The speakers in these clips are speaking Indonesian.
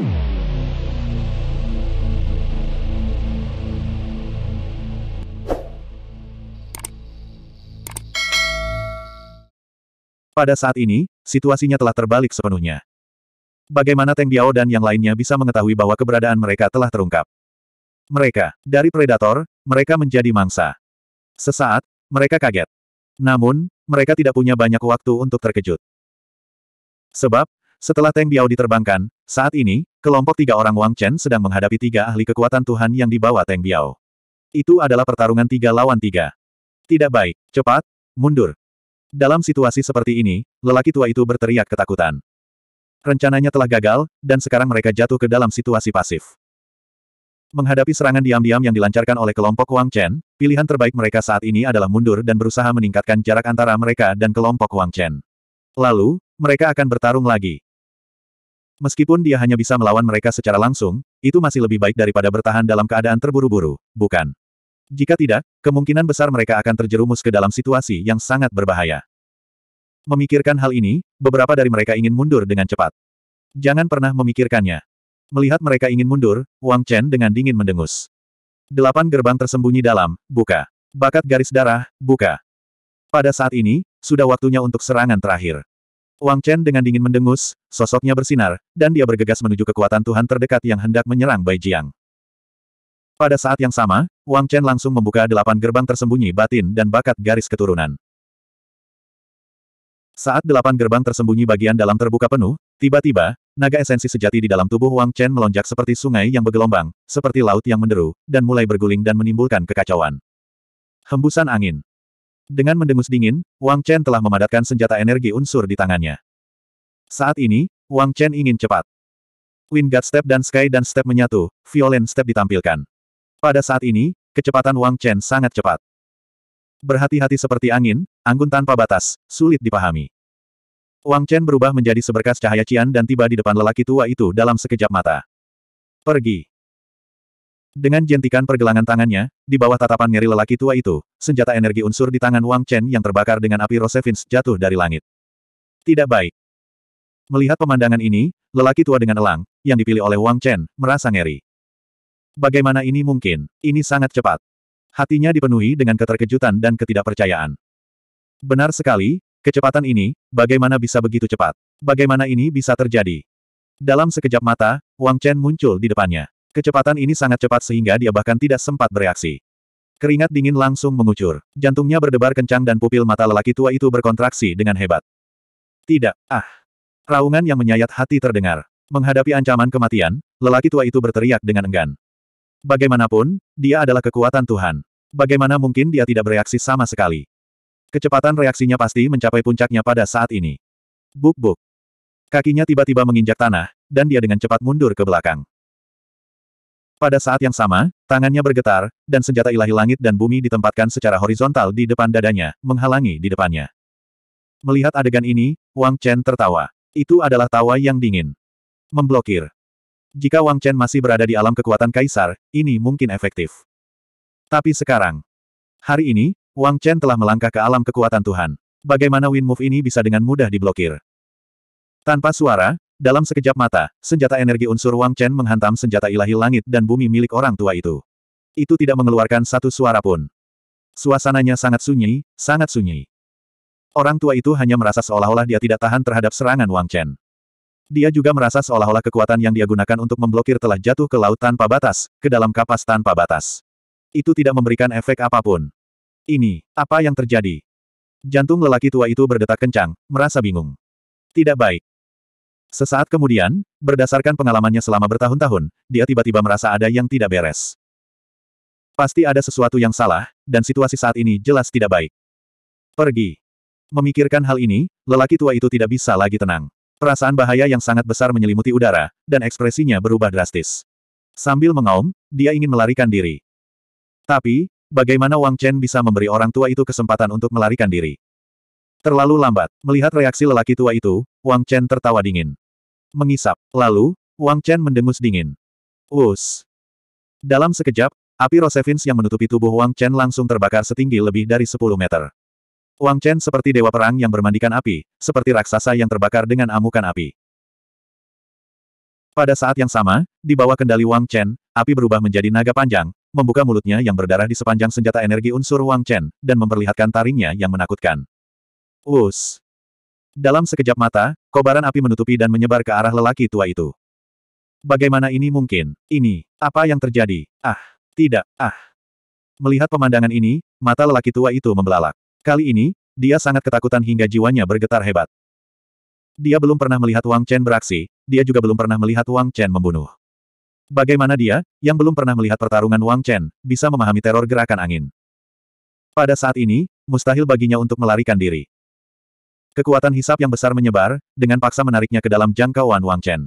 Pada saat ini, situasinya telah terbalik sepenuhnya. Bagaimana Teng Biao dan yang lainnya bisa mengetahui bahwa keberadaan mereka telah terungkap? Mereka, dari predator, mereka menjadi mangsa. Sesaat, mereka kaget. Namun, mereka tidak punya banyak waktu untuk terkejut. Sebab, setelah Teng Biao diterbangkan, saat ini, kelompok tiga orang Wang Chen sedang menghadapi tiga ahli kekuatan Tuhan yang dibawa Teng Biao. Itu adalah pertarungan tiga lawan tiga. Tidak baik, cepat, mundur. Dalam situasi seperti ini, lelaki tua itu berteriak ketakutan. Rencananya telah gagal, dan sekarang mereka jatuh ke dalam situasi pasif. Menghadapi serangan diam-diam yang dilancarkan oleh kelompok Wang Chen, pilihan terbaik mereka saat ini adalah mundur dan berusaha meningkatkan jarak antara mereka dan kelompok Wang Chen. Lalu, mereka akan bertarung lagi. Meskipun dia hanya bisa melawan mereka secara langsung, itu masih lebih baik daripada bertahan dalam keadaan terburu-buru, bukan? Jika tidak, kemungkinan besar mereka akan terjerumus ke dalam situasi yang sangat berbahaya. Memikirkan hal ini, beberapa dari mereka ingin mundur dengan cepat. Jangan pernah memikirkannya. Melihat mereka ingin mundur, Wang Chen dengan dingin mendengus. Delapan gerbang tersembunyi dalam, buka. Bakat garis darah, buka. Pada saat ini, sudah waktunya untuk serangan terakhir. Wang Chen dengan dingin mendengus, sosoknya bersinar, dan dia bergegas menuju kekuatan Tuhan terdekat yang hendak menyerang Bai Jiang. Pada saat yang sama, Wang Chen langsung membuka delapan gerbang tersembunyi batin dan bakat garis keturunan. Saat delapan gerbang tersembunyi bagian dalam terbuka penuh, tiba-tiba, naga esensi sejati di dalam tubuh Wang Chen melonjak seperti sungai yang bergelombang, seperti laut yang menderu, dan mulai berguling dan menimbulkan kekacauan. Hembusan angin. Dengan mendengus dingin, Wang Chen telah memadatkan senjata energi unsur di tangannya. Saat ini, Wang Chen ingin cepat. Wind God Step dan Sky dan Step menyatu, Violent Step ditampilkan. Pada saat ini, kecepatan Wang Chen sangat cepat. Berhati-hati seperti angin, anggun tanpa batas, sulit dipahami. Wang Chen berubah menjadi seberkas cahaya cian dan tiba di depan lelaki tua itu dalam sekejap mata. Pergi. Dengan jentikan pergelangan tangannya, di bawah tatapan nyeri lelaki tua itu, senjata energi unsur di tangan Wang Chen yang terbakar dengan api Rosevins jatuh dari langit. Tidak baik. Melihat pemandangan ini, lelaki tua dengan elang, yang dipilih oleh Wang Chen, merasa ngeri. Bagaimana ini mungkin? Ini sangat cepat. Hatinya dipenuhi dengan keterkejutan dan ketidakpercayaan. Benar sekali, kecepatan ini, bagaimana bisa begitu cepat? Bagaimana ini bisa terjadi? Dalam sekejap mata, Wang Chen muncul di depannya. Kecepatan ini sangat cepat sehingga dia bahkan tidak sempat bereaksi. Keringat dingin langsung mengucur. Jantungnya berdebar kencang dan pupil mata lelaki tua itu berkontraksi dengan hebat. Tidak, ah. Raungan yang menyayat hati terdengar. Menghadapi ancaman kematian, lelaki tua itu berteriak dengan enggan. Bagaimanapun, dia adalah kekuatan Tuhan. Bagaimana mungkin dia tidak bereaksi sama sekali? Kecepatan reaksinya pasti mencapai puncaknya pada saat ini. Buk-buk. Kakinya tiba-tiba menginjak tanah, dan dia dengan cepat mundur ke belakang. Pada saat yang sama, tangannya bergetar, dan senjata ilahi langit dan bumi ditempatkan secara horizontal di depan dadanya, menghalangi di depannya. Melihat adegan ini, Wang Chen tertawa. Itu adalah tawa yang dingin. Memblokir. Jika Wang Chen masih berada di alam kekuatan kaisar, ini mungkin efektif. Tapi sekarang, hari ini, Wang Chen telah melangkah ke alam kekuatan Tuhan. Bagaimana win move ini bisa dengan mudah diblokir? Tanpa suara, dalam sekejap mata, senjata energi unsur Wang Chen menghantam senjata ilahi langit dan bumi milik orang tua itu. Itu tidak mengeluarkan satu suara pun. Suasananya sangat sunyi, sangat sunyi. Orang tua itu hanya merasa seolah-olah dia tidak tahan terhadap serangan Wang Chen. Dia juga merasa seolah-olah kekuatan yang dia gunakan untuk memblokir telah jatuh ke laut tanpa batas, ke dalam kapas tanpa batas. Itu tidak memberikan efek apapun. Ini, apa yang terjadi? Jantung lelaki tua itu berdetak kencang, merasa bingung. Tidak baik. Sesaat kemudian, berdasarkan pengalamannya selama bertahun-tahun, dia tiba-tiba merasa ada yang tidak beres. Pasti ada sesuatu yang salah, dan situasi saat ini jelas tidak baik. Pergi. Memikirkan hal ini, lelaki tua itu tidak bisa lagi tenang. Perasaan bahaya yang sangat besar menyelimuti udara, dan ekspresinya berubah drastis. Sambil mengaum, dia ingin melarikan diri. Tapi, bagaimana Wang Chen bisa memberi orang tua itu kesempatan untuk melarikan diri? Terlalu lambat, melihat reaksi lelaki tua itu, Wang Chen tertawa dingin. Mengisap. Lalu, Wang Chen mendengus dingin. Us. Dalam sekejap, api Rosevins yang menutupi tubuh Wang Chen langsung terbakar setinggi lebih dari 10 meter. Wang Chen seperti dewa perang yang bermandikan api, seperti raksasa yang terbakar dengan amukan api. Pada saat yang sama, di bawah kendali Wang Chen, api berubah menjadi naga panjang, membuka mulutnya yang berdarah di sepanjang senjata energi unsur Wang Chen, dan memperlihatkan taringnya yang menakutkan. Us. Dalam sekejap mata, kobaran api menutupi dan menyebar ke arah lelaki tua itu. Bagaimana ini mungkin? Ini, apa yang terjadi? Ah, tidak, ah. Melihat pemandangan ini, mata lelaki tua itu membelalak. Kali ini, dia sangat ketakutan hingga jiwanya bergetar hebat. Dia belum pernah melihat Wang Chen beraksi, dia juga belum pernah melihat Wang Chen membunuh. Bagaimana dia, yang belum pernah melihat pertarungan Wang Chen, bisa memahami teror gerakan angin? Pada saat ini, mustahil baginya untuk melarikan diri. Kekuatan hisap yang besar menyebar, dengan paksa menariknya ke dalam jangkauan Wang Chen.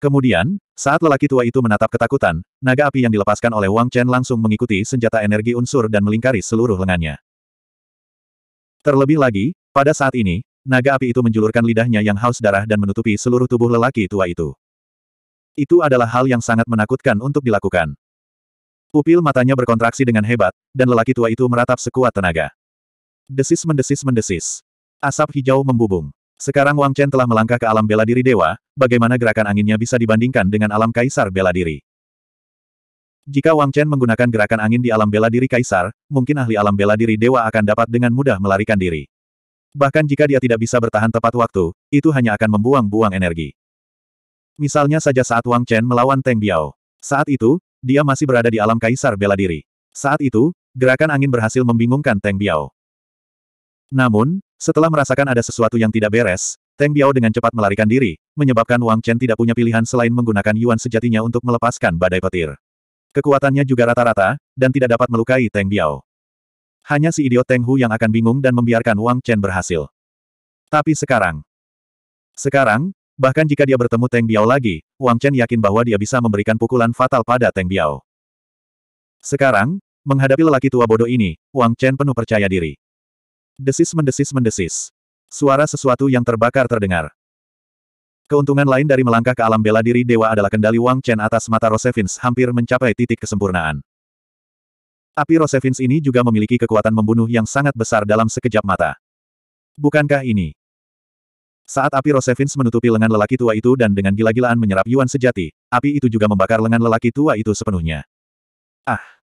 Kemudian, saat lelaki tua itu menatap ketakutan, naga api yang dilepaskan oleh Wang Chen langsung mengikuti senjata energi unsur dan melingkari seluruh lengannya. Terlebih lagi, pada saat ini, naga api itu menjulurkan lidahnya yang haus darah dan menutupi seluruh tubuh lelaki tua itu. Itu adalah hal yang sangat menakutkan untuk dilakukan. Pupil matanya berkontraksi dengan hebat, dan lelaki tua itu meratap sekuat tenaga. Desis mendesis mendesis. Asap hijau membubung. Sekarang Wang Chen telah melangkah ke alam bela diri dewa, bagaimana gerakan anginnya bisa dibandingkan dengan alam kaisar bela diri. Jika Wang Chen menggunakan gerakan angin di alam bela diri kaisar, mungkin ahli alam bela diri dewa akan dapat dengan mudah melarikan diri. Bahkan jika dia tidak bisa bertahan tepat waktu, itu hanya akan membuang-buang energi. Misalnya saja saat Wang Chen melawan Teng Biao. Saat itu, dia masih berada di alam kaisar bela diri. Saat itu, gerakan angin berhasil membingungkan Teng Biao. Namun, setelah merasakan ada sesuatu yang tidak beres, Teng Biao dengan cepat melarikan diri, menyebabkan Wang Chen tidak punya pilihan selain menggunakan Yuan sejatinya untuk melepaskan badai petir. Kekuatannya juga rata-rata, dan tidak dapat melukai Teng Biao. Hanya si idiot Teng Hu yang akan bingung dan membiarkan Wang Chen berhasil. Tapi sekarang. Sekarang, bahkan jika dia bertemu Teng Biao lagi, Wang Chen yakin bahwa dia bisa memberikan pukulan fatal pada Teng Biao. Sekarang, menghadapi lelaki tua bodoh ini, Wang Chen penuh percaya diri. Desis-mendesis-mendesis. Suara sesuatu yang terbakar terdengar. Keuntungan lain dari melangkah ke alam bela diri dewa adalah kendali Wang Chen atas mata Rosevins hampir mencapai titik kesempurnaan. Api Rosevins ini juga memiliki kekuatan membunuh yang sangat besar dalam sekejap mata. Bukankah ini? Saat api Rosevins menutupi lengan lelaki tua itu dan dengan gila-gilaan menyerap Yuan sejati, api itu juga membakar lengan lelaki tua itu sepenuhnya. Ah!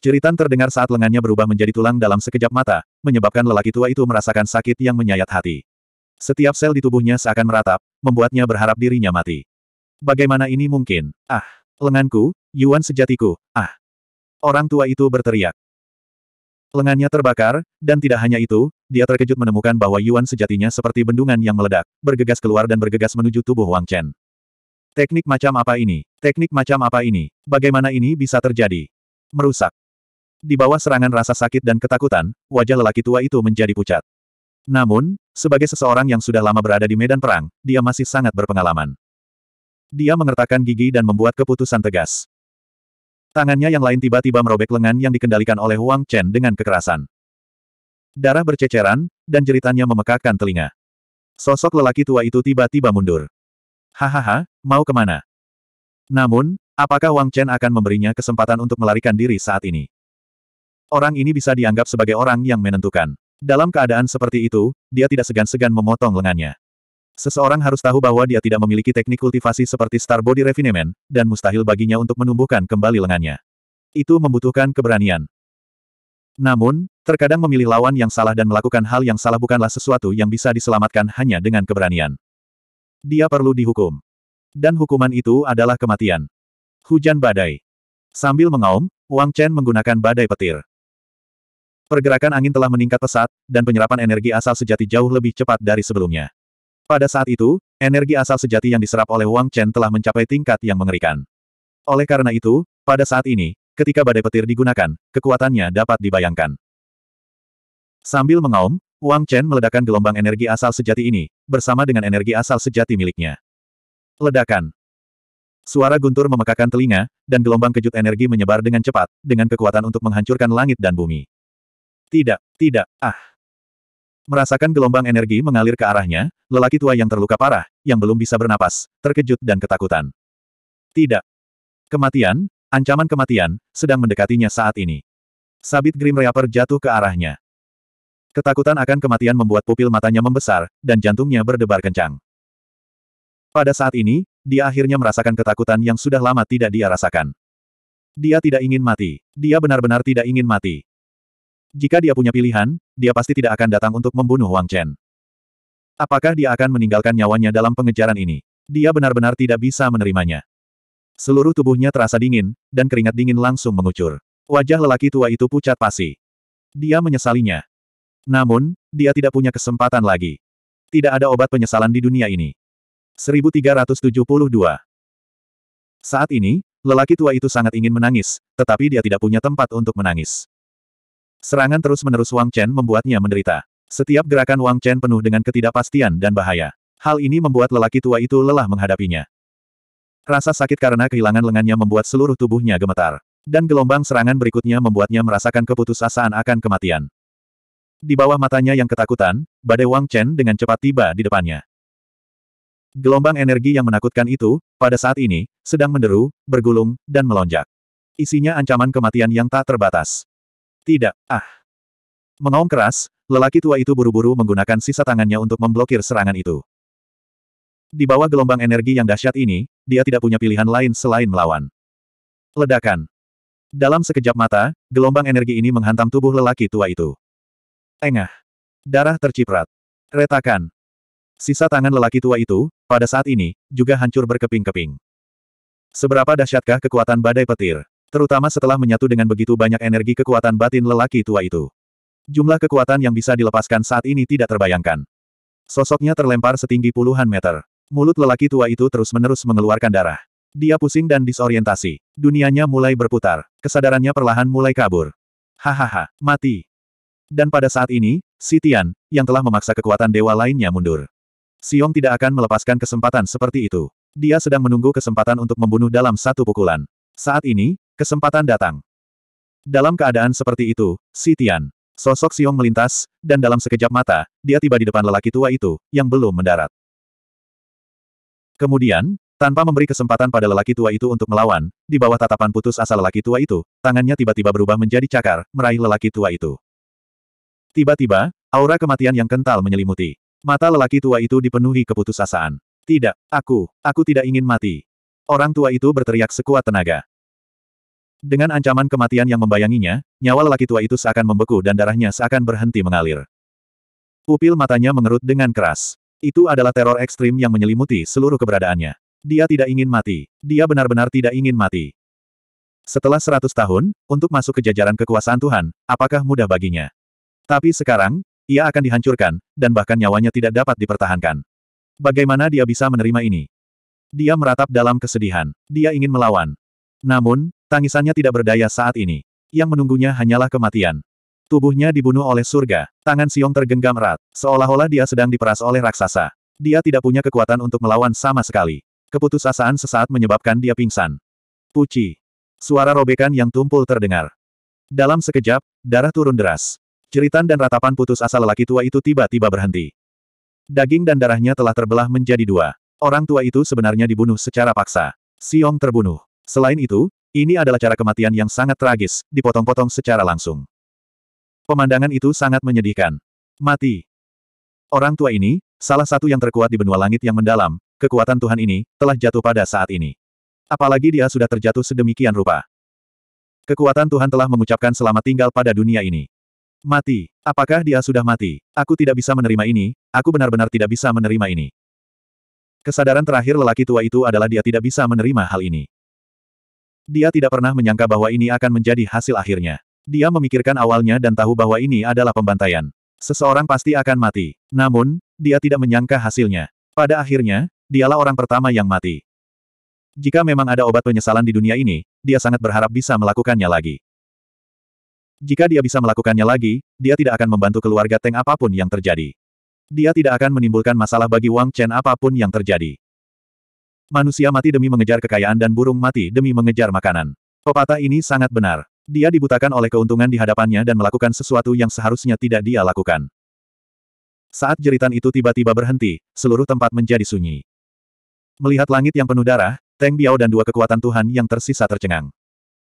Jeritan terdengar saat lengannya berubah menjadi tulang dalam sekejap mata, menyebabkan lelaki tua itu merasakan sakit yang menyayat hati. Setiap sel di tubuhnya seakan meratap, membuatnya berharap dirinya mati. Bagaimana ini mungkin? Ah, lenganku, Yuan sejatiku, ah. Orang tua itu berteriak. Lengannya terbakar, dan tidak hanya itu, dia terkejut menemukan bahwa Yuan sejatinya seperti bendungan yang meledak, bergegas keluar dan bergegas menuju tubuh Wang Chen. Teknik macam apa ini? Teknik macam apa ini? Bagaimana ini bisa terjadi? Merusak. Di bawah serangan rasa sakit dan ketakutan, wajah lelaki tua itu menjadi pucat. Namun, sebagai seseorang yang sudah lama berada di medan perang, dia masih sangat berpengalaman. Dia mengertakkan gigi dan membuat keputusan tegas. Tangannya yang lain tiba-tiba merobek lengan yang dikendalikan oleh Wang Chen dengan kekerasan. Darah berceceran, dan jeritannya memekakkan telinga. Sosok lelaki tua itu tiba-tiba mundur. Hahaha, mau kemana? Namun, apakah Wang Chen akan memberinya kesempatan untuk melarikan diri saat ini? Orang ini bisa dianggap sebagai orang yang menentukan. Dalam keadaan seperti itu, dia tidak segan-segan memotong lengannya. Seseorang harus tahu bahwa dia tidak memiliki teknik kultivasi seperti Star Body Refinement, dan mustahil baginya untuk menumbuhkan kembali lengannya. Itu membutuhkan keberanian. Namun, terkadang memilih lawan yang salah dan melakukan hal yang salah bukanlah sesuatu yang bisa diselamatkan hanya dengan keberanian. Dia perlu dihukum. Dan hukuman itu adalah kematian. Hujan badai. Sambil mengaum, Wang Chen menggunakan badai petir. Pergerakan angin telah meningkat pesat, dan penyerapan energi asal sejati jauh lebih cepat dari sebelumnya. Pada saat itu, energi asal sejati yang diserap oleh Wang Chen telah mencapai tingkat yang mengerikan. Oleh karena itu, pada saat ini, ketika badai petir digunakan, kekuatannya dapat dibayangkan. Sambil mengaum, Wang Chen meledakkan gelombang energi asal sejati ini, bersama dengan energi asal sejati miliknya. Ledakan. Suara guntur memekakan telinga, dan gelombang kejut energi menyebar dengan cepat, dengan kekuatan untuk menghancurkan langit dan bumi. Tidak, tidak, ah. Merasakan gelombang energi mengalir ke arahnya, lelaki tua yang terluka parah, yang belum bisa bernapas, terkejut dan ketakutan. Tidak. Kematian, ancaman kematian, sedang mendekatinya saat ini. Sabit Grim Reaper jatuh ke arahnya. Ketakutan akan kematian membuat pupil matanya membesar, dan jantungnya berdebar kencang. Pada saat ini, dia akhirnya merasakan ketakutan yang sudah lama tidak dia rasakan. Dia tidak ingin mati. Dia benar-benar tidak ingin mati. Jika dia punya pilihan, dia pasti tidak akan datang untuk membunuh Wang Chen. Apakah dia akan meninggalkan nyawanya dalam pengejaran ini? Dia benar-benar tidak bisa menerimanya. Seluruh tubuhnya terasa dingin, dan keringat dingin langsung mengucur. Wajah lelaki tua itu pucat pasi. Dia menyesalinya. Namun, dia tidak punya kesempatan lagi. Tidak ada obat penyesalan di dunia ini. 1372 Saat ini, lelaki tua itu sangat ingin menangis, tetapi dia tidak punya tempat untuk menangis. Serangan terus-menerus Wang Chen membuatnya menderita. Setiap gerakan Wang Chen penuh dengan ketidakpastian dan bahaya. Hal ini membuat lelaki tua itu lelah menghadapinya. Rasa sakit karena kehilangan lengannya membuat seluruh tubuhnya gemetar. Dan gelombang serangan berikutnya membuatnya merasakan keputusasaan akan kematian. Di bawah matanya yang ketakutan, badai Wang Chen dengan cepat tiba di depannya. Gelombang energi yang menakutkan itu, pada saat ini, sedang menderu, bergulung, dan melonjak. Isinya ancaman kematian yang tak terbatas. Tidak, ah. Mengaum keras, lelaki tua itu buru-buru menggunakan sisa tangannya untuk memblokir serangan itu. Di bawah gelombang energi yang dahsyat ini, dia tidak punya pilihan lain selain melawan. Ledakan. Dalam sekejap mata, gelombang energi ini menghantam tubuh lelaki tua itu. Engah. Darah terciprat. Retakan. Sisa tangan lelaki tua itu, pada saat ini, juga hancur berkeping-keping. Seberapa dahsyatkah kekuatan badai petir? Terutama setelah menyatu dengan begitu banyak energi kekuatan batin lelaki tua itu. Jumlah kekuatan yang bisa dilepaskan saat ini tidak terbayangkan. Sosoknya terlempar setinggi puluhan meter. Mulut lelaki tua itu terus-menerus mengeluarkan darah. Dia pusing dan disorientasi. Dunianya mulai berputar. Kesadarannya perlahan mulai kabur. Hahaha, mati. Dan pada saat ini, Sitian, yang telah memaksa kekuatan dewa lainnya mundur. Siong tidak akan melepaskan kesempatan seperti itu. Dia sedang menunggu kesempatan untuk membunuh dalam satu pukulan. Saat ini, Kesempatan datang. Dalam keadaan seperti itu, si Tian, sosok Siong melintas, dan dalam sekejap mata, dia tiba di depan lelaki tua itu, yang belum mendarat. Kemudian, tanpa memberi kesempatan pada lelaki tua itu untuk melawan, di bawah tatapan putus asa lelaki tua itu, tangannya tiba-tiba berubah menjadi cakar, meraih lelaki tua itu. Tiba-tiba, aura kematian yang kental menyelimuti. Mata lelaki tua itu dipenuhi keputusasaan. Tidak, aku, aku tidak ingin mati. Orang tua itu berteriak sekuat tenaga. Dengan ancaman kematian yang membayanginya, nyawa lelaki tua itu seakan membeku dan darahnya seakan berhenti mengalir. Pupil matanya mengerut dengan keras. Itu adalah teror ekstrim yang menyelimuti seluruh keberadaannya. Dia tidak ingin mati. Dia benar-benar tidak ingin mati. Setelah seratus tahun, untuk masuk ke jajaran kekuasaan Tuhan, apakah mudah baginya? Tapi sekarang, ia akan dihancurkan, dan bahkan nyawanya tidak dapat dipertahankan. Bagaimana dia bisa menerima ini? Dia meratap dalam kesedihan. Dia ingin melawan. Namun, Tangisannya tidak berdaya saat ini. Yang menunggunya hanyalah kematian. Tubuhnya dibunuh oleh surga. Tangan Siong tergenggam erat, seolah-olah dia sedang diperas oleh raksasa. Dia tidak punya kekuatan untuk melawan sama sekali. Keputusasaan sesaat menyebabkan dia pingsan. Puci. Suara robekan yang tumpul terdengar. Dalam sekejap, darah turun deras. Jeritan dan ratapan putus asa lelaki tua itu tiba-tiba berhenti. Daging dan darahnya telah terbelah menjadi dua. Orang tua itu sebenarnya dibunuh secara paksa. Siong terbunuh. Selain itu, ini adalah cara kematian yang sangat tragis, dipotong-potong secara langsung. Pemandangan itu sangat menyedihkan. Mati. Orang tua ini, salah satu yang terkuat di benua langit yang mendalam, kekuatan Tuhan ini, telah jatuh pada saat ini. Apalagi dia sudah terjatuh sedemikian rupa. Kekuatan Tuhan telah mengucapkan selamat tinggal pada dunia ini. Mati. Apakah dia sudah mati? Aku tidak bisa menerima ini, aku benar-benar tidak bisa menerima ini. Kesadaran terakhir lelaki tua itu adalah dia tidak bisa menerima hal ini. Dia tidak pernah menyangka bahwa ini akan menjadi hasil akhirnya. Dia memikirkan awalnya dan tahu bahwa ini adalah pembantaian. Seseorang pasti akan mati. Namun, dia tidak menyangka hasilnya. Pada akhirnya, dialah orang pertama yang mati. Jika memang ada obat penyesalan di dunia ini, dia sangat berharap bisa melakukannya lagi. Jika dia bisa melakukannya lagi, dia tidak akan membantu keluarga Teng apapun yang terjadi. Dia tidak akan menimbulkan masalah bagi Wang Chen apapun yang terjadi. Manusia mati demi mengejar kekayaan dan burung mati demi mengejar makanan. Pepatah ini sangat benar. Dia dibutakan oleh keuntungan di hadapannya dan melakukan sesuatu yang seharusnya tidak dia lakukan. Saat jeritan itu tiba-tiba berhenti, seluruh tempat menjadi sunyi. Melihat langit yang penuh darah, Teng Biao dan dua kekuatan Tuhan yang tersisa tercengang.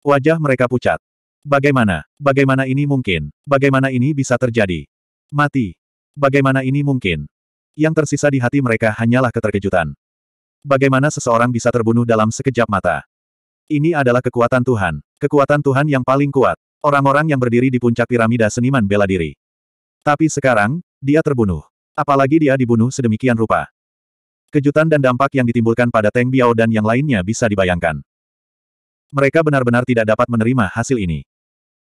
Wajah mereka pucat. Bagaimana? Bagaimana ini mungkin? Bagaimana ini bisa terjadi? Mati. Bagaimana ini mungkin? Yang tersisa di hati mereka hanyalah keterkejutan. Bagaimana seseorang bisa terbunuh dalam sekejap mata? Ini adalah kekuatan Tuhan. Kekuatan Tuhan yang paling kuat. Orang-orang yang berdiri di puncak piramida seniman bela diri. Tapi sekarang, dia terbunuh. Apalagi dia dibunuh sedemikian rupa. Kejutan dan dampak yang ditimbulkan pada Teng Biao dan yang lainnya bisa dibayangkan. Mereka benar-benar tidak dapat menerima hasil ini.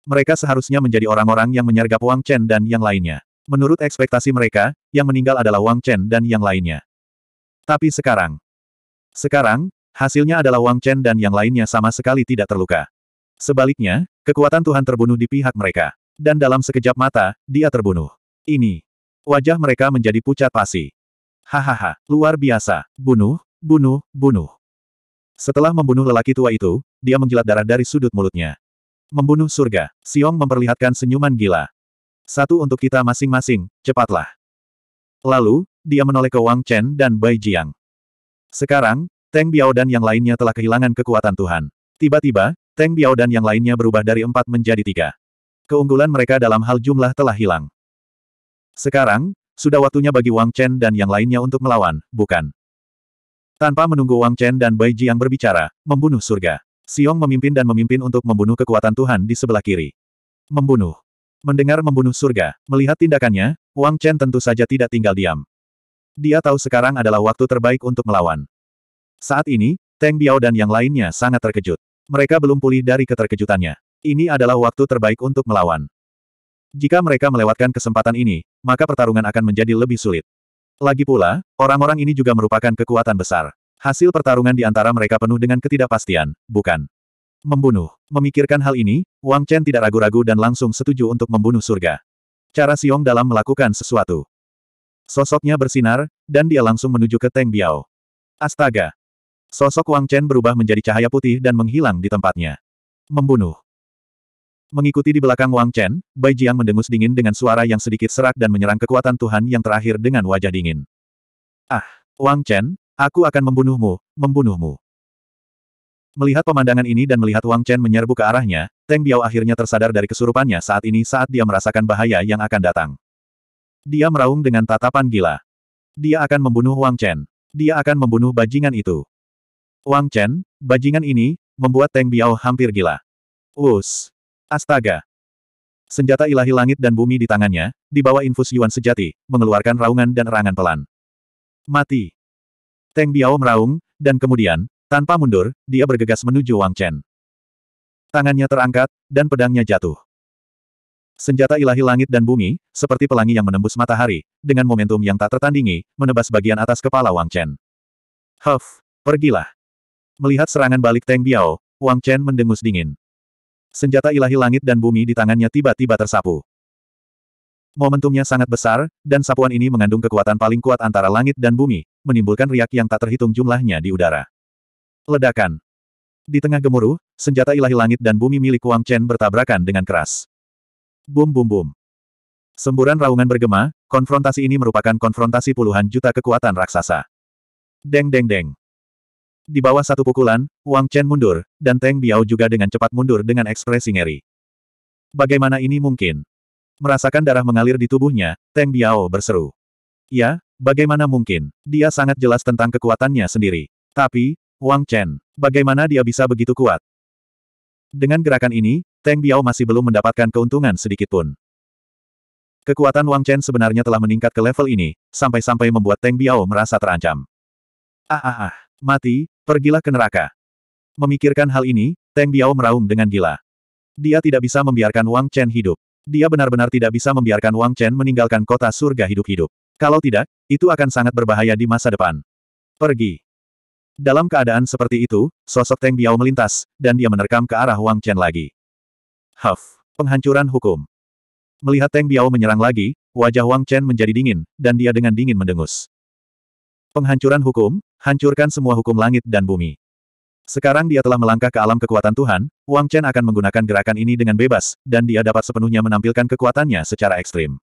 Mereka seharusnya menjadi orang-orang yang menyergap Wang Chen dan yang lainnya. Menurut ekspektasi mereka, yang meninggal adalah Wang Chen dan yang lainnya. Tapi sekarang, sekarang, hasilnya adalah Wang Chen dan yang lainnya sama sekali tidak terluka. Sebaliknya, kekuatan Tuhan terbunuh di pihak mereka. Dan dalam sekejap mata, dia terbunuh. Ini. Wajah mereka menjadi pucat pasi. Hahaha, luar biasa. Bunuh, bunuh, bunuh. Setelah membunuh lelaki tua itu, dia menjilat darah dari sudut mulutnya. Membunuh surga, Siong memperlihatkan senyuman gila. Satu untuk kita masing-masing, cepatlah. Lalu, dia menoleh ke Wang Chen dan Bai Jiang. Sekarang, Teng Biao dan yang lainnya telah kehilangan kekuatan Tuhan. Tiba-tiba, Teng Biao dan yang lainnya berubah dari empat menjadi tiga. Keunggulan mereka dalam hal jumlah telah hilang. Sekarang, sudah waktunya bagi Wang Chen dan yang lainnya untuk melawan, bukan? Tanpa menunggu Wang Chen dan Bai Ji yang berbicara, membunuh surga. Siong memimpin dan memimpin untuk membunuh kekuatan Tuhan di sebelah kiri. Membunuh. Mendengar membunuh surga, melihat tindakannya, Wang Chen tentu saja tidak tinggal diam. Dia tahu sekarang adalah waktu terbaik untuk melawan. Saat ini, Tang Biao dan yang lainnya sangat terkejut. Mereka belum pulih dari keterkejutannya. Ini adalah waktu terbaik untuk melawan. Jika mereka melewatkan kesempatan ini, maka pertarungan akan menjadi lebih sulit. Lagi pula, orang-orang ini juga merupakan kekuatan besar. Hasil pertarungan di antara mereka penuh dengan ketidakpastian, bukan? Membunuh. Memikirkan hal ini, Wang Chen tidak ragu-ragu dan langsung setuju untuk membunuh surga. Cara Siong dalam melakukan sesuatu. Sosoknya bersinar, dan dia langsung menuju ke Teng Biao. Astaga! Sosok Wang Chen berubah menjadi cahaya putih dan menghilang di tempatnya. Membunuh. Mengikuti di belakang Wang Chen, Bai Jiang mendengus dingin dengan suara yang sedikit serak dan menyerang kekuatan Tuhan yang terakhir dengan wajah dingin. Ah, Wang Chen, aku akan membunuhmu, membunuhmu. Melihat pemandangan ini dan melihat Wang Chen menyerbu ke arahnya, Teng Biao akhirnya tersadar dari kesurupannya saat ini saat dia merasakan bahaya yang akan datang. Dia meraung dengan tatapan gila. Dia akan membunuh Wang Chen. Dia akan membunuh bajingan itu. Wang Chen, bajingan ini, membuat Teng Biao hampir gila. Us, Astaga! Senjata ilahi langit dan bumi di tangannya, di bawah infus Yuan sejati, mengeluarkan raungan dan erangan pelan. Mati! Teng Biao meraung, dan kemudian, tanpa mundur, dia bergegas menuju Wang Chen. Tangannya terangkat, dan pedangnya jatuh. Senjata ilahi langit dan bumi, seperti pelangi yang menembus matahari, dengan momentum yang tak tertandingi, menebas bagian atas kepala Wang Chen. Huff, pergilah. Melihat serangan balik Teng Biao, Wang Chen mendengus dingin. Senjata ilahi langit dan bumi di tangannya tiba-tiba tersapu. Momentumnya sangat besar, dan sapuan ini mengandung kekuatan paling kuat antara langit dan bumi, menimbulkan riak yang tak terhitung jumlahnya di udara. Ledakan. Di tengah gemuruh, senjata ilahi langit dan bumi milik Wang Chen bertabrakan dengan keras. Bum bum bum. Semburan raungan bergema, konfrontasi ini merupakan konfrontasi puluhan juta kekuatan raksasa. Deng deng deng. Di bawah satu pukulan, Wang Chen mundur, dan Teng Biao juga dengan cepat mundur dengan ekspresi ngeri. Bagaimana ini mungkin? Merasakan darah mengalir di tubuhnya, Teng Biao berseru. Ya, bagaimana mungkin? Dia sangat jelas tentang kekuatannya sendiri. Tapi, Wang Chen, bagaimana dia bisa begitu kuat? Dengan gerakan ini, Teng Biao masih belum mendapatkan keuntungan sedikitpun. Kekuatan Wang Chen sebenarnya telah meningkat ke level ini, sampai-sampai membuat Teng Biao merasa terancam. Ah ah ah, mati, pergilah ke neraka. Memikirkan hal ini, Teng Biao meraung dengan gila. Dia tidak bisa membiarkan Wang Chen hidup. Dia benar-benar tidak bisa membiarkan Wang Chen meninggalkan kota surga hidup-hidup. Kalau tidak, itu akan sangat berbahaya di masa depan. Pergi. Dalam keadaan seperti itu, sosok Teng Biao melintas, dan dia menerkam ke arah Wang Chen lagi. Huff. Penghancuran hukum. Melihat Teng Biao menyerang lagi, wajah Wang Chen menjadi dingin, dan dia dengan dingin mendengus. Penghancuran hukum, hancurkan semua hukum langit dan bumi. Sekarang dia telah melangkah ke alam kekuatan Tuhan, Wang Chen akan menggunakan gerakan ini dengan bebas, dan dia dapat sepenuhnya menampilkan kekuatannya secara ekstrim.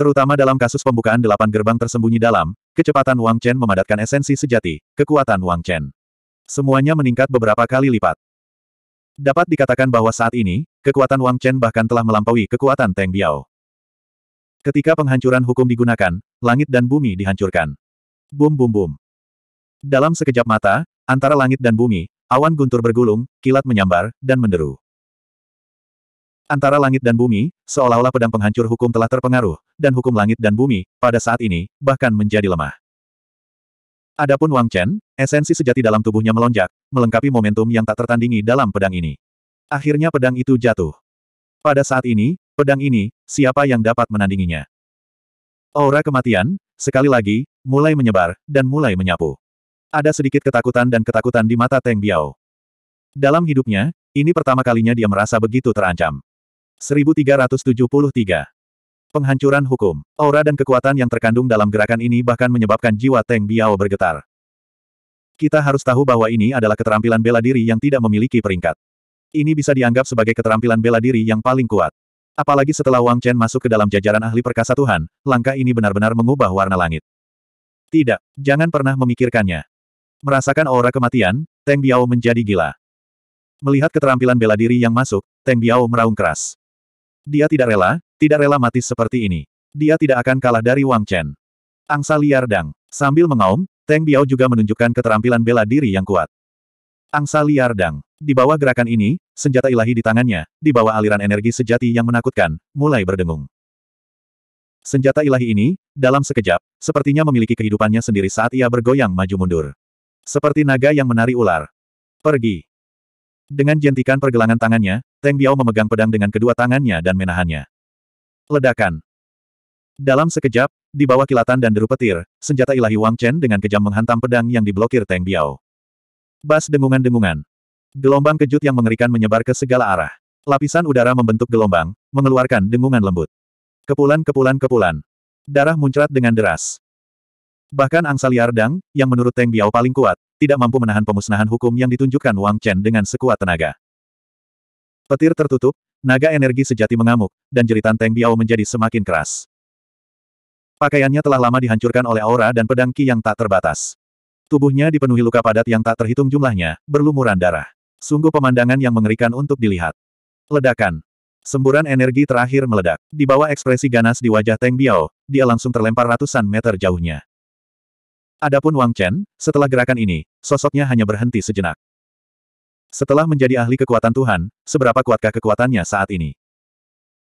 Terutama dalam kasus pembukaan delapan gerbang tersembunyi dalam, kecepatan Wang Chen memadatkan esensi sejati, kekuatan Wang Chen. Semuanya meningkat beberapa kali lipat. Dapat dikatakan bahwa saat ini, kekuatan Wang Chen bahkan telah melampaui kekuatan Teng Biao. Ketika penghancuran hukum digunakan, langit dan bumi dihancurkan. Bum bum bum. Dalam sekejap mata, antara langit dan bumi, awan guntur bergulung, kilat menyambar, dan menderu. Antara langit dan bumi, seolah-olah pedang penghancur hukum telah terpengaruh, dan hukum langit dan bumi, pada saat ini, bahkan menjadi lemah. Adapun Wang Chen, esensi sejati dalam tubuhnya melonjak, melengkapi momentum yang tak tertandingi dalam pedang ini. Akhirnya pedang itu jatuh. Pada saat ini, pedang ini, siapa yang dapat menandinginya? Aura kematian, sekali lagi, mulai menyebar, dan mulai menyapu. Ada sedikit ketakutan dan ketakutan di mata Teng Biao. Dalam hidupnya, ini pertama kalinya dia merasa begitu terancam. 1373 Penghancuran hukum. Aura dan kekuatan yang terkandung dalam gerakan ini bahkan menyebabkan jiwa Teng Biao bergetar. Kita harus tahu bahwa ini adalah keterampilan bela diri yang tidak memiliki peringkat. Ini bisa dianggap sebagai keterampilan bela diri yang paling kuat. Apalagi setelah Wang Chen masuk ke dalam jajaran ahli perkasa Tuhan, langkah ini benar-benar mengubah warna langit. Tidak, jangan pernah memikirkannya. Merasakan aura kematian, Teng Biao menjadi gila. Melihat keterampilan bela diri yang masuk, Teng Biao meraung keras. Dia tidak rela, tidak rela mati seperti ini. Dia tidak akan kalah dari Wang Chen. Angsa liar dang. Sambil mengaum, Teng Biao juga menunjukkan keterampilan bela diri yang kuat. Angsa liar dang. Di bawah gerakan ini, senjata ilahi di tangannya, di bawah aliran energi sejati yang menakutkan, mulai berdengung. Senjata ilahi ini, dalam sekejap, sepertinya memiliki kehidupannya sendiri saat ia bergoyang maju mundur. Seperti naga yang menari ular. Pergi. Dengan jentikan pergelangan tangannya, Teng Biao memegang pedang dengan kedua tangannya dan menahannya. Ledakan. Dalam sekejap, di bawah kilatan dan deru petir, senjata ilahi Wang Chen dengan kejam menghantam pedang yang diblokir Teng Biao. Bas dengungan-dengungan. Gelombang kejut yang mengerikan menyebar ke segala arah. Lapisan udara membentuk gelombang, mengeluarkan dengungan lembut. Kepulan-kepulan-kepulan. Darah muncrat dengan deras. Bahkan angsa liar Dang, yang menurut Teng Biao paling kuat, tidak mampu menahan pemusnahan hukum yang ditunjukkan Wang Chen dengan sekuat tenaga. Petir tertutup, Naga energi sejati mengamuk, dan jeritan Teng Biao menjadi semakin keras. Pakaiannya telah lama dihancurkan oleh aura dan pedang Qi yang tak terbatas. Tubuhnya dipenuhi luka padat yang tak terhitung jumlahnya, berlumuran darah. Sungguh pemandangan yang mengerikan untuk dilihat. Ledakan. Semburan energi terakhir meledak. Di bawah ekspresi ganas di wajah Teng Biao, dia langsung terlempar ratusan meter jauhnya. Adapun Wang Chen, setelah gerakan ini, sosoknya hanya berhenti sejenak. Setelah menjadi ahli kekuatan Tuhan, seberapa kuatkah kekuatannya saat ini?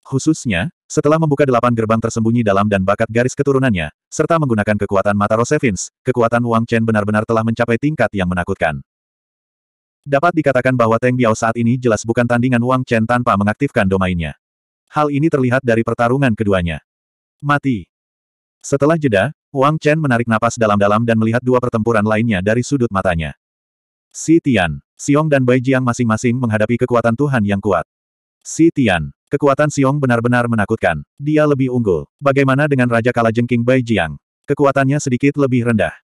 Khususnya, setelah membuka delapan gerbang tersembunyi dalam dan bakat garis keturunannya, serta menggunakan kekuatan mata Rosevins, kekuatan Wang Chen benar-benar telah mencapai tingkat yang menakutkan. Dapat dikatakan bahwa Teng Biao saat ini jelas bukan tandingan Wang Chen tanpa mengaktifkan domainnya. Hal ini terlihat dari pertarungan keduanya. Mati. Setelah jeda, Wang Chen menarik napas dalam-dalam dan melihat dua pertempuran lainnya dari sudut matanya. Si Tian, Xiong dan Bai Jiang masing-masing menghadapi kekuatan Tuhan yang kuat. Si Tian, kekuatan Xiong benar-benar menakutkan. Dia lebih unggul. Bagaimana dengan Raja Kalajengking Bai Jiang? Kekuatannya sedikit lebih rendah.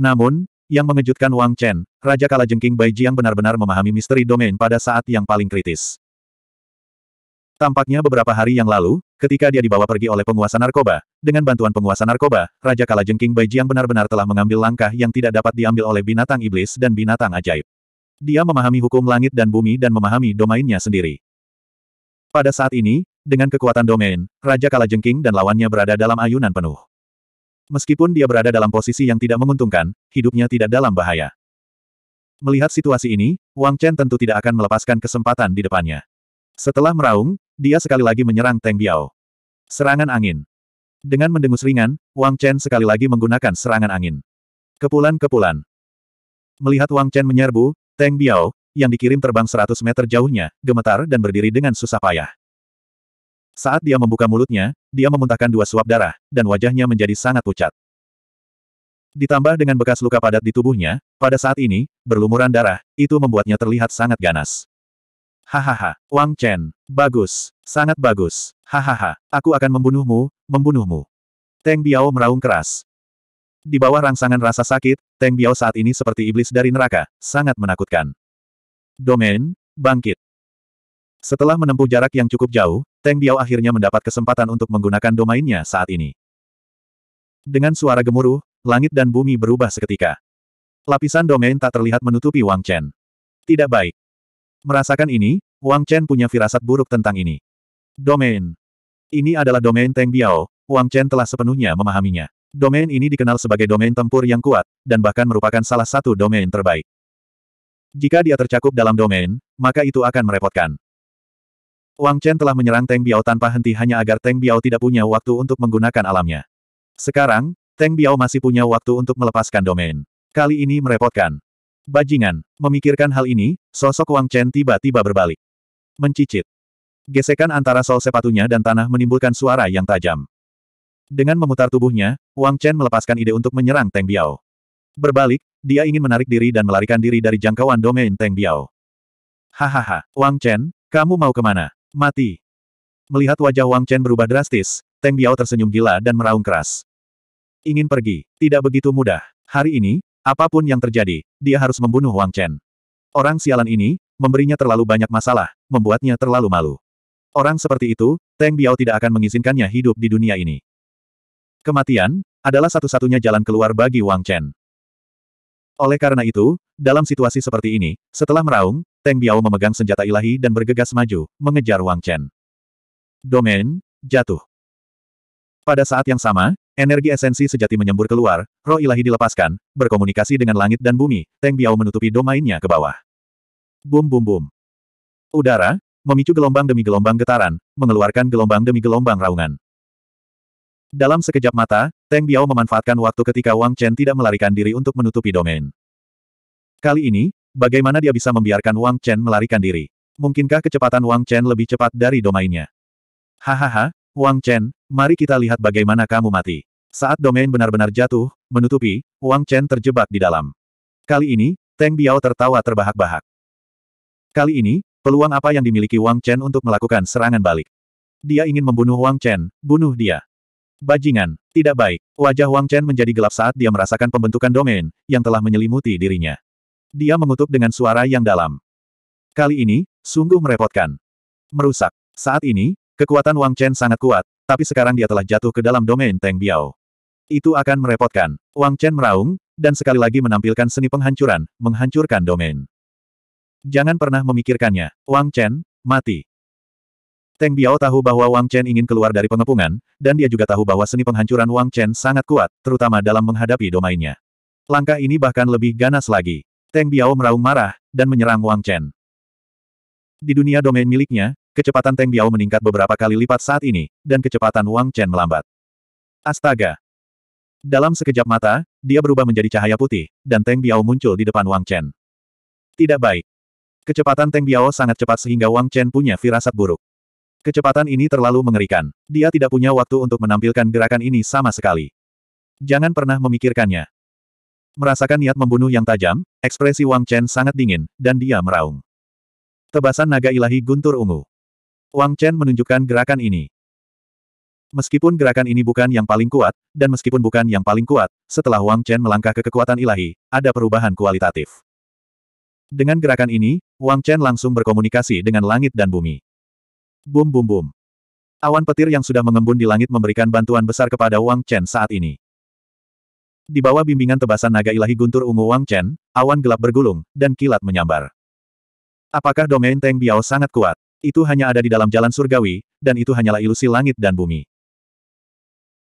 Namun, yang mengejutkan Wang Chen, Raja Kalajengking Bai Jiang benar-benar memahami misteri domain pada saat yang paling kritis. Tampaknya beberapa hari yang lalu, ketika dia dibawa pergi oleh penguasa narkoba, dengan bantuan penguasa narkoba, Raja Kalajengking Jiang benar-benar telah mengambil langkah yang tidak dapat diambil oleh binatang iblis dan binatang ajaib. Dia memahami hukum langit dan bumi dan memahami domainnya sendiri. Pada saat ini, dengan kekuatan domain, Raja Kalajengking dan lawannya berada dalam ayunan penuh. Meskipun dia berada dalam posisi yang tidak menguntungkan, hidupnya tidak dalam bahaya. Melihat situasi ini, Wang Chen tentu tidak akan melepaskan kesempatan di depannya. Setelah meraung, dia sekali lagi menyerang Teng Biao. Serangan angin. Dengan mendengus ringan, Wang Chen sekali lagi menggunakan serangan angin. Kepulan-kepulan. Melihat Wang Chen menyerbu, Teng Biao, yang dikirim terbang 100 meter jauhnya, gemetar dan berdiri dengan susah payah. Saat dia membuka mulutnya, dia memuntahkan dua suap darah, dan wajahnya menjadi sangat pucat. Ditambah dengan bekas luka padat di tubuhnya, pada saat ini, berlumuran darah, itu membuatnya terlihat sangat ganas. Hahaha, Wang Chen. Bagus, sangat bagus. Hahaha, aku akan membunuhmu, membunuhmu. Teng Biao meraung keras. Di bawah rangsangan rasa sakit, Teng Biao saat ini seperti iblis dari neraka, sangat menakutkan. Domain, bangkit. Setelah menempuh jarak yang cukup jauh, Teng Biao akhirnya mendapat kesempatan untuk menggunakan domainnya saat ini. Dengan suara gemuruh, langit dan bumi berubah seketika. Lapisan domain tak terlihat menutupi Wang Chen. Tidak baik. Merasakan ini, Wang Chen punya firasat buruk tentang ini. Domain. Ini adalah domain Teng Biao, Wang Chen telah sepenuhnya memahaminya. Domain ini dikenal sebagai domain tempur yang kuat, dan bahkan merupakan salah satu domain terbaik. Jika dia tercakup dalam domain, maka itu akan merepotkan. Wang Chen telah menyerang Teng Biao tanpa henti hanya agar Teng Biao tidak punya waktu untuk menggunakan alamnya. Sekarang, Teng Biao masih punya waktu untuk melepaskan domain. Kali ini merepotkan. Bajingan. Memikirkan hal ini, sosok Wang Chen tiba-tiba berbalik. Mencicit. Gesekan antara sol sepatunya dan tanah menimbulkan suara yang tajam. Dengan memutar tubuhnya, Wang Chen melepaskan ide untuk menyerang Teng Biao. Berbalik, dia ingin menarik diri dan melarikan diri dari jangkauan domain Teng Biao. Hahaha, Wang Chen, kamu mau kemana? Mati. Melihat wajah Wang Chen berubah drastis, Teng Biao tersenyum gila dan meraung keras. Ingin pergi, tidak begitu mudah. Hari ini, Apapun yang terjadi, dia harus membunuh Wang Chen. Orang sialan ini, memberinya terlalu banyak masalah, membuatnya terlalu malu. Orang seperti itu, Teng Biao tidak akan mengizinkannya hidup di dunia ini. Kematian, adalah satu-satunya jalan keluar bagi Wang Chen. Oleh karena itu, dalam situasi seperti ini, setelah meraung, Teng Biao memegang senjata ilahi dan bergegas maju, mengejar Wang Chen. Domain, jatuh. Pada saat yang sama, Energi esensi sejati menyembur keluar, roh ilahi dilepaskan, berkomunikasi dengan langit dan bumi, Teng Biao menutupi domainnya ke bawah. Bum bum bum. Udara, memicu gelombang demi gelombang getaran, mengeluarkan gelombang demi gelombang raungan. Dalam sekejap mata, Teng Biao memanfaatkan waktu ketika Wang Chen tidak melarikan diri untuk menutupi domain. Kali ini, bagaimana dia bisa membiarkan Wang Chen melarikan diri? Mungkinkah kecepatan Wang Chen lebih cepat dari domainnya? Hahaha, Wang Chen, Mari kita lihat bagaimana kamu mati. Saat domain benar-benar jatuh, menutupi, Wang Chen terjebak di dalam. Kali ini, Teng Biao tertawa terbahak-bahak. Kali ini, peluang apa yang dimiliki Wang Chen untuk melakukan serangan balik? Dia ingin membunuh Wang Chen, bunuh dia. Bajingan, tidak baik. Wajah Wang Chen menjadi gelap saat dia merasakan pembentukan domain, yang telah menyelimuti dirinya. Dia mengutuk dengan suara yang dalam. Kali ini, sungguh merepotkan. Merusak. Saat ini, kekuatan Wang Chen sangat kuat, tapi sekarang dia telah jatuh ke dalam domain Teng Biao. Itu akan merepotkan. Wang Chen meraung, dan sekali lagi menampilkan seni penghancuran, menghancurkan domain. Jangan pernah memikirkannya. Wang Chen, mati. Teng Biao tahu bahwa Wang Chen ingin keluar dari pengepungan, dan dia juga tahu bahwa seni penghancuran Wang Chen sangat kuat, terutama dalam menghadapi domainnya. Langkah ini bahkan lebih ganas lagi. Teng Biao meraung marah, dan menyerang Wang Chen. Di dunia domain miliknya, Kecepatan Teng Biao meningkat beberapa kali lipat saat ini, dan kecepatan Wang Chen melambat. Astaga! Dalam sekejap mata, dia berubah menjadi cahaya putih, dan Teng Biao muncul di depan Wang Chen. Tidak baik. Kecepatan Teng Biao sangat cepat sehingga Wang Chen punya firasat buruk. Kecepatan ini terlalu mengerikan. Dia tidak punya waktu untuk menampilkan gerakan ini sama sekali. Jangan pernah memikirkannya. Merasakan niat membunuh yang tajam, ekspresi Wang Chen sangat dingin, dan dia meraung. Tebasan naga ilahi guntur ungu. Wang Chen menunjukkan gerakan ini. Meskipun gerakan ini bukan yang paling kuat, dan meskipun bukan yang paling kuat, setelah Wang Chen melangkah ke kekuatan ilahi, ada perubahan kualitatif. Dengan gerakan ini, Wang Chen langsung berkomunikasi dengan langit dan bumi. Bum bum bum. Awan petir yang sudah mengembun di langit memberikan bantuan besar kepada Wang Chen saat ini. Di bawah bimbingan tebasan naga ilahi guntur ungu Wang Chen, awan gelap bergulung, dan kilat menyambar. Apakah domain Teng Biao sangat kuat? Itu hanya ada di dalam jalan surgawi, dan itu hanyalah ilusi langit dan bumi.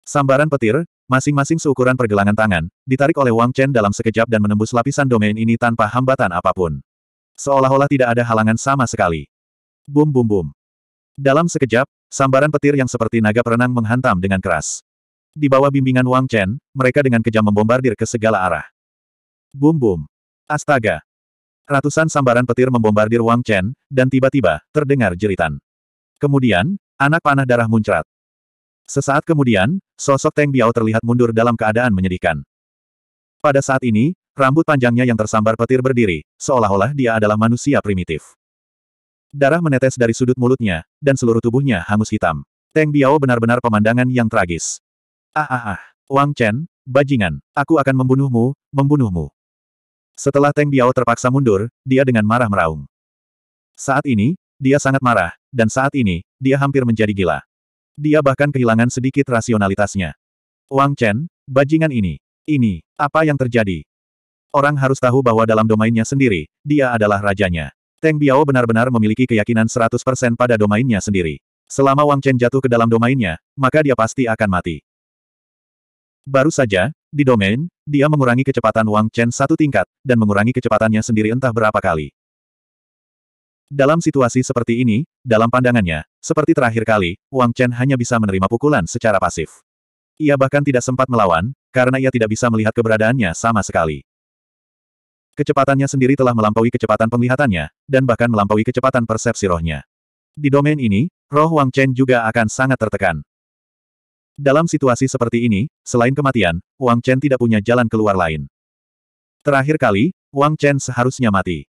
Sambaran petir, masing-masing seukuran pergelangan tangan, ditarik oleh Wang Chen dalam sekejap dan menembus lapisan domain ini tanpa hambatan apapun. Seolah-olah tidak ada halangan sama sekali. Bum bum bum. Dalam sekejap, sambaran petir yang seperti naga perenang menghantam dengan keras. Di bawah bimbingan Wang Chen, mereka dengan kejam membombardir ke segala arah. Bum bum. Astaga, Ratusan sambaran petir membombardir Wang Chen, dan tiba-tiba, terdengar jeritan. Kemudian, anak panah darah muncrat. Sesaat kemudian, sosok Teng Biao terlihat mundur dalam keadaan menyedihkan. Pada saat ini, rambut panjangnya yang tersambar petir berdiri, seolah-olah dia adalah manusia primitif. Darah menetes dari sudut mulutnya, dan seluruh tubuhnya hangus hitam. Teng Biao benar-benar pemandangan yang tragis. Ah ah ah, Wang Chen, bajingan, aku akan membunuhmu, membunuhmu. Setelah Teng Biao terpaksa mundur, dia dengan marah meraung. Saat ini, dia sangat marah, dan saat ini, dia hampir menjadi gila. Dia bahkan kehilangan sedikit rasionalitasnya. Wang Chen, bajingan ini. Ini, apa yang terjadi? Orang harus tahu bahwa dalam domainnya sendiri, dia adalah rajanya. Teng Biao benar-benar memiliki keyakinan 100% pada domainnya sendiri. Selama Wang Chen jatuh ke dalam domainnya, maka dia pasti akan mati. Baru saja, di domain, dia mengurangi kecepatan Wang Chen satu tingkat, dan mengurangi kecepatannya sendiri entah berapa kali. Dalam situasi seperti ini, dalam pandangannya, seperti terakhir kali, Wang Chen hanya bisa menerima pukulan secara pasif. Ia bahkan tidak sempat melawan, karena ia tidak bisa melihat keberadaannya sama sekali. Kecepatannya sendiri telah melampaui kecepatan penglihatannya, dan bahkan melampaui kecepatan persepsi rohnya. Di domain ini, roh Wang Chen juga akan sangat tertekan. Dalam situasi seperti ini, selain kematian, Wang Chen tidak punya jalan keluar lain. Terakhir kali, Wang Chen seharusnya mati.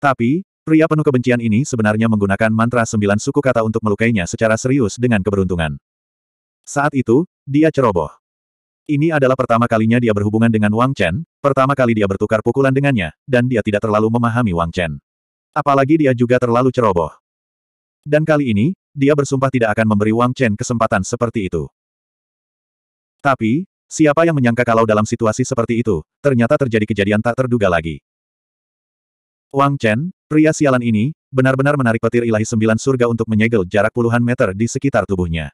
Tapi, pria penuh kebencian ini sebenarnya menggunakan mantra sembilan suku kata untuk melukainya secara serius dengan keberuntungan. Saat itu, dia ceroboh. Ini adalah pertama kalinya dia berhubungan dengan Wang Chen, pertama kali dia bertukar pukulan dengannya, dan dia tidak terlalu memahami Wang Chen. Apalagi dia juga terlalu ceroboh. Dan kali ini, dia bersumpah tidak akan memberi Wang Chen kesempatan seperti itu. Tapi, siapa yang menyangka kalau dalam situasi seperti itu, ternyata terjadi kejadian tak terduga lagi. Wang Chen, pria sialan ini, benar-benar menarik petir ilahi sembilan surga untuk menyegel jarak puluhan meter di sekitar tubuhnya.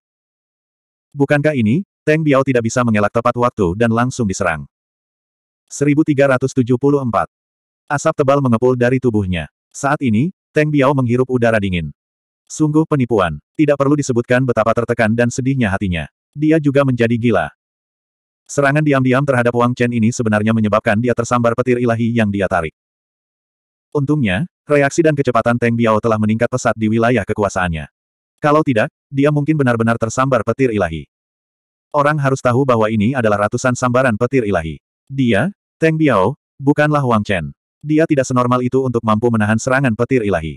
Bukankah ini, Teng Biao tidak bisa mengelak tepat waktu dan langsung diserang. 1374. Asap tebal mengepul dari tubuhnya. Saat ini, Teng Biao menghirup udara dingin. Sungguh penipuan. Tidak perlu disebutkan betapa tertekan dan sedihnya hatinya. Dia juga menjadi gila. Serangan diam-diam terhadap Wang Chen ini sebenarnya menyebabkan dia tersambar petir ilahi yang dia tarik. Untungnya, reaksi dan kecepatan Teng Biao telah meningkat pesat di wilayah kekuasaannya. Kalau tidak, dia mungkin benar-benar tersambar petir ilahi. Orang harus tahu bahwa ini adalah ratusan sambaran petir ilahi. Dia, Teng Biao, bukanlah Wang Chen. Dia tidak senormal itu untuk mampu menahan serangan petir ilahi.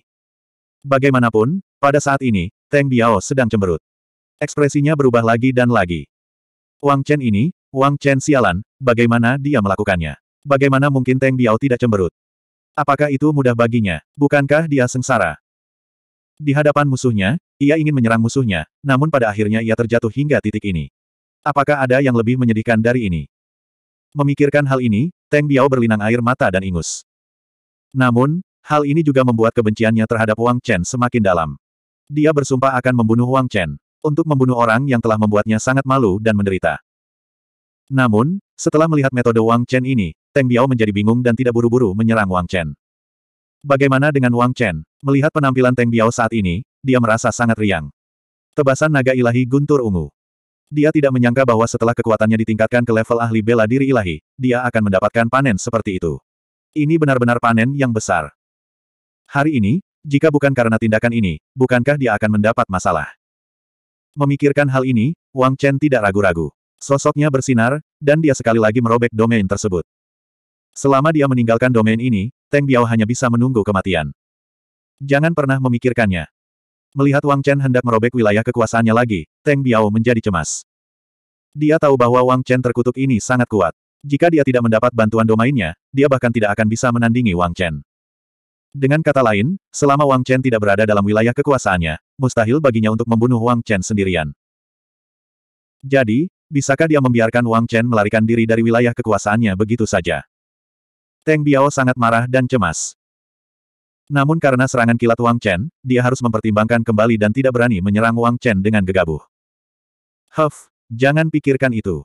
Bagaimanapun, pada saat ini, Teng Biao sedang cemberut. Ekspresinya berubah lagi dan lagi. Wang Chen ini, Wang Chen sialan, bagaimana dia melakukannya? Bagaimana mungkin Teng Biao tidak cemberut? Apakah itu mudah baginya? Bukankah dia sengsara? Di hadapan musuhnya, ia ingin menyerang musuhnya, namun pada akhirnya ia terjatuh hingga titik ini. Apakah ada yang lebih menyedihkan dari ini? Memikirkan hal ini, Teng Biao berlinang air mata dan ingus. Namun, hal ini juga membuat kebenciannya terhadap Wang Chen semakin dalam. Dia bersumpah akan membunuh Wang Chen, untuk membunuh orang yang telah membuatnya sangat malu dan menderita. Namun, setelah melihat metode Wang Chen ini, Teng Biao menjadi bingung dan tidak buru-buru menyerang Wang Chen. Bagaimana dengan Wang Chen? Melihat penampilan Teng Biao saat ini, dia merasa sangat riang. Tebasan naga ilahi guntur ungu. Dia tidak menyangka bahwa setelah kekuatannya ditingkatkan ke level ahli bela diri ilahi, dia akan mendapatkan panen seperti itu. Ini benar-benar panen yang besar. Hari ini, jika bukan karena tindakan ini, bukankah dia akan mendapat masalah? Memikirkan hal ini, Wang Chen tidak ragu-ragu. Sosoknya bersinar, dan dia sekali lagi merobek domain tersebut. Selama dia meninggalkan domain ini, Teng Biao hanya bisa menunggu kematian. Jangan pernah memikirkannya. Melihat Wang Chen hendak merobek wilayah kekuasaannya lagi, Teng Biao menjadi cemas. Dia tahu bahwa Wang Chen terkutuk ini sangat kuat. Jika dia tidak mendapat bantuan domainnya, dia bahkan tidak akan bisa menandingi Wang Chen. Dengan kata lain, selama Wang Chen tidak berada dalam wilayah kekuasaannya, mustahil baginya untuk membunuh Wang Chen sendirian. Jadi, Bisakah dia membiarkan Wang Chen melarikan diri dari wilayah kekuasaannya begitu saja? Teng Biao sangat marah dan cemas. Namun karena serangan kilat Wang Chen, dia harus mempertimbangkan kembali dan tidak berani menyerang Wang Chen dengan gegabah. Huff, jangan pikirkan itu.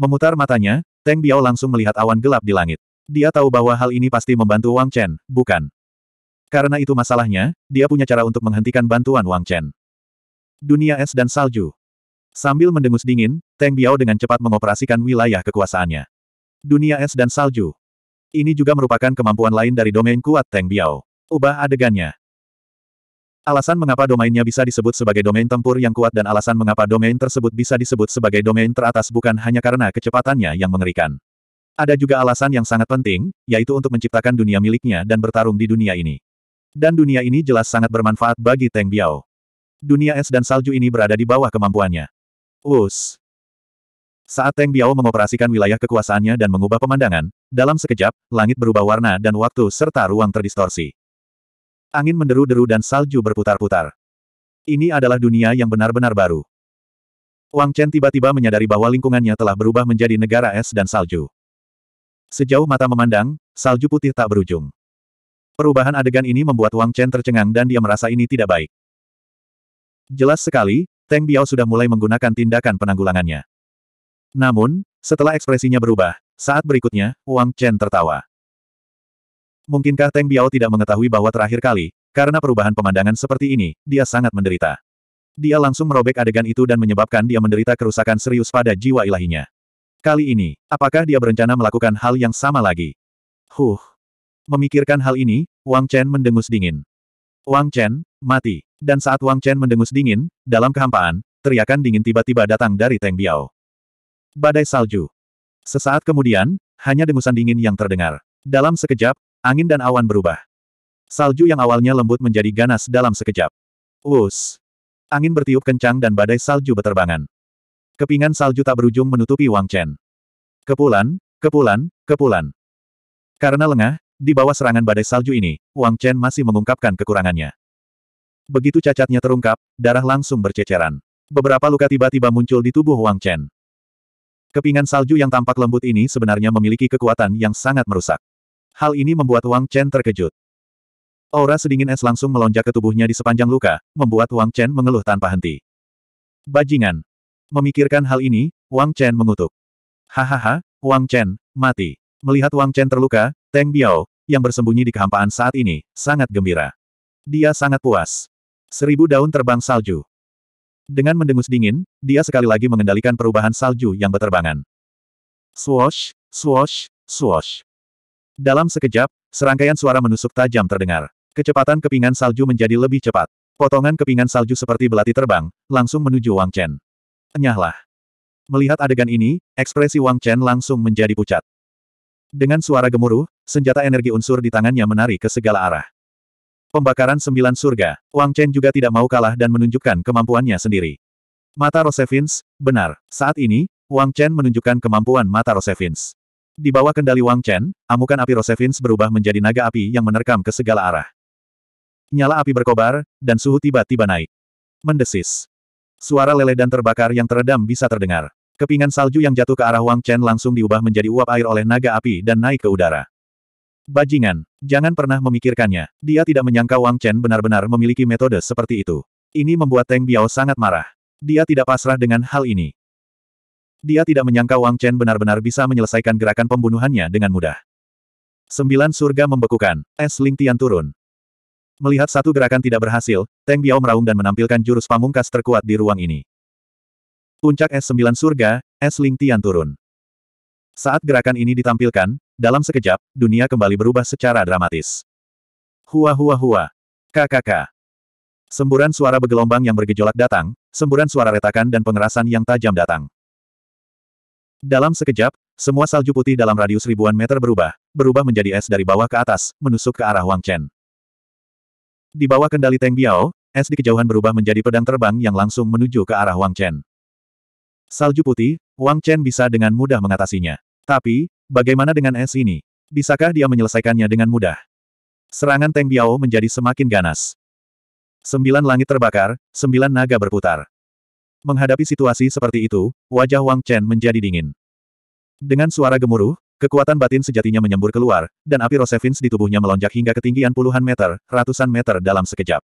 Memutar matanya, Teng Biao langsung melihat awan gelap di langit. Dia tahu bahwa hal ini pasti membantu Wang Chen, bukan? Karena itu masalahnya, dia punya cara untuk menghentikan bantuan Wang Chen. Dunia es dan salju. Sambil mendengus dingin, Teng Biao dengan cepat mengoperasikan wilayah kekuasaannya. Dunia es dan salju. Ini juga merupakan kemampuan lain dari domain kuat Teng Biao. Ubah adegannya. Alasan mengapa domainnya bisa disebut sebagai domain tempur yang kuat dan alasan mengapa domain tersebut bisa disebut sebagai domain teratas bukan hanya karena kecepatannya yang mengerikan. Ada juga alasan yang sangat penting, yaitu untuk menciptakan dunia miliknya dan bertarung di dunia ini. Dan dunia ini jelas sangat bermanfaat bagi Teng Biao. Dunia es dan salju ini berada di bawah kemampuannya. Us. Saat Teng Biao mengoperasikan wilayah kekuasaannya dan mengubah pemandangan, dalam sekejap, langit berubah warna dan waktu serta ruang terdistorsi. Angin menderu-deru dan salju berputar-putar. Ini adalah dunia yang benar-benar baru. Wang Chen tiba-tiba menyadari bahwa lingkungannya telah berubah menjadi negara es dan salju. Sejauh mata memandang, salju putih tak berujung. Perubahan adegan ini membuat Wang Chen tercengang dan dia merasa ini tidak baik. Jelas sekali, Teng Biao sudah mulai menggunakan tindakan penanggulangannya. Namun, setelah ekspresinya berubah, saat berikutnya, Wang Chen tertawa. Mungkinkah Teng Biao tidak mengetahui bahwa terakhir kali, karena perubahan pemandangan seperti ini, dia sangat menderita. Dia langsung merobek adegan itu dan menyebabkan dia menderita kerusakan serius pada jiwa ilahinya. Kali ini, apakah dia berencana melakukan hal yang sama lagi? Huh. Memikirkan hal ini, Wang Chen mendengus dingin. Wang Chen, mati. Dan saat Wang Chen mendengus dingin, dalam kehampaan, teriakan dingin tiba-tiba datang dari Teng Biao. Badai salju. Sesaat kemudian, hanya dengusan dingin yang terdengar. Dalam sekejap, angin dan awan berubah. Salju yang awalnya lembut menjadi ganas dalam sekejap. Wus. Angin bertiup kencang dan badai salju beterbangan. Kepingan salju tak berujung menutupi Wang Chen. Kepulan, kepulan, kepulan. Karena lengah, di bawah serangan badai salju ini, Wang Chen masih mengungkapkan kekurangannya. Begitu cacatnya terungkap, darah langsung berceceran. Beberapa luka tiba-tiba muncul di tubuh Wang Chen. Kepingan salju yang tampak lembut ini sebenarnya memiliki kekuatan yang sangat merusak. Hal ini membuat Wang Chen terkejut. Aura sedingin es langsung melonjak ke tubuhnya di sepanjang luka, membuat Wang Chen mengeluh tanpa henti. Bajingan. Memikirkan hal ini, Wang Chen mengutuk. Hahaha, Wang Chen, mati. Melihat Wang Chen terluka, Teng Biao, yang bersembunyi di kehampaan saat ini, sangat gembira. Dia sangat puas. Seribu daun terbang salju. Dengan mendengus dingin, dia sekali lagi mengendalikan perubahan salju yang berterbangan. Swosh, swosh, swosh. Dalam sekejap, serangkaian suara menusuk tajam terdengar. Kecepatan kepingan salju menjadi lebih cepat. Potongan kepingan salju seperti belati terbang, langsung menuju Wang Chen. Enyahlah. Melihat adegan ini, ekspresi Wang Chen langsung menjadi pucat. Dengan suara gemuruh, senjata energi unsur di tangannya menari ke segala arah. Pembakaran sembilan surga, Wang Chen juga tidak mau kalah dan menunjukkan kemampuannya sendiri. Mata Rosevins, benar, saat ini, Wang Chen menunjukkan kemampuan mata Rosevins. Di bawah kendali Wang Chen, amukan api Rosevins berubah menjadi naga api yang menerkam ke segala arah. Nyala api berkobar, dan suhu tiba-tiba naik. Mendesis. Suara dan terbakar yang teredam bisa terdengar. Kepingan salju yang jatuh ke arah Wang Chen langsung diubah menjadi uap air oleh naga api dan naik ke udara. Bajingan, jangan pernah memikirkannya. Dia tidak menyangka Wang Chen benar-benar memiliki metode seperti itu. Ini membuat Teng Biao sangat marah. Dia tidak pasrah dengan hal ini. Dia tidak menyangka Wang Chen benar-benar bisa menyelesaikan gerakan pembunuhannya dengan mudah. Sembilan surga membekukan, es Ling Tian turun. Melihat satu gerakan tidak berhasil, Teng Biao meraung dan menampilkan jurus pamungkas terkuat di ruang ini. Puncak S9 surga, S Ling Tian turun. Saat gerakan ini ditampilkan, dalam sekejap, dunia kembali berubah secara dramatis. Hua hua hua. KKK. Semburan suara bergelombang yang bergejolak datang, semburan suara retakan dan pengerasan yang tajam datang. Dalam sekejap, semua salju putih dalam radius ribuan meter berubah, berubah menjadi es dari bawah ke atas, menusuk ke arah Wang Chen. Di bawah kendali Teng Biao, es di kejauhan berubah menjadi pedang terbang yang langsung menuju ke arah Wang Chen. Salju putih, Wang Chen bisa dengan mudah mengatasinya. Tapi, bagaimana dengan es ini? Bisakah dia menyelesaikannya dengan mudah? Serangan Teng Biao menjadi semakin ganas. Sembilan langit terbakar, sembilan naga berputar. Menghadapi situasi seperti itu, wajah Wang Chen menjadi dingin. Dengan suara gemuruh, kekuatan batin sejatinya menyembur keluar, dan api Rosevins di tubuhnya melonjak hingga ketinggian puluhan meter, ratusan meter dalam sekejap.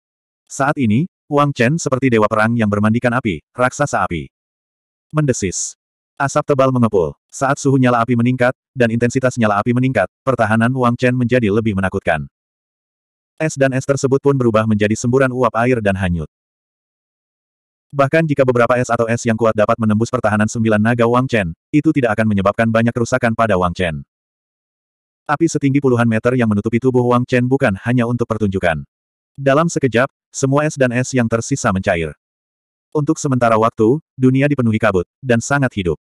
Saat ini, Wang Chen seperti dewa perang yang bermandikan api, raksasa api mendesis. Asap tebal mengepul. Saat suhu nyala api meningkat, dan intensitas nyala api meningkat, pertahanan Wang Chen menjadi lebih menakutkan. Es dan es tersebut pun berubah menjadi semburan uap air dan hanyut. Bahkan jika beberapa es atau es yang kuat dapat menembus pertahanan sembilan naga Wang Chen, itu tidak akan menyebabkan banyak kerusakan pada Wang Chen. Api setinggi puluhan meter yang menutupi tubuh Wang Chen bukan hanya untuk pertunjukan. Dalam sekejap, semua es dan es yang tersisa mencair. Untuk sementara waktu, dunia dipenuhi kabut, dan sangat hidup.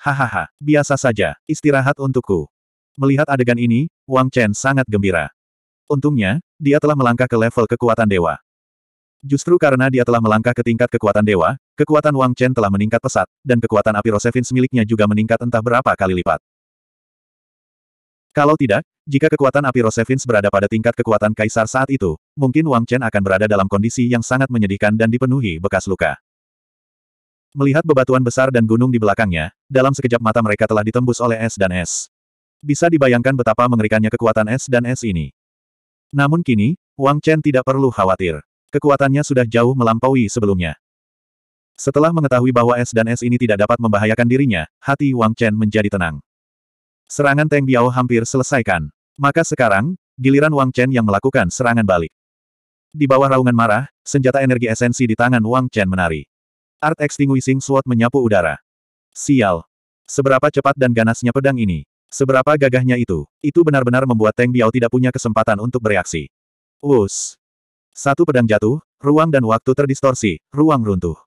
Hahaha, biasa saja, istirahat untukku. Melihat adegan ini, Wang Chen sangat gembira. Untungnya, dia telah melangkah ke level kekuatan dewa. Justru karena dia telah melangkah ke tingkat kekuatan dewa, kekuatan Wang Chen telah meningkat pesat, dan kekuatan api Rosevins miliknya juga meningkat entah berapa kali lipat. Kalau tidak, jika kekuatan api Rosevins berada pada tingkat kekuatan kaisar saat itu, mungkin Wang Chen akan berada dalam kondisi yang sangat menyedihkan dan dipenuhi bekas luka. Melihat bebatuan besar dan gunung di belakangnya, dalam sekejap mata mereka telah ditembus oleh es dan es. Bisa dibayangkan betapa mengerikannya kekuatan es dan es ini. Namun kini, Wang Chen tidak perlu khawatir. Kekuatannya sudah jauh melampaui sebelumnya. Setelah mengetahui bahwa es dan es ini tidak dapat membahayakan dirinya, hati Wang Chen menjadi tenang. Serangan Teng Biao hampir selesaikan. Maka sekarang, giliran Wang Chen yang melakukan serangan balik. Di bawah raungan marah, senjata energi esensi di tangan Wang Chen menari. Art Extinguishing Sword menyapu udara. Sial. Seberapa cepat dan ganasnya pedang ini. Seberapa gagahnya itu. Itu benar-benar membuat Teng Biao tidak punya kesempatan untuk bereaksi. Wus. Satu pedang jatuh, ruang dan waktu terdistorsi, ruang runtuh.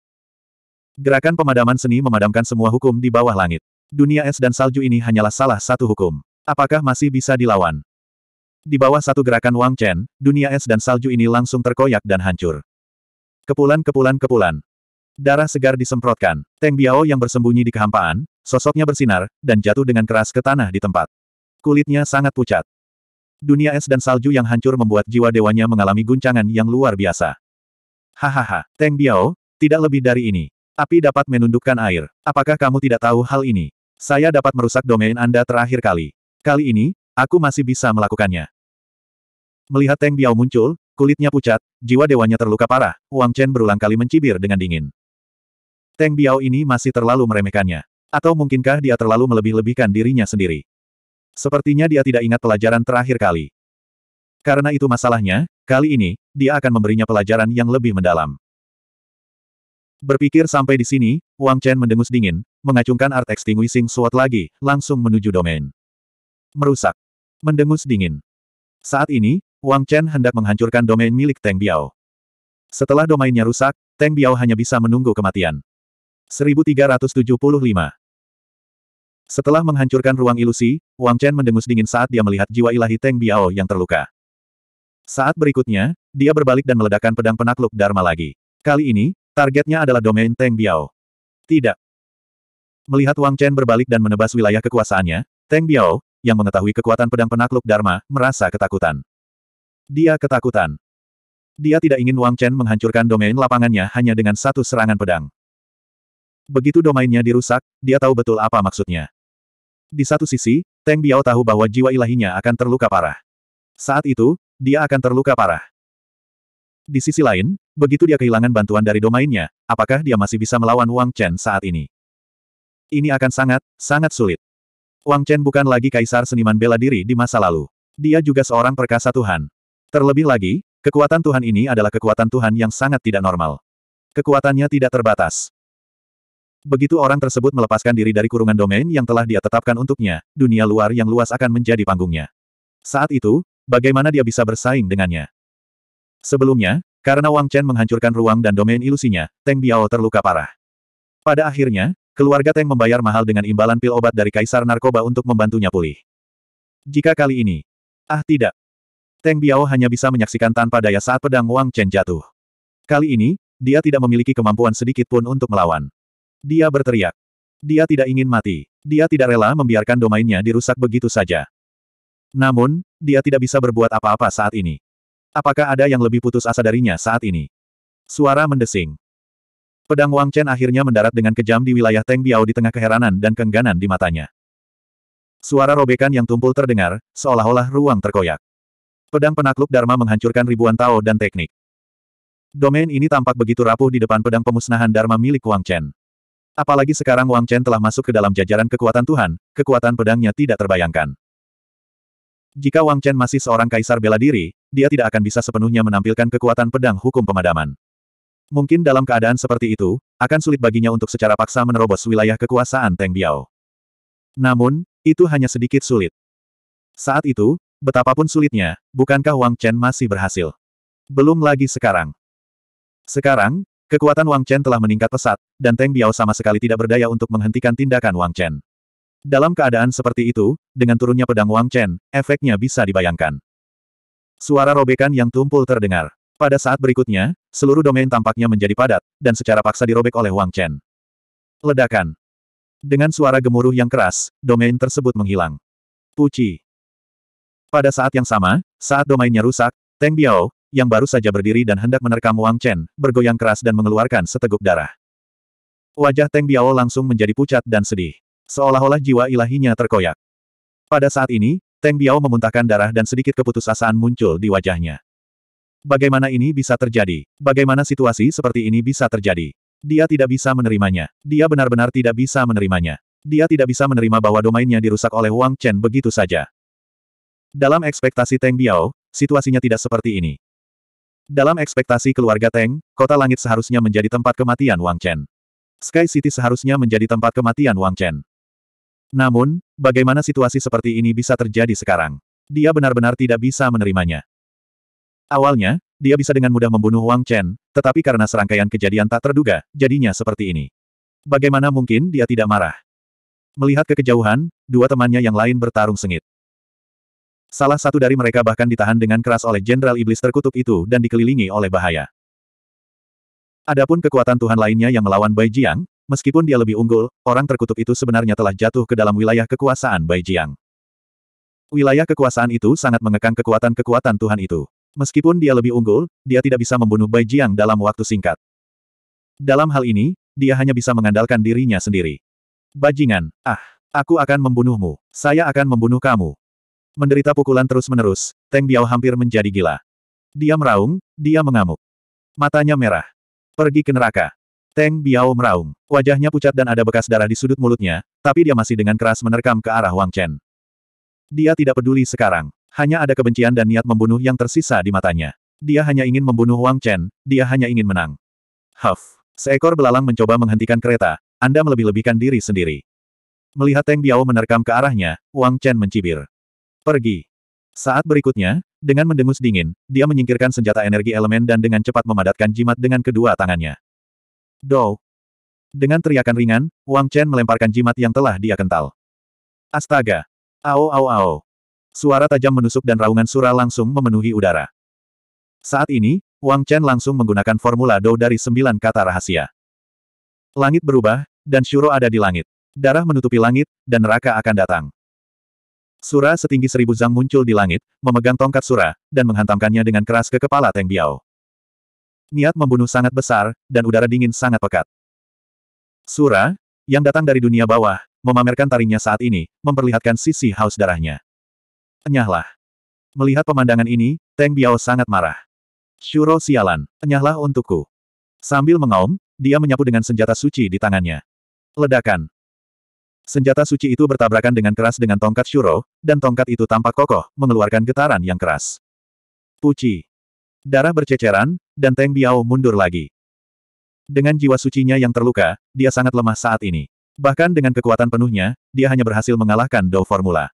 Gerakan pemadaman seni memadamkan semua hukum di bawah langit. Dunia es dan salju ini hanyalah salah satu hukum. Apakah masih bisa dilawan? Di bawah satu gerakan Wang Chen, dunia es dan salju ini langsung terkoyak dan hancur. Kepulan-kepulan-kepulan, Darah segar disemprotkan. Teng Biao yang bersembunyi di kehampaan, sosoknya bersinar, dan jatuh dengan keras ke tanah di tempat. Kulitnya sangat pucat. Dunia es dan salju yang hancur membuat jiwa dewanya mengalami guncangan yang luar biasa. Hahaha, Teng Biao, tidak lebih dari ini. Api dapat menundukkan air. Apakah kamu tidak tahu hal ini? Saya dapat merusak domain Anda terakhir kali. Kali ini, aku masih bisa melakukannya. Melihat Teng Biao muncul, kulitnya pucat, jiwa dewanya terluka parah, Wang Chen berulang kali mencibir dengan dingin. Teng Biao ini masih terlalu meremehkannya. Atau mungkinkah dia terlalu melebih-lebihkan dirinya sendiri? Sepertinya dia tidak ingat pelajaran terakhir kali. Karena itu masalahnya, kali ini, dia akan memberinya pelajaran yang lebih mendalam. Berpikir sampai di sini, Wang Chen mendengus dingin, mengacungkan art extinguishing sword lagi, langsung menuju domain. Merusak. Mendengus dingin. Saat ini, Wang Chen hendak menghancurkan domain milik Teng Biao. Setelah domainnya rusak, Teng Biao hanya bisa menunggu kematian. 1375. Setelah menghancurkan ruang ilusi, Wang Chen mendengus dingin saat dia melihat jiwa ilahi Teng Biao yang terluka. Saat berikutnya, dia berbalik dan meledakkan pedang penakluk Dharma lagi. Kali ini, targetnya adalah domain Teng Biao. Tidak. Melihat Wang Chen berbalik dan menebas wilayah kekuasaannya, Teng Biao, yang mengetahui kekuatan pedang penakluk Dharma, merasa ketakutan. Dia ketakutan. Dia tidak ingin Wang Chen menghancurkan domain lapangannya hanya dengan satu serangan pedang. Begitu domainnya dirusak, dia tahu betul apa maksudnya. Di satu sisi, Teng Biao tahu bahwa jiwa ilahinya akan terluka parah. Saat itu, dia akan terluka parah. Di sisi lain, begitu dia kehilangan bantuan dari domainnya, apakah dia masih bisa melawan Wang Chen saat ini? Ini akan sangat, sangat sulit. Wang Chen bukan lagi kaisar seniman bela diri di masa lalu. Dia juga seorang perkasa Tuhan. Terlebih lagi, kekuatan Tuhan ini adalah kekuatan Tuhan yang sangat tidak normal. Kekuatannya tidak terbatas. Begitu orang tersebut melepaskan diri dari kurungan domain yang telah dia tetapkan untuknya, dunia luar yang luas akan menjadi panggungnya. Saat itu, bagaimana dia bisa bersaing dengannya? Sebelumnya, karena Wang Chen menghancurkan ruang dan domain ilusinya, Teng Biao terluka parah. Pada akhirnya, keluarga Teng membayar mahal dengan imbalan pil obat dari kaisar narkoba untuk membantunya pulih. Jika kali ini, ah tidak. Teng Biao hanya bisa menyaksikan tanpa daya saat pedang Wang Chen jatuh. Kali ini, dia tidak memiliki kemampuan sedikit pun untuk melawan. Dia berteriak. Dia tidak ingin mati. Dia tidak rela membiarkan domainnya dirusak begitu saja. Namun, dia tidak bisa berbuat apa-apa saat ini. Apakah ada yang lebih putus asa darinya saat ini? Suara mendesing. Pedang Wang Chen akhirnya mendarat dengan kejam di wilayah Teng Biao di tengah keheranan dan kengganan di matanya. Suara robekan yang tumpul terdengar, seolah-olah ruang terkoyak. Pedang penakluk Dharma menghancurkan ribuan Tao dan teknik. Domain ini tampak begitu rapuh di depan pedang pemusnahan Dharma milik Wang Chen. Apalagi sekarang Wang Chen telah masuk ke dalam jajaran kekuatan Tuhan, kekuatan pedangnya tidak terbayangkan. Jika Wang Chen masih seorang kaisar bela diri, dia tidak akan bisa sepenuhnya menampilkan kekuatan pedang hukum pemadaman. Mungkin dalam keadaan seperti itu, akan sulit baginya untuk secara paksa menerobos wilayah kekuasaan Teng Biao. Namun, itu hanya sedikit sulit. Saat itu, betapapun sulitnya, bukankah Wang Chen masih berhasil? Belum lagi sekarang. Sekarang, Kekuatan Wang Chen telah meningkat pesat, dan Teng Biao sama sekali tidak berdaya untuk menghentikan tindakan Wang Chen. Dalam keadaan seperti itu, dengan turunnya pedang Wang Chen, efeknya bisa dibayangkan. Suara robekan yang tumpul terdengar. Pada saat berikutnya, seluruh domain tampaknya menjadi padat, dan secara paksa dirobek oleh Wang Chen. Ledakan. Dengan suara gemuruh yang keras, domain tersebut menghilang. Puci. Pada saat yang sama, saat domainnya rusak, Teng Biao, yang baru saja berdiri dan hendak menerkam Wang Chen, bergoyang keras dan mengeluarkan seteguk darah. Wajah Teng Biao langsung menjadi pucat dan sedih. Seolah-olah jiwa ilahinya terkoyak. Pada saat ini, Teng Biao memuntahkan darah dan sedikit keputusasaan muncul di wajahnya. Bagaimana ini bisa terjadi? Bagaimana situasi seperti ini bisa terjadi? Dia tidak bisa menerimanya. Dia benar-benar tidak bisa menerimanya. Dia tidak bisa menerima bahwa domainnya dirusak oleh Wang Chen begitu saja. Dalam ekspektasi Teng Biao, situasinya tidak seperti ini. Dalam ekspektasi keluarga Teng, kota langit seharusnya menjadi tempat kematian Wang Chen. Sky City seharusnya menjadi tempat kematian Wang Chen. Namun, bagaimana situasi seperti ini bisa terjadi sekarang? Dia benar-benar tidak bisa menerimanya. Awalnya, dia bisa dengan mudah membunuh Wang Chen, tetapi karena serangkaian kejadian tak terduga, jadinya seperti ini. Bagaimana mungkin dia tidak marah? Melihat ke kejauhan, dua temannya yang lain bertarung sengit. Salah satu dari mereka bahkan ditahan dengan keras oleh Jenderal Iblis terkutuk itu dan dikelilingi oleh bahaya. Adapun kekuatan Tuhan lainnya yang melawan Bai Jiang, meskipun dia lebih unggul, orang terkutuk itu sebenarnya telah jatuh ke dalam wilayah kekuasaan Bai Jiang. Wilayah kekuasaan itu sangat mengekang kekuatan-kekuatan Tuhan itu. Meskipun dia lebih unggul, dia tidak bisa membunuh Bai Jiang dalam waktu singkat. Dalam hal ini, dia hanya bisa mengandalkan dirinya sendiri. Bajingan, ah, aku akan membunuhmu, saya akan membunuh kamu, Menderita pukulan terus-menerus, Teng Biao hampir menjadi gila. Dia meraung, dia mengamuk. Matanya merah. Pergi ke neraka. Teng Biao meraung. Wajahnya pucat dan ada bekas darah di sudut mulutnya, tapi dia masih dengan keras menerkam ke arah Wang Chen. Dia tidak peduli sekarang. Hanya ada kebencian dan niat membunuh yang tersisa di matanya. Dia hanya ingin membunuh Wang Chen, dia hanya ingin menang. Huff. Seekor belalang mencoba menghentikan kereta, Anda melebih-lebihkan diri sendiri. Melihat Teng Biao menerkam ke arahnya, Wang Chen mencibir. Pergi. Saat berikutnya, dengan mendengus dingin, dia menyingkirkan senjata energi elemen dan dengan cepat memadatkan jimat dengan kedua tangannya. Dou. Dengan teriakan ringan, Wang Chen melemparkan jimat yang telah dia kental. Astaga! Ao ao ao! Suara tajam menusuk dan raungan sura langsung memenuhi udara. Saat ini, Wang Chen langsung menggunakan formula Dou dari sembilan kata rahasia. Langit berubah, dan Shuro ada di langit. Darah menutupi langit, dan neraka akan datang. Sura setinggi seribu zang muncul di langit, memegang tongkat Sura, dan menghantamkannya dengan keras ke kepala Teng Biao. Niat membunuh sangat besar, dan udara dingin sangat pekat. Sura, yang datang dari dunia bawah, memamerkan taringnya saat ini, memperlihatkan sisi haus darahnya. Enyahlah. Melihat pemandangan ini, Teng Biao sangat marah. Shuro sialan, enyahlah untukku. Sambil mengaum, dia menyapu dengan senjata suci di tangannya. Ledakan. Senjata suci itu bertabrakan dengan keras dengan tongkat Shuro, dan tongkat itu tampak kokoh, mengeluarkan getaran yang keras. Puci. Darah berceceran, dan Teng Biao mundur lagi. Dengan jiwa sucinya yang terluka, dia sangat lemah saat ini. Bahkan dengan kekuatan penuhnya, dia hanya berhasil mengalahkan Dou Formula.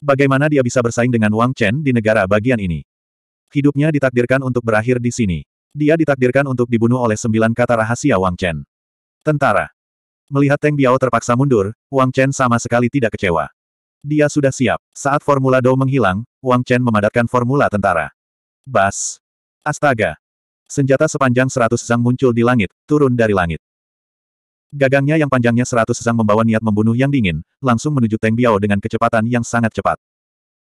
Bagaimana dia bisa bersaing dengan Wang Chen di negara bagian ini? Hidupnya ditakdirkan untuk berakhir di sini. Dia ditakdirkan untuk dibunuh oleh sembilan kata rahasia Wang Chen. Tentara. Melihat Teng Biao terpaksa mundur, Wang Chen sama sekali tidak kecewa. Dia sudah siap. Saat formula Dou menghilang, Wang Chen memadatkan formula tentara. Bas! Astaga! Senjata sepanjang seratus zang muncul di langit, turun dari langit. Gagangnya yang panjangnya seratus zang membawa niat membunuh yang dingin, langsung menuju Teng Biao dengan kecepatan yang sangat cepat.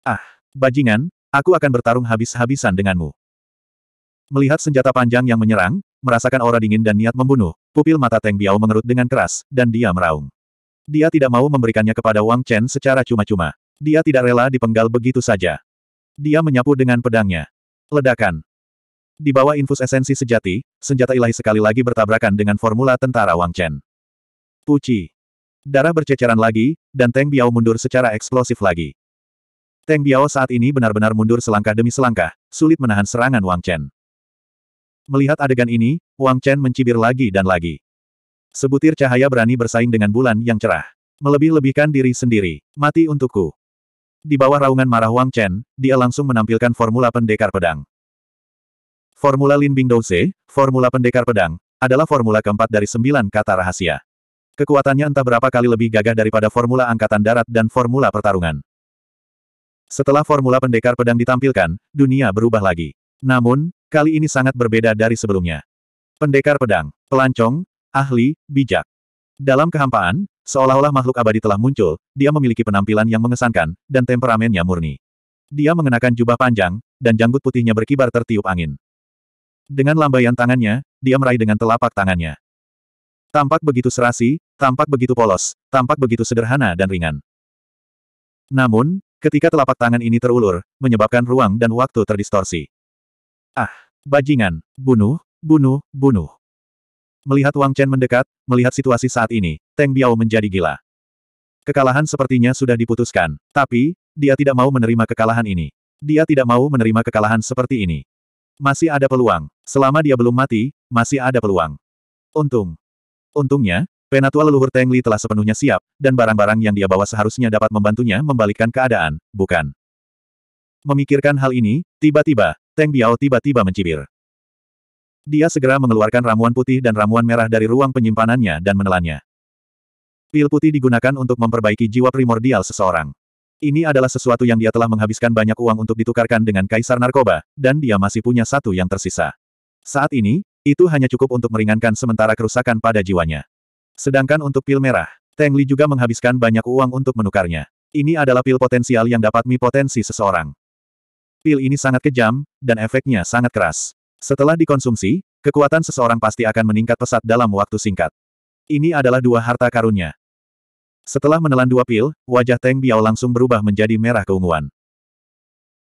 Ah, bajingan, aku akan bertarung habis-habisan denganmu. Melihat senjata panjang yang menyerang, merasakan aura dingin dan niat membunuh, pupil mata Teng Biao mengerut dengan keras, dan dia meraung. Dia tidak mau memberikannya kepada Wang Chen secara cuma-cuma. Dia tidak rela dipenggal begitu saja. Dia menyapu dengan pedangnya. Ledakan. Di bawah infus esensi sejati, senjata ilahi sekali lagi bertabrakan dengan formula tentara Wang Chen. Puci. Darah berceceran lagi, dan Teng Biao mundur secara eksplosif lagi. Teng Biao saat ini benar-benar mundur selangkah demi selangkah, sulit menahan serangan Wang Chen. Melihat adegan ini, Wang Chen mencibir lagi dan lagi. Sebutir cahaya berani bersaing dengan bulan yang cerah. Melebih-lebihkan diri sendiri. Mati untukku. Di bawah raungan marah Wang Chen, dia langsung menampilkan formula pendekar pedang. Formula Lin Bing Douze, formula pendekar pedang, adalah formula keempat dari sembilan kata rahasia. Kekuatannya entah berapa kali lebih gagah daripada formula angkatan darat dan formula pertarungan. Setelah formula pendekar pedang ditampilkan, dunia berubah lagi. Namun, Kali ini sangat berbeda dari sebelumnya. Pendekar pedang, pelancong, ahli, bijak. Dalam kehampaan, seolah-olah makhluk abadi telah muncul, dia memiliki penampilan yang mengesankan, dan temperamennya murni. Dia mengenakan jubah panjang, dan janggut putihnya berkibar tertiup angin. Dengan lambaian tangannya, dia meraih dengan telapak tangannya. Tampak begitu serasi, tampak begitu polos, tampak begitu sederhana dan ringan. Namun, ketika telapak tangan ini terulur, menyebabkan ruang dan waktu terdistorsi. Ah! Bajingan, bunuh, bunuh, bunuh. Melihat Wang Chen mendekat, melihat situasi saat ini, Teng Biao menjadi gila. Kekalahan sepertinya sudah diputuskan, tapi, dia tidak mau menerima kekalahan ini. Dia tidak mau menerima kekalahan seperti ini. Masih ada peluang. Selama dia belum mati, masih ada peluang. Untung. Untungnya, penatua leluhur Teng Li telah sepenuhnya siap, dan barang-barang yang dia bawa seharusnya dapat membantunya membalikkan keadaan, bukan? Memikirkan hal ini, tiba-tiba, Teng Biao tiba-tiba mencibir. Dia segera mengeluarkan ramuan putih dan ramuan merah dari ruang penyimpanannya dan menelannya. Pil putih digunakan untuk memperbaiki jiwa primordial seseorang. Ini adalah sesuatu yang dia telah menghabiskan banyak uang untuk ditukarkan dengan kaisar narkoba, dan dia masih punya satu yang tersisa. Saat ini, itu hanya cukup untuk meringankan sementara kerusakan pada jiwanya. Sedangkan untuk pil merah, Teng Li juga menghabiskan banyak uang untuk menukarnya. Ini adalah pil potensial yang dapat mi potensi seseorang. Pil ini sangat kejam, dan efeknya sangat keras. Setelah dikonsumsi, kekuatan seseorang pasti akan meningkat pesat dalam waktu singkat. Ini adalah dua harta karunnya. Setelah menelan dua pil, wajah Teng Biao langsung berubah menjadi merah keunguan.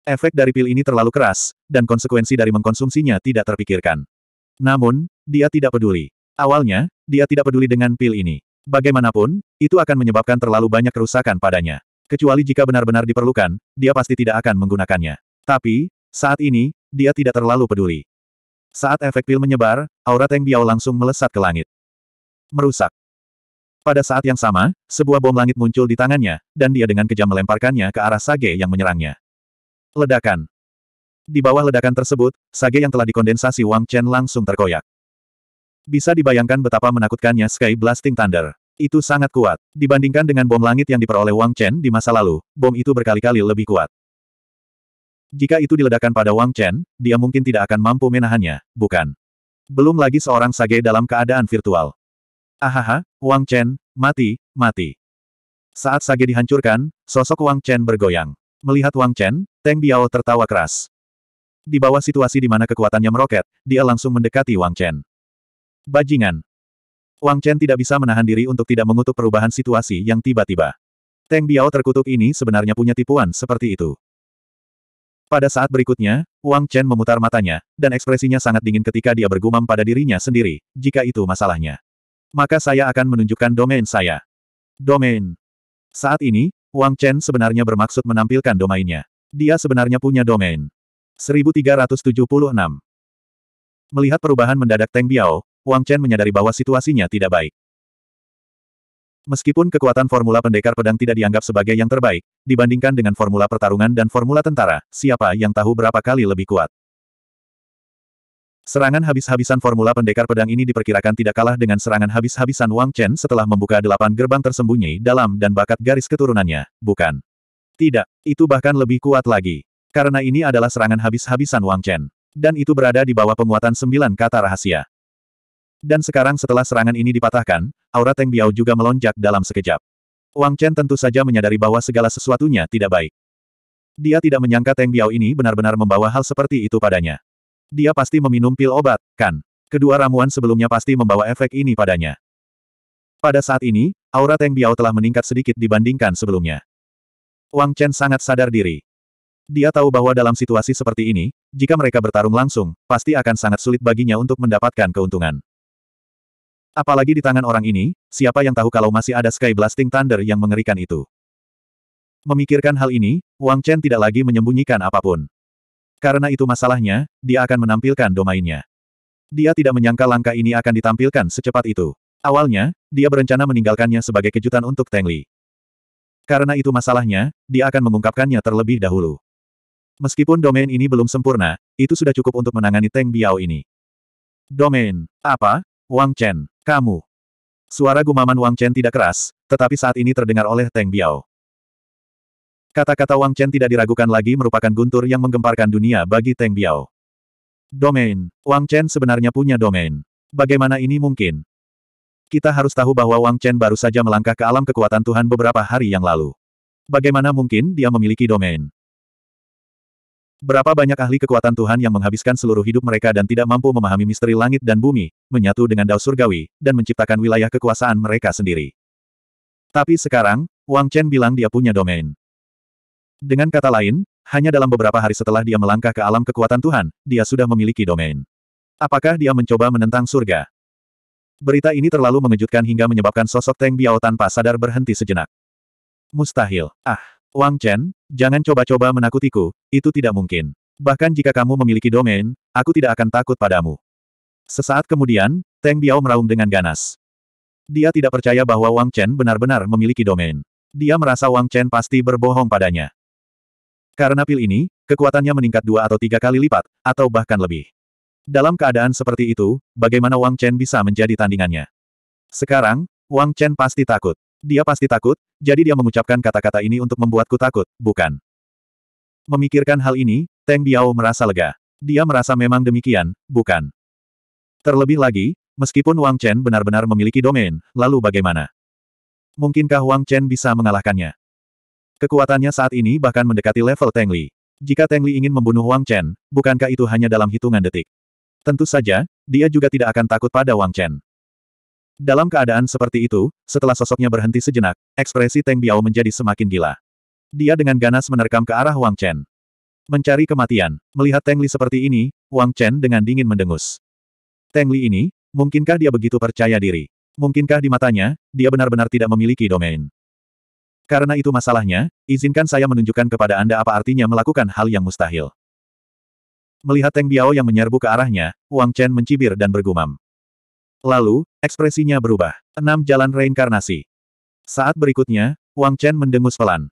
Efek dari pil ini terlalu keras, dan konsekuensi dari mengkonsumsinya tidak terpikirkan. Namun, dia tidak peduli. Awalnya, dia tidak peduli dengan pil ini. Bagaimanapun, itu akan menyebabkan terlalu banyak kerusakan padanya. Kecuali jika benar-benar diperlukan, dia pasti tidak akan menggunakannya. Tapi, saat ini, dia tidak terlalu peduli. Saat efek pil menyebar, aura Teng Biao langsung melesat ke langit. Merusak. Pada saat yang sama, sebuah bom langit muncul di tangannya, dan dia dengan kejam melemparkannya ke arah Sage yang menyerangnya. Ledakan. Di bawah ledakan tersebut, Sage yang telah dikondensasi Wang Chen langsung terkoyak. Bisa dibayangkan betapa menakutkannya Sky Blasting Thunder. Itu sangat kuat. Dibandingkan dengan bom langit yang diperoleh Wang Chen di masa lalu, bom itu berkali-kali lebih kuat. Jika itu diledakkan pada Wang Chen, dia mungkin tidak akan mampu menahannya, bukan? Belum lagi seorang sage dalam keadaan virtual. Ahaha, Wang Chen, mati, mati. Saat sage dihancurkan, sosok Wang Chen bergoyang. Melihat Wang Chen, Teng Biao tertawa keras. Di bawah situasi di mana kekuatannya meroket, dia langsung mendekati Wang Chen. Bajingan. Wang Chen tidak bisa menahan diri untuk tidak mengutuk perubahan situasi yang tiba-tiba. Teng Biao terkutuk ini sebenarnya punya tipuan seperti itu. Pada saat berikutnya, Wang Chen memutar matanya, dan ekspresinya sangat dingin ketika dia bergumam pada dirinya sendiri, jika itu masalahnya. Maka saya akan menunjukkan domain saya. Domain. Saat ini, Wang Chen sebenarnya bermaksud menampilkan domainnya. Dia sebenarnya punya domain. 1376. Melihat perubahan mendadak Teng Biao, Wang Chen menyadari bahwa situasinya tidak baik. Meskipun kekuatan formula pendekar pedang tidak dianggap sebagai yang terbaik, dibandingkan dengan formula pertarungan dan formula tentara, siapa yang tahu berapa kali lebih kuat. Serangan habis-habisan formula pendekar pedang ini diperkirakan tidak kalah dengan serangan habis-habisan Wang Chen setelah membuka delapan gerbang tersembunyi dalam dan bakat garis keturunannya, bukan? Tidak, itu bahkan lebih kuat lagi. Karena ini adalah serangan habis-habisan Wang Chen. Dan itu berada di bawah penguatan sembilan kata rahasia. Dan sekarang setelah serangan ini dipatahkan, aura Teng Biao juga melonjak dalam sekejap. Wang Chen tentu saja menyadari bahwa segala sesuatunya tidak baik. Dia tidak menyangka Teng Biao ini benar-benar membawa hal seperti itu padanya. Dia pasti meminum pil obat, kan? Kedua ramuan sebelumnya pasti membawa efek ini padanya. Pada saat ini, aura Teng Biao telah meningkat sedikit dibandingkan sebelumnya. Wang Chen sangat sadar diri. Dia tahu bahwa dalam situasi seperti ini, jika mereka bertarung langsung, pasti akan sangat sulit baginya untuk mendapatkan keuntungan. Apalagi di tangan orang ini, siapa yang tahu kalau masih ada Sky Blasting Thunder yang mengerikan itu. Memikirkan hal ini, Wang Chen tidak lagi menyembunyikan apapun. Karena itu masalahnya, dia akan menampilkan domainnya. Dia tidak menyangka langkah ini akan ditampilkan secepat itu. Awalnya, dia berencana meninggalkannya sebagai kejutan untuk Teng Li. Karena itu masalahnya, dia akan mengungkapkannya terlebih dahulu. Meskipun domain ini belum sempurna, itu sudah cukup untuk menangani Teng Biao ini. Domain. Apa? Wang Chen. Kamu. Suara gumaman Wang Chen tidak keras, tetapi saat ini terdengar oleh Teng Biao. Kata-kata Wang Chen tidak diragukan lagi merupakan guntur yang menggemparkan dunia bagi Teng Biao. Domain. Wang Chen sebenarnya punya domain. Bagaimana ini mungkin? Kita harus tahu bahwa Wang Chen baru saja melangkah ke alam kekuatan Tuhan beberapa hari yang lalu. Bagaimana mungkin dia memiliki domain? Berapa banyak ahli kekuatan Tuhan yang menghabiskan seluruh hidup mereka dan tidak mampu memahami misteri langit dan bumi, menyatu dengan Dao surgawi, dan menciptakan wilayah kekuasaan mereka sendiri. Tapi sekarang, Wang Chen bilang dia punya domain. Dengan kata lain, hanya dalam beberapa hari setelah dia melangkah ke alam kekuatan Tuhan, dia sudah memiliki domain. Apakah dia mencoba menentang surga? Berita ini terlalu mengejutkan hingga menyebabkan sosok Teng Biao tanpa sadar berhenti sejenak. Mustahil. Ah. Wang Chen, jangan coba-coba menakutiku, itu tidak mungkin. Bahkan jika kamu memiliki domain, aku tidak akan takut padamu. Sesaat kemudian, Teng Biao meraung dengan ganas. Dia tidak percaya bahwa Wang Chen benar-benar memiliki domain. Dia merasa Wang Chen pasti berbohong padanya. Karena pil ini, kekuatannya meningkat dua atau tiga kali lipat, atau bahkan lebih. Dalam keadaan seperti itu, bagaimana Wang Chen bisa menjadi tandingannya? Sekarang, Wang Chen pasti takut. Dia pasti takut, jadi dia mengucapkan kata-kata ini untuk membuatku takut, bukan? Memikirkan hal ini, Teng Biao merasa lega. Dia merasa memang demikian, bukan? Terlebih lagi, meskipun Wang Chen benar-benar memiliki domain, lalu bagaimana? Mungkinkah Wang Chen bisa mengalahkannya? Kekuatannya saat ini bahkan mendekati level Teng Li. Jika Teng Li ingin membunuh Wang Chen, bukankah itu hanya dalam hitungan detik? Tentu saja, dia juga tidak akan takut pada Wang Chen. Dalam keadaan seperti itu, setelah sosoknya berhenti sejenak, ekspresi Teng Biao menjadi semakin gila. Dia dengan ganas menerkam ke arah Wang Chen. Mencari kematian, melihat Teng Li seperti ini, Wang Chen dengan dingin mendengus. Teng Li ini, mungkinkah dia begitu percaya diri? Mungkinkah di matanya, dia benar-benar tidak memiliki domain? Karena itu masalahnya, izinkan saya menunjukkan kepada Anda apa artinya melakukan hal yang mustahil. Melihat Teng Biao yang menyerbu ke arahnya, Wang Chen mencibir dan bergumam. Lalu, ekspresinya berubah. Enam jalan reinkarnasi. Saat berikutnya, Wang Chen mendengus pelan.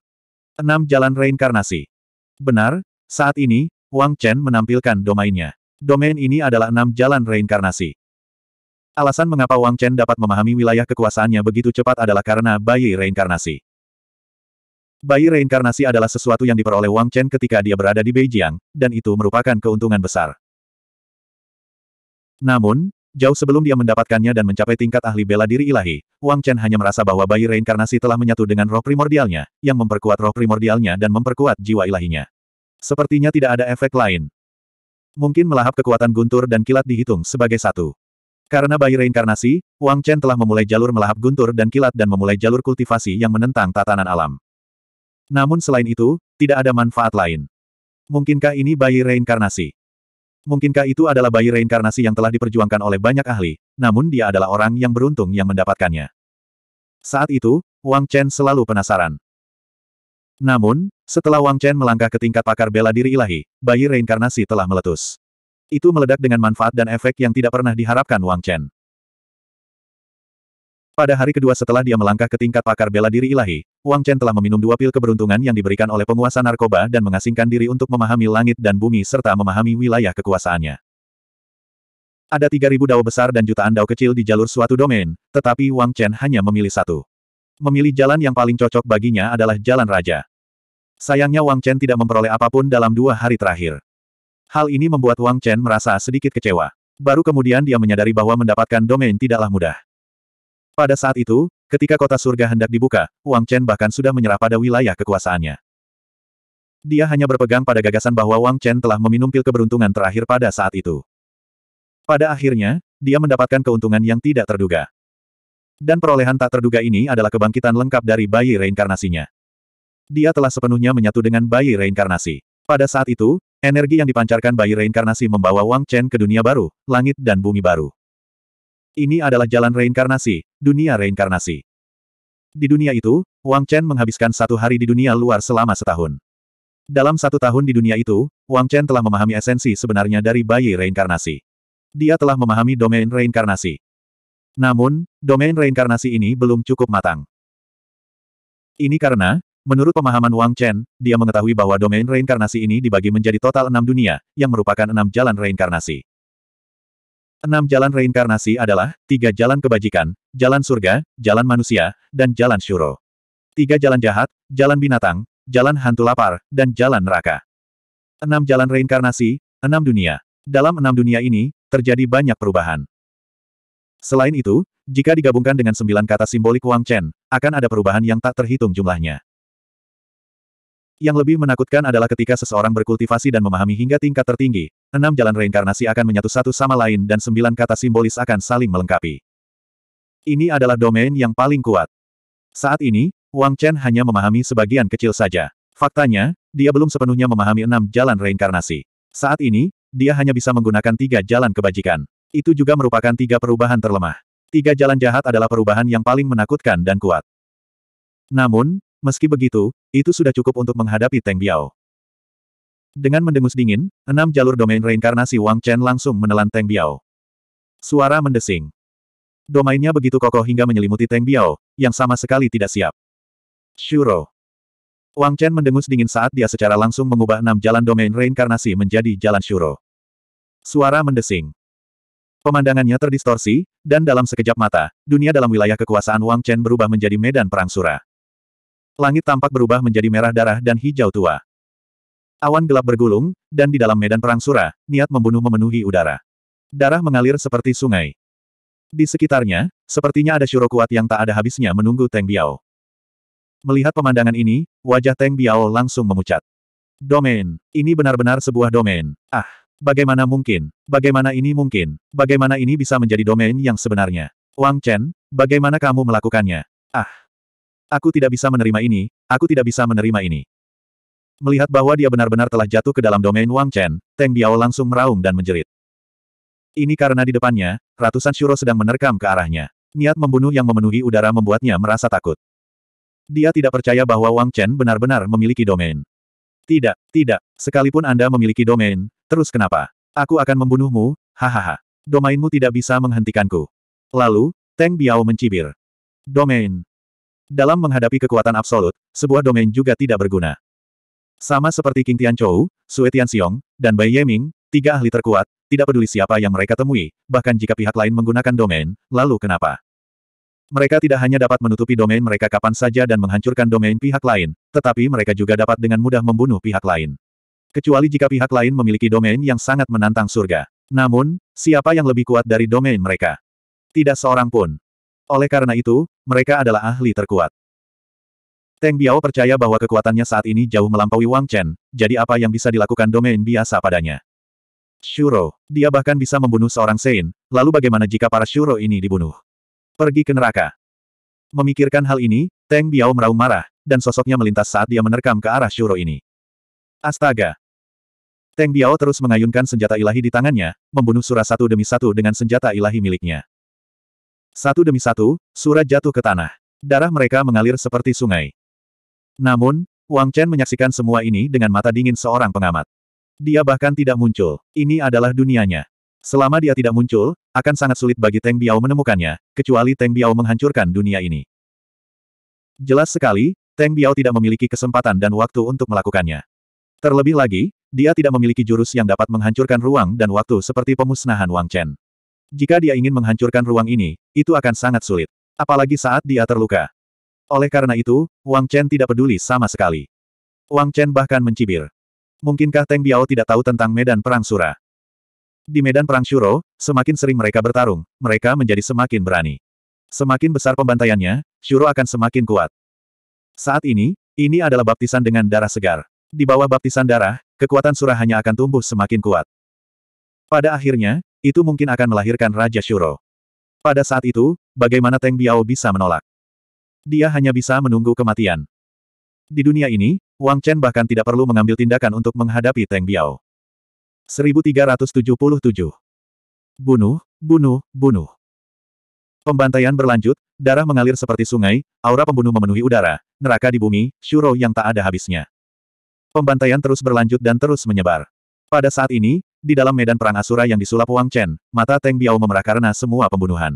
Enam jalan reinkarnasi. Benar, saat ini, Wang Chen menampilkan domainnya. Domain ini adalah enam jalan reinkarnasi. Alasan mengapa Wang Chen dapat memahami wilayah kekuasaannya begitu cepat adalah karena bayi reinkarnasi. Bayi reinkarnasi adalah sesuatu yang diperoleh Wang Chen ketika dia berada di Beijing, dan itu merupakan keuntungan besar. Namun, Jauh sebelum dia mendapatkannya dan mencapai tingkat ahli bela diri ilahi, Wang Chen hanya merasa bahwa bayi reinkarnasi telah menyatu dengan roh primordialnya, yang memperkuat roh primordialnya dan memperkuat jiwa ilahinya. Sepertinya tidak ada efek lain. Mungkin melahap kekuatan guntur dan kilat dihitung sebagai satu. Karena bayi reinkarnasi, Wang Chen telah memulai jalur melahap guntur dan kilat dan memulai jalur kultivasi yang menentang tatanan alam. Namun selain itu, tidak ada manfaat lain. Mungkinkah ini bayi reinkarnasi? Mungkinkah itu adalah bayi reinkarnasi yang telah diperjuangkan oleh banyak ahli, namun dia adalah orang yang beruntung yang mendapatkannya. Saat itu, Wang Chen selalu penasaran. Namun, setelah Wang Chen melangkah ke tingkat pakar bela diri ilahi, bayi reinkarnasi telah meletus. Itu meledak dengan manfaat dan efek yang tidak pernah diharapkan Wang Chen. Pada hari kedua setelah dia melangkah ke tingkat pakar bela diri ilahi, Wang Chen telah meminum dua pil keberuntungan yang diberikan oleh penguasa narkoba dan mengasingkan diri untuk memahami langit dan bumi serta memahami wilayah kekuasaannya. Ada 3.000 dao besar dan jutaan dao kecil di jalur suatu domain, tetapi Wang Chen hanya memilih satu. Memilih jalan yang paling cocok baginya adalah jalan raja. Sayangnya Wang Chen tidak memperoleh apapun dalam dua hari terakhir. Hal ini membuat Wang Chen merasa sedikit kecewa. Baru kemudian dia menyadari bahwa mendapatkan domain tidaklah mudah. Pada saat itu, ketika kota surga hendak dibuka, Wang Chen bahkan sudah menyerah pada wilayah kekuasaannya. Dia hanya berpegang pada gagasan bahwa Wang Chen telah meminum pil keberuntungan terakhir pada saat itu. Pada akhirnya, dia mendapatkan keuntungan yang tidak terduga. Dan perolehan tak terduga ini adalah kebangkitan lengkap dari bayi reinkarnasinya. Dia telah sepenuhnya menyatu dengan bayi reinkarnasi. Pada saat itu, energi yang dipancarkan bayi reinkarnasi membawa Wang Chen ke dunia baru, langit dan bumi baru. Ini adalah jalan reinkarnasi, dunia reinkarnasi. Di dunia itu, Wang Chen menghabiskan satu hari di dunia luar selama setahun. Dalam satu tahun di dunia itu, Wang Chen telah memahami esensi sebenarnya dari bayi reinkarnasi. Dia telah memahami domain reinkarnasi. Namun, domain reinkarnasi ini belum cukup matang. Ini karena, Menurut pemahaman Wang Chen, dia mengetahui bahwa domain reinkarnasi ini dibagi menjadi total enam dunia, yang merupakan enam jalan reinkarnasi. Enam jalan reinkarnasi adalah, tiga jalan kebajikan, jalan surga, jalan manusia, dan jalan syuro. Tiga jalan jahat, jalan binatang, jalan hantu lapar, dan jalan neraka. Enam jalan reinkarnasi, enam dunia. Dalam enam dunia ini, terjadi banyak perubahan. Selain itu, jika digabungkan dengan sembilan kata simbolik Wang Chen, akan ada perubahan yang tak terhitung jumlahnya. Yang lebih menakutkan adalah ketika seseorang berkultivasi dan memahami hingga tingkat tertinggi, enam jalan reinkarnasi akan menyatu satu sama lain dan sembilan kata simbolis akan saling melengkapi. Ini adalah domain yang paling kuat. Saat ini, Wang Chen hanya memahami sebagian kecil saja. Faktanya, dia belum sepenuhnya memahami enam jalan reinkarnasi. Saat ini, dia hanya bisa menggunakan tiga jalan kebajikan. Itu juga merupakan tiga perubahan terlemah. Tiga jalan jahat adalah perubahan yang paling menakutkan dan kuat. Namun, Meski begitu, itu sudah cukup untuk menghadapi Teng Biao. Dengan mendengus dingin, enam jalur domain reinkarnasi Wang Chen langsung menelan Teng Biao. Suara mendesing. Domainnya begitu kokoh hingga menyelimuti Teng Biao, yang sama sekali tidak siap. Shuro. Wang Chen mendengus dingin saat dia secara langsung mengubah enam jalan domain reinkarnasi menjadi jalan Shuro. Suara mendesing. Pemandangannya terdistorsi, dan dalam sekejap mata, dunia dalam wilayah kekuasaan Wang Chen berubah menjadi medan perang sura. Langit tampak berubah menjadi merah darah dan hijau tua. Awan gelap bergulung, dan di dalam medan perang surah, niat membunuh memenuhi udara. Darah mengalir seperti sungai. Di sekitarnya, sepertinya ada syuro kuat yang tak ada habisnya menunggu Teng Biao. Melihat pemandangan ini, wajah Teng Biao langsung memucat. Domain. Ini benar-benar sebuah domain. Ah, bagaimana mungkin? Bagaimana ini mungkin? Bagaimana ini bisa menjadi domain yang sebenarnya? Wang Chen, bagaimana kamu melakukannya? Ah, Aku tidak bisa menerima ini, aku tidak bisa menerima ini. Melihat bahwa dia benar-benar telah jatuh ke dalam domain Wang Chen, Teng Biao langsung meraung dan menjerit. Ini karena di depannya, ratusan Shuro sedang menerkam ke arahnya. Niat membunuh yang memenuhi udara membuatnya merasa takut. Dia tidak percaya bahwa Wang Chen benar-benar memiliki domain. Tidak, tidak, sekalipun Anda memiliki domain, terus kenapa? Aku akan membunuhmu, hahaha. Domainmu tidak bisa menghentikanku. Lalu, Teng Biao mencibir. Domain, dalam menghadapi kekuatan absolut, sebuah domain juga tidak berguna. Sama seperti King Tianchou, Tian Xiong, dan Bai Yeming, tiga ahli terkuat, tidak peduli siapa yang mereka temui, bahkan jika pihak lain menggunakan domain, lalu kenapa? Mereka tidak hanya dapat menutupi domain mereka kapan saja dan menghancurkan domain pihak lain, tetapi mereka juga dapat dengan mudah membunuh pihak lain. Kecuali jika pihak lain memiliki domain yang sangat menantang surga. Namun, siapa yang lebih kuat dari domain mereka? Tidak seorang pun. Oleh karena itu, mereka adalah ahli terkuat. Teng Biao percaya bahwa kekuatannya saat ini jauh melampaui Wang Chen, jadi apa yang bisa dilakukan domain biasa padanya? Shuro. Dia bahkan bisa membunuh seorang Sein, lalu bagaimana jika para Shuro ini dibunuh? Pergi ke neraka. Memikirkan hal ini, Teng Biao meraung marah, dan sosoknya melintas saat dia menerkam ke arah Shuro ini. Astaga! Teng Biao terus mengayunkan senjata ilahi di tangannya, membunuh surah satu demi satu dengan senjata ilahi miliknya. Satu demi satu, surat jatuh ke tanah. Darah mereka mengalir seperti sungai. Namun, Wang Chen menyaksikan semua ini dengan mata dingin seorang pengamat. Dia bahkan tidak muncul. Ini adalah dunianya. Selama dia tidak muncul, akan sangat sulit bagi Teng Biao menemukannya, kecuali Teng Biao menghancurkan dunia ini. Jelas sekali, Teng Biao tidak memiliki kesempatan dan waktu untuk melakukannya. Terlebih lagi, dia tidak memiliki jurus yang dapat menghancurkan ruang dan waktu seperti pemusnahan Wang Chen. Jika dia ingin menghancurkan ruang ini, itu akan sangat sulit. Apalagi saat dia terluka. Oleh karena itu, Wang Chen tidak peduli sama sekali. Wang Chen bahkan mencibir. Mungkinkah Teng Biao tidak tahu tentang medan perang Sura? Di medan perang Shuro, semakin sering mereka bertarung, mereka menjadi semakin berani. Semakin besar pembantaiannya, Shuro akan semakin kuat. Saat ini, ini adalah baptisan dengan darah segar. Di bawah baptisan darah, kekuatan Sura hanya akan tumbuh semakin kuat. Pada akhirnya, itu mungkin akan melahirkan Raja Shuro. Pada saat itu, bagaimana Teng Biao bisa menolak? Dia hanya bisa menunggu kematian. Di dunia ini, Wang Chen bahkan tidak perlu mengambil tindakan untuk menghadapi Teng Biao. 1377 Bunuh, bunuh, bunuh. Pembantaian berlanjut, darah mengalir seperti sungai, aura pembunuh memenuhi udara, neraka di bumi, Shuro yang tak ada habisnya. Pembantaian terus berlanjut dan terus menyebar. Pada saat ini, di dalam medan perang Asura yang disulap Wang Chen, mata Teng Biao memerah karena semua pembunuhan.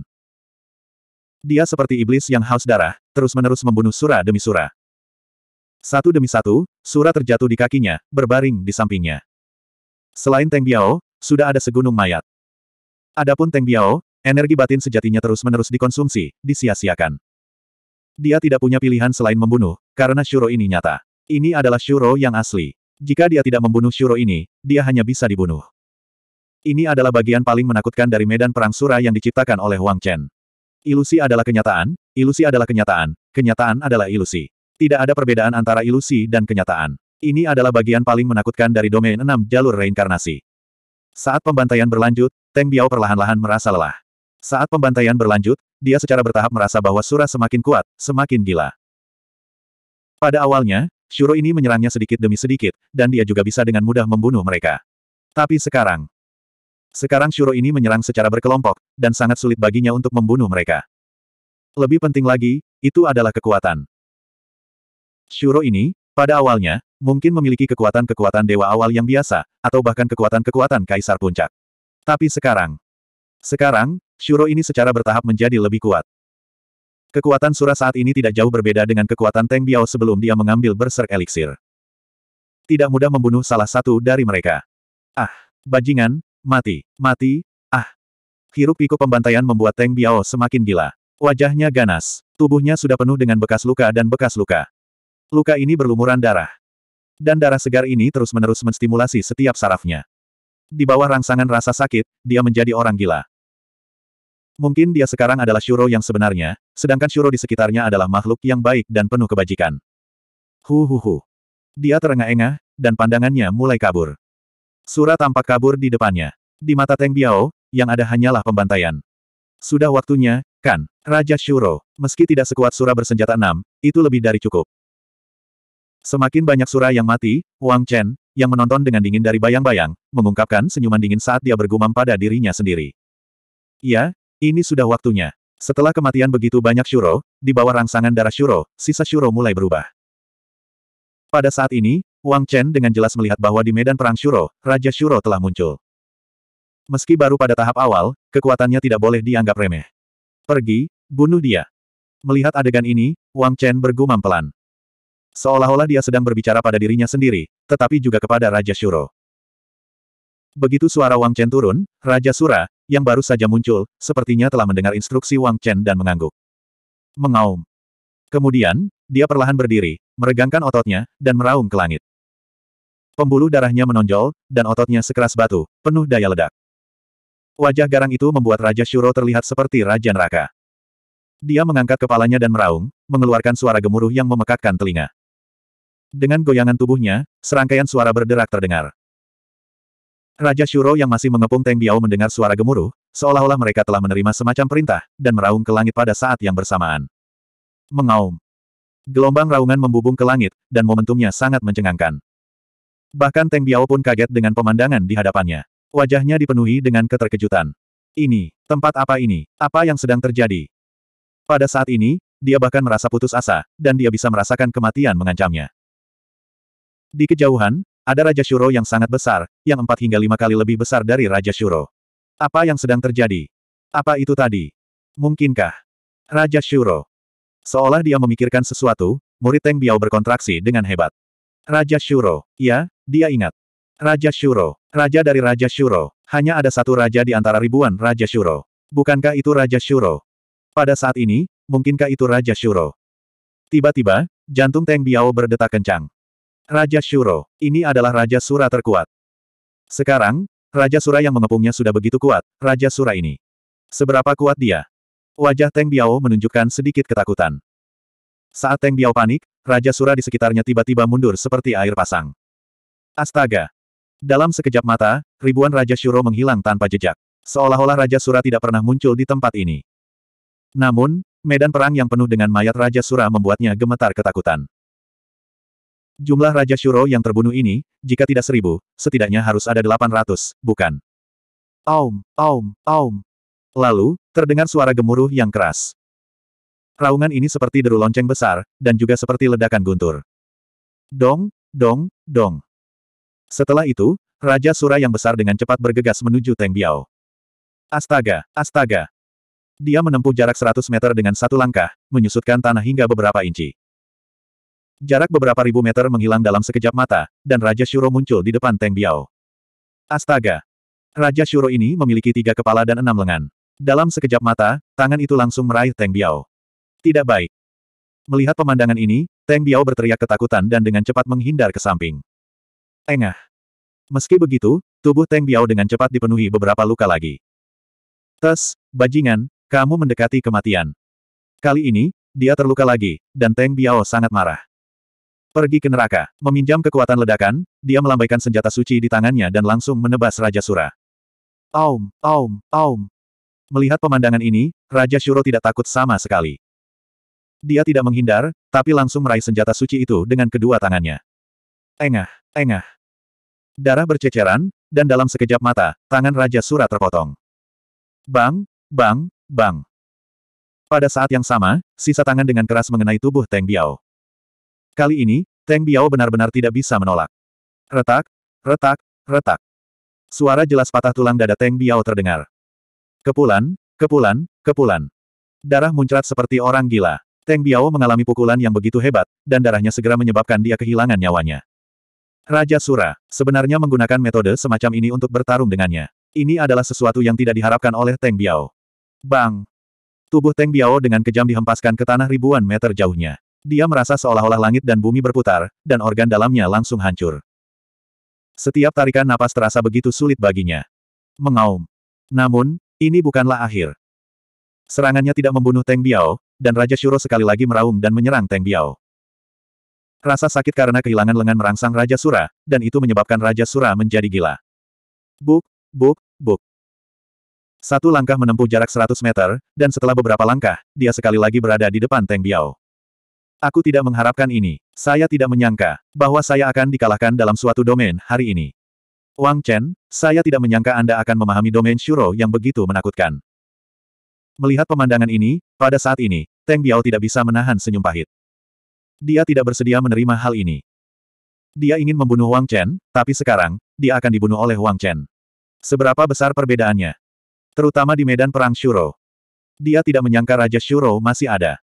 Dia seperti iblis yang haus darah, terus-menerus membunuh Sura demi Sura. Satu demi satu, Sura terjatuh di kakinya, berbaring di sampingnya. Selain Teng Biao, sudah ada segunung mayat. Adapun Teng Biao, energi batin sejatinya terus-menerus dikonsumsi, disia-siakan. Dia tidak punya pilihan selain membunuh, karena Shuro ini nyata. Ini adalah Shuro yang asli. Jika dia tidak membunuh Shuro ini, dia hanya bisa dibunuh. Ini adalah bagian paling menakutkan dari medan perang sura yang diciptakan oleh Wang Chen. Ilusi adalah kenyataan, ilusi adalah kenyataan, kenyataan adalah ilusi. Tidak ada perbedaan antara ilusi dan kenyataan. Ini adalah bagian paling menakutkan dari domain 6 jalur reinkarnasi. Saat pembantaian berlanjut, Teng Biao perlahan-lahan merasa lelah. Saat pembantaian berlanjut, dia secara bertahap merasa bahwa Sura semakin kuat, semakin gila. Pada awalnya, Shuro ini menyerangnya sedikit demi sedikit, dan dia juga bisa dengan mudah membunuh mereka. Tapi sekarang, sekarang Shuro ini menyerang secara berkelompok, dan sangat sulit baginya untuk membunuh mereka. Lebih penting lagi, itu adalah kekuatan. Shuro ini, pada awalnya, mungkin memiliki kekuatan-kekuatan dewa awal yang biasa, atau bahkan kekuatan-kekuatan kaisar puncak. Tapi sekarang, sekarang, Shuro ini secara bertahap menjadi lebih kuat. Kekuatan Sura saat ini tidak jauh berbeda dengan kekuatan Teng Biao sebelum dia mengambil berserk eliksir. Tidak mudah membunuh salah satu dari mereka. Ah, bajingan, Mati, mati, ah. Hiruk-pikuk pembantaian membuat Teng Biao semakin gila. Wajahnya ganas, tubuhnya sudah penuh dengan bekas luka dan bekas luka. Luka ini berlumuran darah. Dan darah segar ini terus-menerus menstimulasi setiap sarafnya. Di bawah rangsangan rasa sakit, dia menjadi orang gila. Mungkin dia sekarang adalah Shuro yang sebenarnya, sedangkan Shuro di sekitarnya adalah makhluk yang baik dan penuh kebajikan. Hu hu hu. Dia terengah-engah, dan pandangannya mulai kabur. Sura tampak kabur di depannya. Di mata Teng Biao, yang ada hanyalah pembantaian. Sudah waktunya, kan? Raja Shuro, meski tidak sekuat Sura bersenjata enam, itu lebih dari cukup. Semakin banyak Sura yang mati, Wang Chen, yang menonton dengan dingin dari bayang-bayang, mengungkapkan senyuman dingin saat dia bergumam pada dirinya sendiri. Ya, ini sudah waktunya. Setelah kematian begitu banyak Shuro, di bawah rangsangan darah Shuro, sisa Shuro mulai berubah. Pada saat ini, Wang Chen dengan jelas melihat bahwa di medan perang Shuro, Raja Shuro telah muncul. Meski baru pada tahap awal, kekuatannya tidak boleh dianggap remeh. Pergi, bunuh dia. Melihat adegan ini, Wang Chen bergumam pelan. Seolah-olah dia sedang berbicara pada dirinya sendiri, tetapi juga kepada Raja Shuro. Begitu suara Wang Chen turun, Raja Sura, yang baru saja muncul, sepertinya telah mendengar instruksi Wang Chen dan mengangguk. Mengaum. Kemudian, dia perlahan berdiri, meregangkan ototnya, dan meraung ke langit. Pembuluh darahnya menonjol, dan ototnya sekeras batu, penuh daya ledak. Wajah garang itu membuat Raja Shuro terlihat seperti Raja Neraka. Dia mengangkat kepalanya dan meraung, mengeluarkan suara gemuruh yang memekakkan telinga. Dengan goyangan tubuhnya, serangkaian suara berderak terdengar. Raja Shuro yang masih mengepung Teng Biao mendengar suara gemuruh, seolah-olah mereka telah menerima semacam perintah, dan meraung ke langit pada saat yang bersamaan. Mengaum. Gelombang raungan membubung ke langit, dan momentumnya sangat mencengangkan. Bahkan Teng Biao pun kaget dengan pemandangan di hadapannya. Wajahnya dipenuhi dengan keterkejutan. Ini, tempat apa ini? Apa yang sedang terjadi? Pada saat ini, dia bahkan merasa putus asa, dan dia bisa merasakan kematian mengancamnya. Di kejauhan, ada Raja Shuro yang sangat besar, yang empat hingga lima kali lebih besar dari Raja Shuro. Apa yang sedang terjadi? Apa itu tadi? Mungkinkah? Raja Shuro. Seolah dia memikirkan sesuatu, murid Teng Biao berkontraksi dengan hebat. Raja Shuro, ya, dia ingat. Raja Shuro. Raja dari Raja Shuro. Hanya ada satu raja di antara ribuan Raja Shuro. Bukankah itu Raja Shuro? Pada saat ini, mungkinkah itu Raja Shuro? Tiba-tiba, jantung Teng Biao berdetak kencang. Raja Shuro, ini adalah Raja Sura terkuat. Sekarang, Raja Sura yang mengepungnya sudah begitu kuat, Raja Sura ini. Seberapa kuat dia? Wajah Teng Biao menunjukkan sedikit ketakutan. Saat Teng Biao panik, Raja Sura di sekitarnya tiba-tiba mundur seperti air pasang. Astaga! Dalam sekejap mata, ribuan Raja Shuro menghilang tanpa jejak. Seolah-olah Raja Sura tidak pernah muncul di tempat ini. Namun, medan perang yang penuh dengan mayat Raja Sura membuatnya gemetar ketakutan. Jumlah Raja Shuro yang terbunuh ini, jika tidak seribu, setidaknya harus ada delapan ratus, bukan? Aum, aum, aum. Lalu, terdengar suara gemuruh yang keras. Raungan ini seperti deru lonceng besar, dan juga seperti ledakan guntur. Dong, dong, dong. Setelah itu, Raja Sura yang besar dengan cepat bergegas menuju Teng Biao. Astaga, astaga. Dia menempuh jarak 100 meter dengan satu langkah, menyusutkan tanah hingga beberapa inci. Jarak beberapa ribu meter menghilang dalam sekejap mata, dan Raja Shuro muncul di depan Teng Biao. Astaga. Raja Shuro ini memiliki tiga kepala dan enam lengan. Dalam sekejap mata, tangan itu langsung meraih Teng Biao. Tidak baik. Melihat pemandangan ini, Teng Biao berteriak ketakutan dan dengan cepat menghindar ke samping. Engah. Meski begitu, tubuh Teng Biao dengan cepat dipenuhi beberapa luka lagi. Tes, bajingan, kamu mendekati kematian. Kali ini, dia terluka lagi, dan Teng Biao sangat marah. Pergi ke neraka, meminjam kekuatan ledakan, dia melambaikan senjata suci di tangannya dan langsung menebas Raja Sura. Aum, aum, aum. Melihat pemandangan ini, Raja Shuro tidak takut sama sekali. Dia tidak menghindar, tapi langsung meraih senjata suci itu dengan kedua tangannya. Engah, engah. Darah berceceran, dan dalam sekejap mata, tangan Raja Sura terpotong. Bang, bang, bang. Pada saat yang sama, sisa tangan dengan keras mengenai tubuh Teng Biao. Kali ini, Teng Biao benar-benar tidak bisa menolak. Retak, retak, retak. Suara jelas patah tulang dada Teng Biao terdengar. Kepulan, kepulan, kepulan. Darah muncrat seperti orang gila. Teng Biao mengalami pukulan yang begitu hebat, dan darahnya segera menyebabkan dia kehilangan nyawanya. Raja Sura, sebenarnya menggunakan metode semacam ini untuk bertarung dengannya. Ini adalah sesuatu yang tidak diharapkan oleh Teng Biao. Bang! Tubuh Teng Biao dengan kejam dihempaskan ke tanah ribuan meter jauhnya. Dia merasa seolah-olah langit dan bumi berputar, dan organ dalamnya langsung hancur. Setiap tarikan napas terasa begitu sulit baginya. Mengaum. Namun, ini bukanlah akhir. Serangannya tidak membunuh Teng Biao, dan Raja Shuro sekali lagi meraung dan menyerang Teng Biao. Rasa sakit karena kehilangan lengan merangsang Raja Sura, dan itu menyebabkan Raja Sura menjadi gila. Buk, buk, buk. Satu langkah menempuh jarak 100 meter, dan setelah beberapa langkah, dia sekali lagi berada di depan Teng Biao. Aku tidak mengharapkan ini. Saya tidak menyangka bahwa saya akan dikalahkan dalam suatu domain hari ini. Wang Chen, saya tidak menyangka Anda akan memahami domain Shuro yang begitu menakutkan. Melihat pemandangan ini, pada saat ini, Teng Biao tidak bisa menahan senyum pahit. Dia tidak bersedia menerima hal ini. Dia ingin membunuh Wang Chen, tapi sekarang, dia akan dibunuh oleh Wang Chen. Seberapa besar perbedaannya? Terutama di medan perang Shuro. Dia tidak menyangka Raja Shuro masih ada.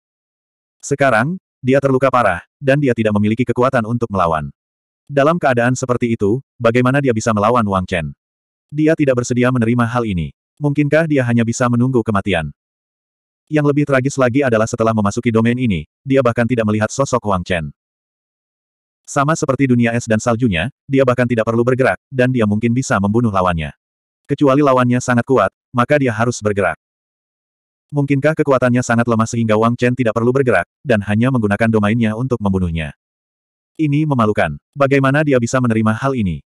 Sekarang, dia terluka parah, dan dia tidak memiliki kekuatan untuk melawan. Dalam keadaan seperti itu, bagaimana dia bisa melawan Wang Chen? Dia tidak bersedia menerima hal ini. Mungkinkah dia hanya bisa menunggu kematian? Yang lebih tragis lagi adalah setelah memasuki domain ini, dia bahkan tidak melihat sosok Wang Chen. Sama seperti dunia es dan saljunya, dia bahkan tidak perlu bergerak, dan dia mungkin bisa membunuh lawannya. Kecuali lawannya sangat kuat, maka dia harus bergerak. Mungkinkah kekuatannya sangat lemah sehingga Wang Chen tidak perlu bergerak, dan hanya menggunakan domainnya untuk membunuhnya? Ini memalukan. Bagaimana dia bisa menerima hal ini?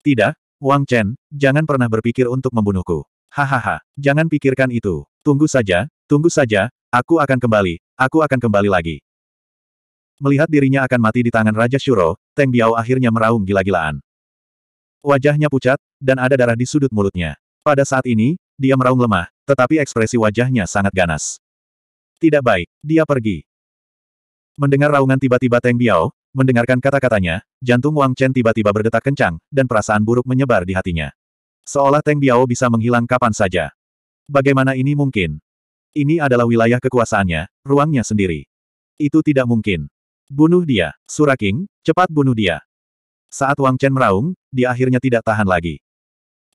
Tidak, Wang Chen, jangan pernah berpikir untuk membunuhku. Hahaha, jangan pikirkan itu. Tunggu saja, Tunggu saja, aku akan kembali, aku akan kembali lagi. Melihat dirinya akan mati di tangan Raja Shuro, Teng Biao akhirnya meraung gila-gilaan. Wajahnya pucat, dan ada darah di sudut mulutnya. Pada saat ini, dia meraung lemah, tetapi ekspresi wajahnya sangat ganas. Tidak baik, dia pergi. Mendengar raungan tiba-tiba Teng Biao, mendengarkan kata-katanya, jantung Wang Chen tiba-tiba berdetak kencang, dan perasaan buruk menyebar di hatinya. Seolah Teng Biao bisa menghilang kapan saja. Bagaimana ini mungkin? Ini adalah wilayah kekuasaannya, ruangnya sendiri. Itu tidak mungkin. Bunuh dia, Suraking, cepat bunuh dia. Saat Wang Chen meraung, dia akhirnya tidak tahan lagi.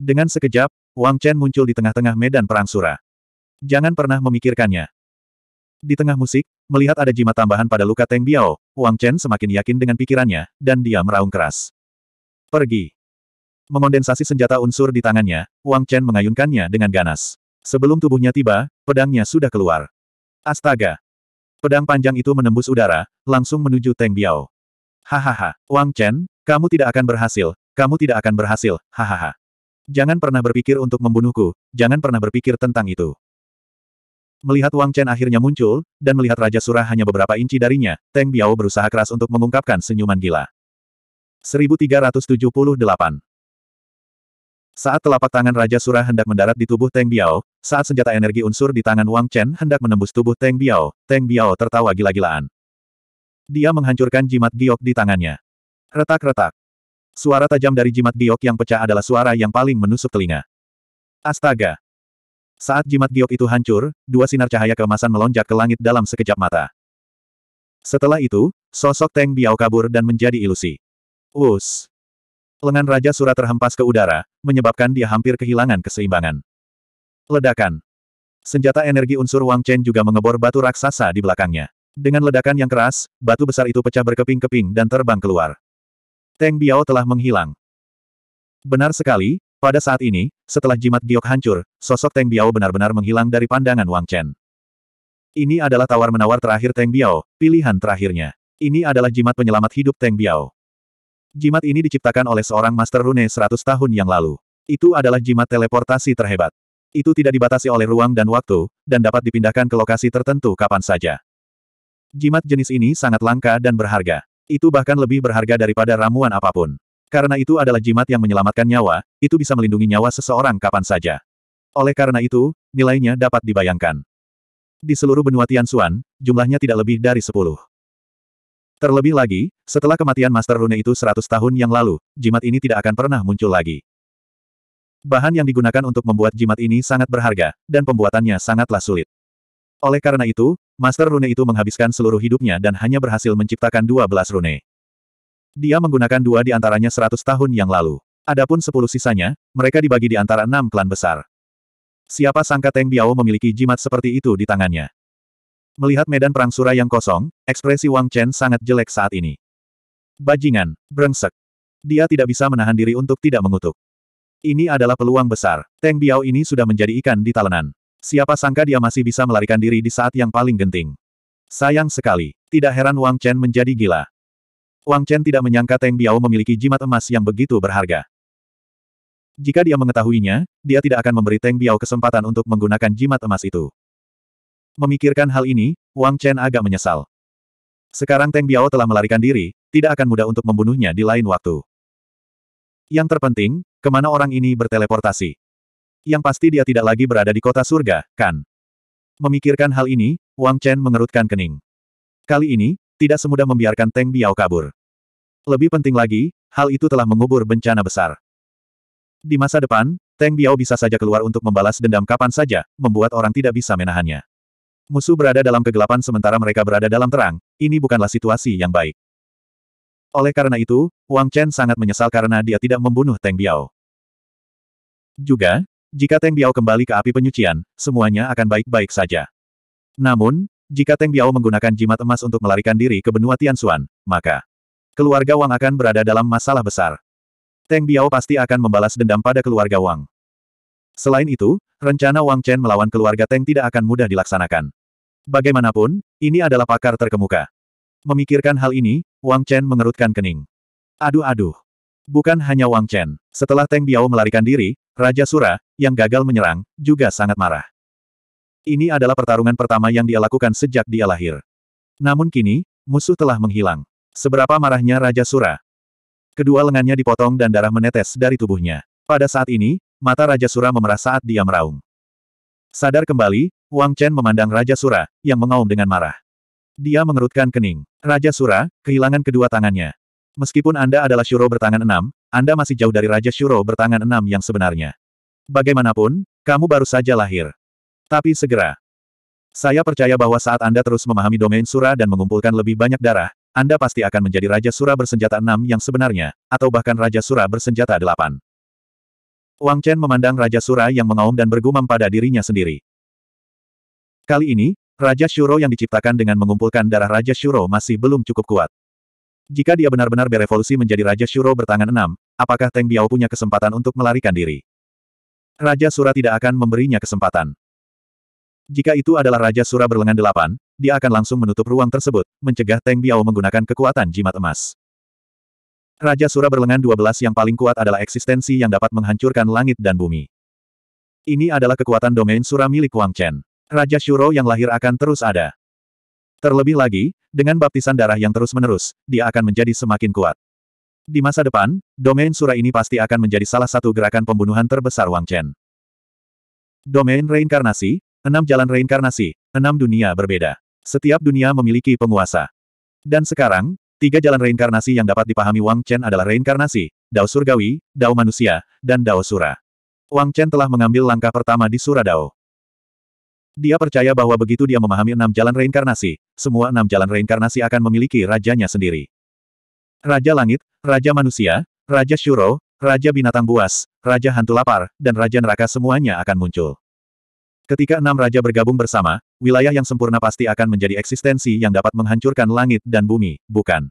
Dengan sekejap, Wang Chen muncul di tengah-tengah medan perang Sura. Jangan pernah memikirkannya. Di tengah musik, melihat ada jimat tambahan pada luka Teng Biao, Wang Chen semakin yakin dengan pikirannya, dan dia meraung keras. Pergi. Mengondensasi senjata unsur di tangannya, Wang Chen mengayunkannya dengan ganas. Sebelum tubuhnya tiba, pedangnya sudah keluar. Astaga! Pedang panjang itu menembus udara, langsung menuju Teng Biao. Hahaha, Wang Chen, kamu tidak akan berhasil, kamu tidak akan berhasil, hahaha. Jangan pernah berpikir untuk membunuhku, jangan pernah berpikir tentang itu. Melihat Wang Chen akhirnya muncul, dan melihat Raja Surah hanya beberapa inci darinya, Teng Biao berusaha keras untuk mengungkapkan senyuman gila. 1378 saat telapak tangan Raja Surah hendak mendarat di tubuh Teng Biao, saat senjata energi unsur di tangan Wang Chen hendak menembus tubuh Teng Biao, Teng Biao tertawa gila-gilaan. Dia menghancurkan jimat giok di tangannya. Retak-retak. Suara tajam dari jimat giok yang pecah adalah suara yang paling menusuk telinga. Astaga! Saat jimat giok itu hancur, dua sinar cahaya kemasan melonjak ke langit dalam sekejap mata. Setelah itu, sosok Teng Biao kabur dan menjadi ilusi. Us! Lengan Raja Surat terhempas ke udara, menyebabkan dia hampir kehilangan keseimbangan. Ledakan. Senjata energi unsur Wang Chen juga mengebor batu raksasa di belakangnya. Dengan ledakan yang keras, batu besar itu pecah berkeping-keping dan terbang keluar. Teng Biao telah menghilang. Benar sekali, pada saat ini, setelah jimat giok hancur, sosok Teng Biao benar-benar menghilang dari pandangan Wang Chen. Ini adalah tawar-menawar terakhir Teng Biao, pilihan terakhirnya. Ini adalah jimat penyelamat hidup Teng Biao. Jimat ini diciptakan oleh seorang Master Rune 100 tahun yang lalu. Itu adalah jimat teleportasi terhebat. Itu tidak dibatasi oleh ruang dan waktu, dan dapat dipindahkan ke lokasi tertentu kapan saja. Jimat jenis ini sangat langka dan berharga. Itu bahkan lebih berharga daripada ramuan apapun. Karena itu adalah jimat yang menyelamatkan nyawa, itu bisa melindungi nyawa seseorang kapan saja. Oleh karena itu, nilainya dapat dibayangkan. Di seluruh benua Suan, jumlahnya tidak lebih dari sepuluh. Terlebih lagi, setelah kematian Master Rune itu 100 tahun yang lalu, jimat ini tidak akan pernah muncul lagi. Bahan yang digunakan untuk membuat jimat ini sangat berharga, dan pembuatannya sangatlah sulit. Oleh karena itu, Master Rune itu menghabiskan seluruh hidupnya dan hanya berhasil menciptakan 12 rune. Dia menggunakan dua di antaranya 100 tahun yang lalu. Adapun 10 sisanya, mereka dibagi di antara enam klan besar. Siapa sangka Teng Biao memiliki jimat seperti itu di tangannya? Melihat medan perang Sura yang kosong, ekspresi Wang Chen sangat jelek saat ini. Bajingan, brengsek. Dia tidak bisa menahan diri untuk tidak mengutuk. Ini adalah peluang besar. Teng Biao ini sudah menjadi ikan di talenan. Siapa sangka dia masih bisa melarikan diri di saat yang paling genting. Sayang sekali. Tidak heran Wang Chen menjadi gila. Wang Chen tidak menyangka Teng Biao memiliki jimat emas yang begitu berharga. Jika dia mengetahuinya, dia tidak akan memberi Teng Biao kesempatan untuk menggunakan jimat emas itu. Memikirkan hal ini, Wang Chen agak menyesal. Sekarang Teng Biao telah melarikan diri, tidak akan mudah untuk membunuhnya di lain waktu. Yang terpenting, kemana orang ini berteleportasi? Yang pasti dia tidak lagi berada di kota surga, kan? Memikirkan hal ini, Wang Chen mengerutkan kening. Kali ini, tidak semudah membiarkan Teng Biao kabur. Lebih penting lagi, hal itu telah mengubur bencana besar. Di masa depan, Teng Biao bisa saja keluar untuk membalas dendam kapan saja, membuat orang tidak bisa menahannya. Musuh berada dalam kegelapan sementara mereka berada dalam terang, ini bukanlah situasi yang baik. Oleh karena itu, Wang Chen sangat menyesal karena dia tidak membunuh Teng Biao. Juga, jika Teng Biao kembali ke api penyucian, semuanya akan baik-baik saja. Namun, jika Teng Biao menggunakan jimat emas untuk melarikan diri ke benua Tianxuan, maka keluarga Wang akan berada dalam masalah besar. Teng Biao pasti akan membalas dendam pada keluarga Wang. Selain itu, rencana Wang Chen melawan keluarga Teng tidak akan mudah dilaksanakan. Bagaimanapun, ini adalah pakar terkemuka. Memikirkan hal ini, Wang Chen mengerutkan kening. Aduh-aduh. Bukan hanya Wang Chen. Setelah Teng Biao melarikan diri, Raja Sura, yang gagal menyerang, juga sangat marah. Ini adalah pertarungan pertama yang dia lakukan sejak dia lahir. Namun kini, musuh telah menghilang. Seberapa marahnya Raja Sura? Kedua lengannya dipotong dan darah menetes dari tubuhnya. Pada saat ini, mata Raja Sura memerah saat dia meraung. Sadar kembali, Wang Chen memandang Raja Sura, yang mengaum dengan marah. Dia mengerutkan kening. Raja Sura, kehilangan kedua tangannya. Meskipun Anda adalah Shuro bertangan enam, Anda masih jauh dari Raja Shuro bertangan enam yang sebenarnya. Bagaimanapun, kamu baru saja lahir. Tapi segera. Saya percaya bahwa saat Anda terus memahami domain Sura dan mengumpulkan lebih banyak darah, Anda pasti akan menjadi Raja Sura bersenjata enam yang sebenarnya, atau bahkan Raja Sura bersenjata delapan. Wang Chen memandang Raja Sura yang mengaum dan bergumam pada dirinya sendiri. Kali ini, Raja Shuro yang diciptakan dengan mengumpulkan darah Raja Shuro masih belum cukup kuat. Jika dia benar-benar berevolusi menjadi Raja Shuro bertangan enam, apakah Teng Biao punya kesempatan untuk melarikan diri? Raja Sura tidak akan memberinya kesempatan. Jika itu adalah Raja Sura berlengan delapan, dia akan langsung menutup ruang tersebut, mencegah Teng Biao menggunakan kekuatan jimat emas. Raja Sura berlengan dua belas yang paling kuat adalah eksistensi yang dapat menghancurkan langit dan bumi. Ini adalah kekuatan domain Sura milik Wang Chen. Raja Shuro yang lahir akan terus ada. Terlebih lagi, dengan baptisan darah yang terus-menerus, dia akan menjadi semakin kuat. Di masa depan, domain sura ini pasti akan menjadi salah satu gerakan pembunuhan terbesar Wang Chen. Domain reinkarnasi, enam jalan reinkarnasi, enam dunia berbeda. Setiap dunia memiliki penguasa. Dan sekarang, tiga jalan reinkarnasi yang dapat dipahami Wang Chen adalah reinkarnasi, Dao Surgawi, Dao Manusia, dan Dao Sura. Wang Chen telah mengambil langkah pertama di sura Dao. Dia percaya bahwa begitu dia memahami enam jalan reinkarnasi, semua enam jalan reinkarnasi akan memiliki rajanya sendiri. Raja Langit, Raja Manusia, Raja Shuro, Raja Binatang Buas, Raja Hantu Lapar, dan Raja Neraka semuanya akan muncul. Ketika enam raja bergabung bersama, wilayah yang sempurna pasti akan menjadi eksistensi yang dapat menghancurkan langit dan bumi, bukan?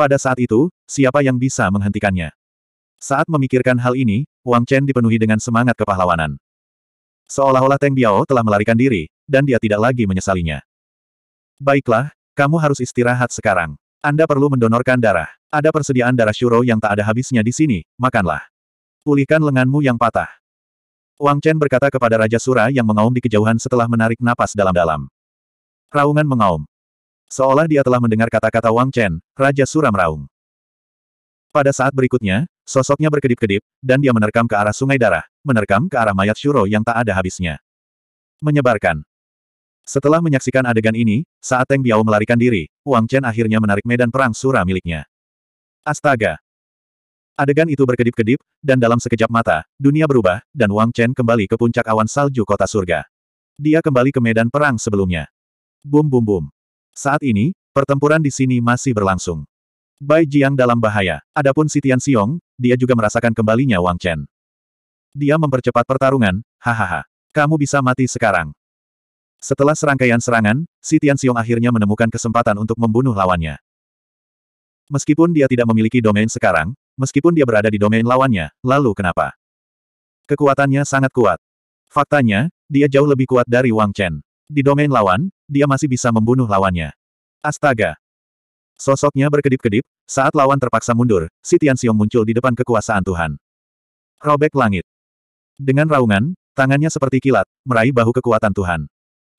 Pada saat itu, siapa yang bisa menghentikannya? Saat memikirkan hal ini, Wang Chen dipenuhi dengan semangat kepahlawanan. Seolah-olah Teng Biao telah melarikan diri, dan dia tidak lagi menyesalinya. Baiklah, kamu harus istirahat sekarang. Anda perlu mendonorkan darah. Ada persediaan darah Shuro yang tak ada habisnya di sini, makanlah. Pulihkan lenganmu yang patah. Wang Chen berkata kepada Raja Sura yang mengaum di kejauhan setelah menarik napas dalam-dalam. Raungan mengaum. Seolah dia telah mendengar kata-kata Wang Chen, Raja Sura meraung. Pada saat berikutnya, sosoknya berkedip-kedip, dan dia menerkam ke arah sungai darah, menerkam ke arah mayat Shuro yang tak ada habisnya. Menyebarkan. Setelah menyaksikan adegan ini, saat Teng Biao melarikan diri, Wang Chen akhirnya menarik medan perang Sura miliknya. Astaga! Adegan itu berkedip-kedip, dan dalam sekejap mata, dunia berubah, dan Wang Chen kembali ke puncak awan salju kota surga. Dia kembali ke medan perang sebelumnya. Bum bum bum. Saat ini, pertempuran di sini masih berlangsung. Bai Jiang dalam bahaya. Adapun si Tian Xiong, dia juga merasakan kembalinya Wang Chen. Dia mempercepat pertarungan, hahaha. Kamu bisa mati sekarang. Setelah serangkaian serangan, si Tian Xiong akhirnya menemukan kesempatan untuk membunuh lawannya. Meskipun dia tidak memiliki domain sekarang, meskipun dia berada di domain lawannya, lalu kenapa? Kekuatannya sangat kuat. Faktanya, dia jauh lebih kuat dari Wang Chen. Di domain lawan, dia masih bisa membunuh lawannya. Astaga! Sosoknya berkedip-kedip, saat lawan terpaksa mundur, si Tian Xiong muncul di depan kekuasaan Tuhan. Robek langit. Dengan raungan, tangannya seperti kilat, meraih bahu kekuatan Tuhan.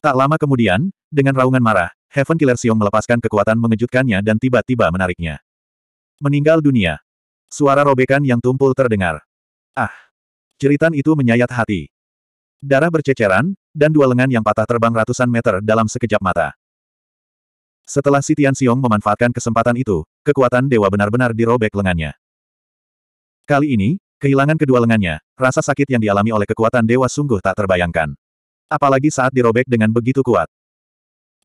Tak lama kemudian, dengan raungan marah, Heaven Killer Xiong melepaskan kekuatan mengejutkannya dan tiba-tiba menariknya. Meninggal dunia. Suara robekan yang tumpul terdengar. Ah! Jeritan itu menyayat hati. Darah berceceran, dan dua lengan yang patah terbang ratusan meter dalam sekejap mata. Setelah si Tian Xiong memanfaatkan kesempatan itu, kekuatan dewa benar-benar dirobek lengannya. Kali ini, Kehilangan kedua lengannya, rasa sakit yang dialami oleh kekuatan dewa sungguh tak terbayangkan. Apalagi saat dirobek dengan begitu kuat.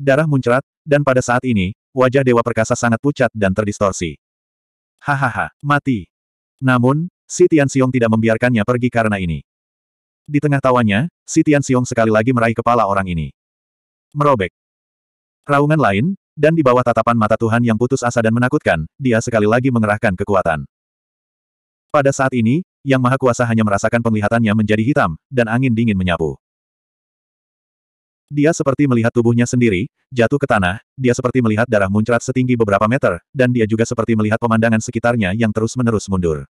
Darah muncrat, dan pada saat ini, wajah dewa perkasa sangat pucat dan terdistorsi. Hahaha, mati. Namun, si Tian Xiong tidak membiarkannya pergi karena ini. Di tengah tawanya, si Tian Xiong sekali lagi meraih kepala orang ini. Merobek. Raungan lain, dan di bawah tatapan mata Tuhan yang putus asa dan menakutkan, dia sekali lagi mengerahkan kekuatan. Pada saat ini, Yang Maha Kuasa hanya merasakan penglihatannya menjadi hitam, dan angin dingin menyapu. Dia seperti melihat tubuhnya sendiri, jatuh ke tanah, dia seperti melihat darah muncrat setinggi beberapa meter, dan dia juga seperti melihat pemandangan sekitarnya yang terus-menerus mundur.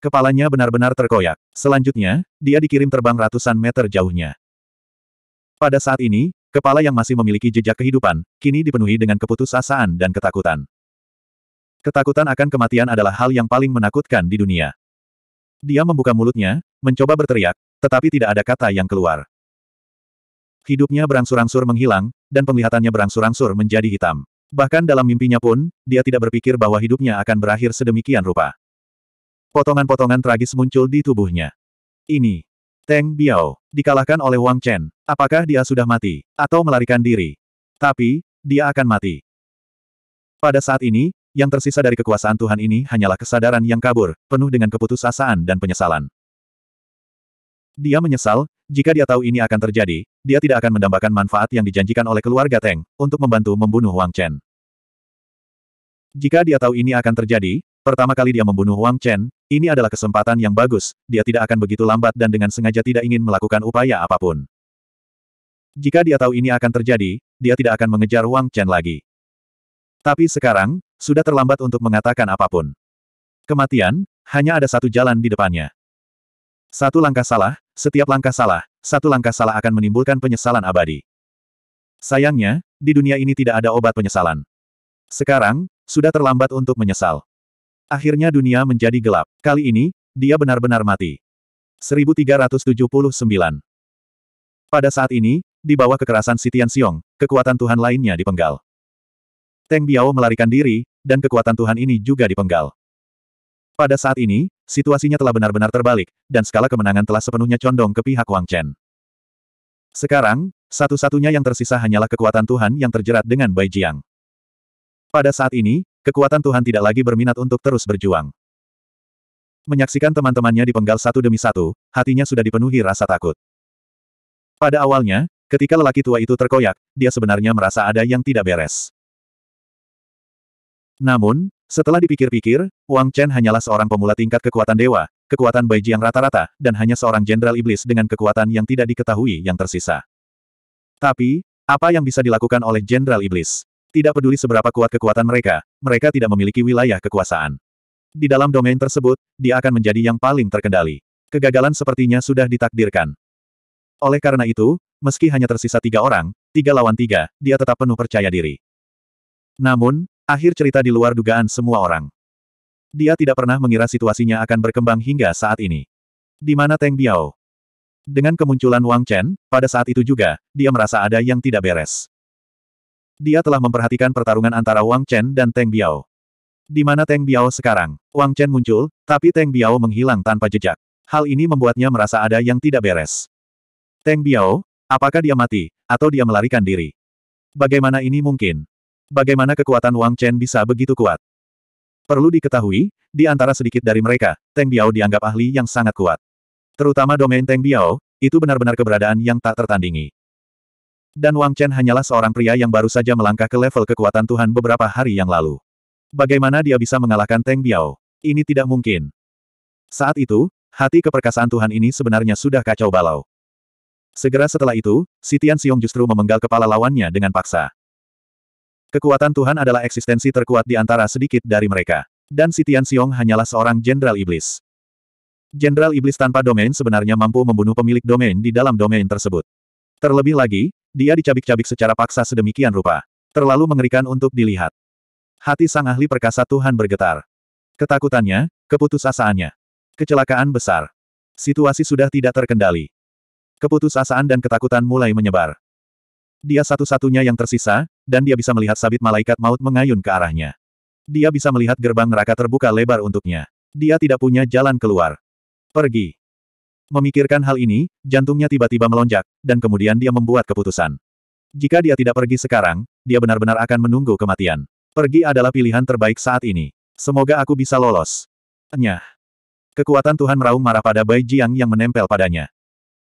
Kepalanya benar-benar terkoyak. Selanjutnya, dia dikirim terbang ratusan meter jauhnya. Pada saat ini, kepala yang masih memiliki jejak kehidupan, kini dipenuhi dengan keputusasaan dan ketakutan. Ketakutan akan kematian adalah hal yang paling menakutkan di dunia. Dia membuka mulutnya, mencoba berteriak, tetapi tidak ada kata yang keluar. Hidupnya berangsur-angsur menghilang, dan penglihatannya berangsur-angsur menjadi hitam. Bahkan dalam mimpinya pun, dia tidak berpikir bahwa hidupnya akan berakhir sedemikian rupa. Potongan-potongan tragis muncul di tubuhnya. Ini, Teng Biao, dikalahkan oleh Wang Chen. Apakah dia sudah mati, atau melarikan diri? Tapi, dia akan mati. Pada saat ini, yang tersisa dari kekuasaan Tuhan ini hanyalah kesadaran yang kabur, penuh dengan keputusasaan dan penyesalan. Dia menyesal, jika dia tahu ini akan terjadi, dia tidak akan mendambakan manfaat yang dijanjikan oleh keluarga Teng, untuk membantu membunuh Wang Chen. Jika dia tahu ini akan terjadi, pertama kali dia membunuh Wang Chen, ini adalah kesempatan yang bagus, dia tidak akan begitu lambat dan dengan sengaja tidak ingin melakukan upaya apapun. Jika dia tahu ini akan terjadi, dia tidak akan mengejar Wang Chen lagi. Tapi sekarang, sudah terlambat untuk mengatakan apapun. Kematian, hanya ada satu jalan di depannya. Satu langkah salah, setiap langkah salah, satu langkah salah akan menimbulkan penyesalan abadi. Sayangnya, di dunia ini tidak ada obat penyesalan. Sekarang, sudah terlambat untuk menyesal. Akhirnya dunia menjadi gelap. Kali ini, dia benar-benar mati. 1379 Pada saat ini, di bawah kekerasan Sitian Siong, kekuatan Tuhan lainnya dipenggal. Teng Biao melarikan diri, dan kekuatan Tuhan ini juga dipenggal. Pada saat ini, situasinya telah benar-benar terbalik, dan skala kemenangan telah sepenuhnya condong ke pihak Wang Chen. Sekarang, satu-satunya yang tersisa hanyalah kekuatan Tuhan yang terjerat dengan Bai Jiang. Pada saat ini, kekuatan Tuhan tidak lagi berminat untuk terus berjuang. Menyaksikan teman-temannya dipenggal satu demi satu, hatinya sudah dipenuhi rasa takut. Pada awalnya, ketika lelaki tua itu terkoyak, dia sebenarnya merasa ada yang tidak beres. Namun, setelah dipikir-pikir, Wang Chen hanyalah seorang pemula tingkat kekuatan dewa, kekuatan Bai yang rata-rata, dan hanya seorang jenderal iblis dengan kekuatan yang tidak diketahui yang tersisa. Tapi, apa yang bisa dilakukan oleh jenderal iblis? Tidak peduli seberapa kuat kekuatan mereka, mereka tidak memiliki wilayah kekuasaan. Di dalam domain tersebut, dia akan menjadi yang paling terkendali. Kegagalan sepertinya sudah ditakdirkan. Oleh karena itu, meski hanya tersisa tiga orang, tiga lawan tiga, dia tetap penuh percaya diri. Namun, Akhir cerita di luar dugaan semua orang. Dia tidak pernah mengira situasinya akan berkembang hingga saat ini. Di mana Teng Biao? Dengan kemunculan Wang Chen, pada saat itu juga, dia merasa ada yang tidak beres. Dia telah memperhatikan pertarungan antara Wang Chen dan Teng Biao. Di mana Teng Biao sekarang? Wang Chen muncul, tapi Teng Biao menghilang tanpa jejak. Hal ini membuatnya merasa ada yang tidak beres. Teng Biao, apakah dia mati, atau dia melarikan diri? Bagaimana ini mungkin? Bagaimana kekuatan Wang Chen bisa begitu kuat? Perlu diketahui, di antara sedikit dari mereka, Teng Biao dianggap ahli yang sangat kuat. Terutama domain Teng Biao, itu benar-benar keberadaan yang tak tertandingi. Dan Wang Chen hanyalah seorang pria yang baru saja melangkah ke level kekuatan Tuhan beberapa hari yang lalu. Bagaimana dia bisa mengalahkan Teng Biao? Ini tidak mungkin. Saat itu, hati keperkasaan Tuhan ini sebenarnya sudah kacau balau. Segera setelah itu, Sitian Tian Xiong justru memenggal kepala lawannya dengan paksa. Kekuatan Tuhan adalah eksistensi terkuat di antara sedikit dari mereka. Dan si Tian Xiong hanyalah seorang jenderal iblis. Jenderal iblis tanpa domain sebenarnya mampu membunuh pemilik domain di dalam domain tersebut. Terlebih lagi, dia dicabik-cabik secara paksa sedemikian rupa. Terlalu mengerikan untuk dilihat. Hati sang ahli perkasa Tuhan bergetar. Ketakutannya, keputusasaannya. Kecelakaan besar. Situasi sudah tidak terkendali. Keputusasaan dan ketakutan mulai menyebar. Dia satu-satunya yang tersisa, dan dia bisa melihat sabit malaikat maut mengayun ke arahnya. Dia bisa melihat gerbang neraka terbuka lebar untuknya. Dia tidak punya jalan keluar. Pergi. Memikirkan hal ini, jantungnya tiba-tiba melonjak, dan kemudian dia membuat keputusan. Jika dia tidak pergi sekarang, dia benar-benar akan menunggu kematian. Pergi adalah pilihan terbaik saat ini. Semoga aku bisa lolos. Nyah. Kekuatan Tuhan meraung marah pada Bai Jiang yang menempel padanya.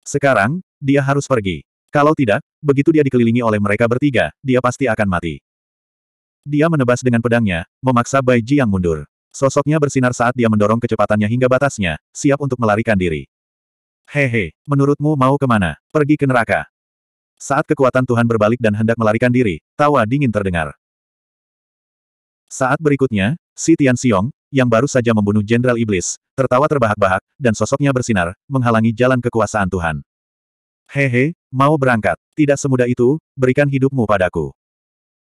Sekarang, dia harus pergi. Kalau tidak, begitu dia dikelilingi oleh mereka bertiga, dia pasti akan mati. Dia menebas dengan pedangnya, memaksa Bai Ji yang mundur. Sosoknya bersinar saat dia mendorong kecepatannya hingga batasnya, siap untuk melarikan diri. Hehe, menurutmu mau kemana? Pergi ke neraka. Saat kekuatan Tuhan berbalik dan hendak melarikan diri, tawa dingin terdengar. Saat berikutnya, si Tian Xiong, yang baru saja membunuh Jenderal Iblis, tertawa terbahak-bahak, dan sosoknya bersinar, menghalangi jalan kekuasaan Tuhan. Hehe, mau berangkat. Tidak semudah itu, berikan hidupmu padaku.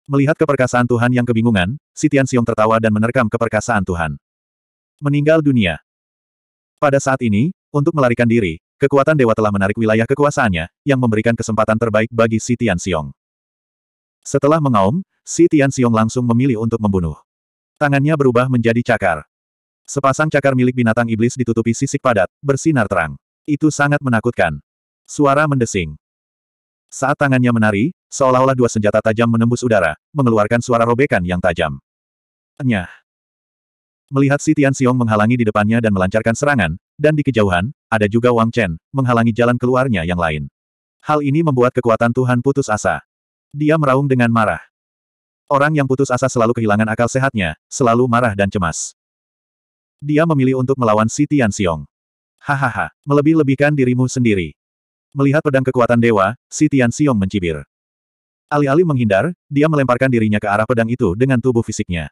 Melihat keperkasaan Tuhan yang kebingungan, Sitian Siong tertawa dan menerkam keperkasaan Tuhan. Meninggal dunia. Pada saat ini, untuk melarikan diri, kekuatan dewa telah menarik wilayah kekuasaannya, yang memberikan kesempatan terbaik bagi Sitian Tian Xiong. Setelah mengaum, Sitian Tian Xiong langsung memilih untuk membunuh. Tangannya berubah menjadi cakar. Sepasang cakar milik binatang iblis ditutupi sisik padat, bersinar terang. Itu sangat menakutkan. Suara mendesing. Saat tangannya menari, seolah-olah dua senjata tajam menembus udara, mengeluarkan suara robekan yang tajam. Nyah. Melihat si Tian Xiong menghalangi di depannya dan melancarkan serangan, dan di kejauhan, ada juga Wang Chen, menghalangi jalan keluarnya yang lain. Hal ini membuat kekuatan Tuhan putus asa. Dia meraung dengan marah. Orang yang putus asa selalu kehilangan akal sehatnya, selalu marah dan cemas. Dia memilih untuk melawan si Tian Xiong. Hahaha, melebih-lebihkan dirimu sendiri. Melihat pedang kekuatan dewa, si Tian Xiong mencibir. Alih-alih menghindar, dia melemparkan dirinya ke arah pedang itu dengan tubuh fisiknya.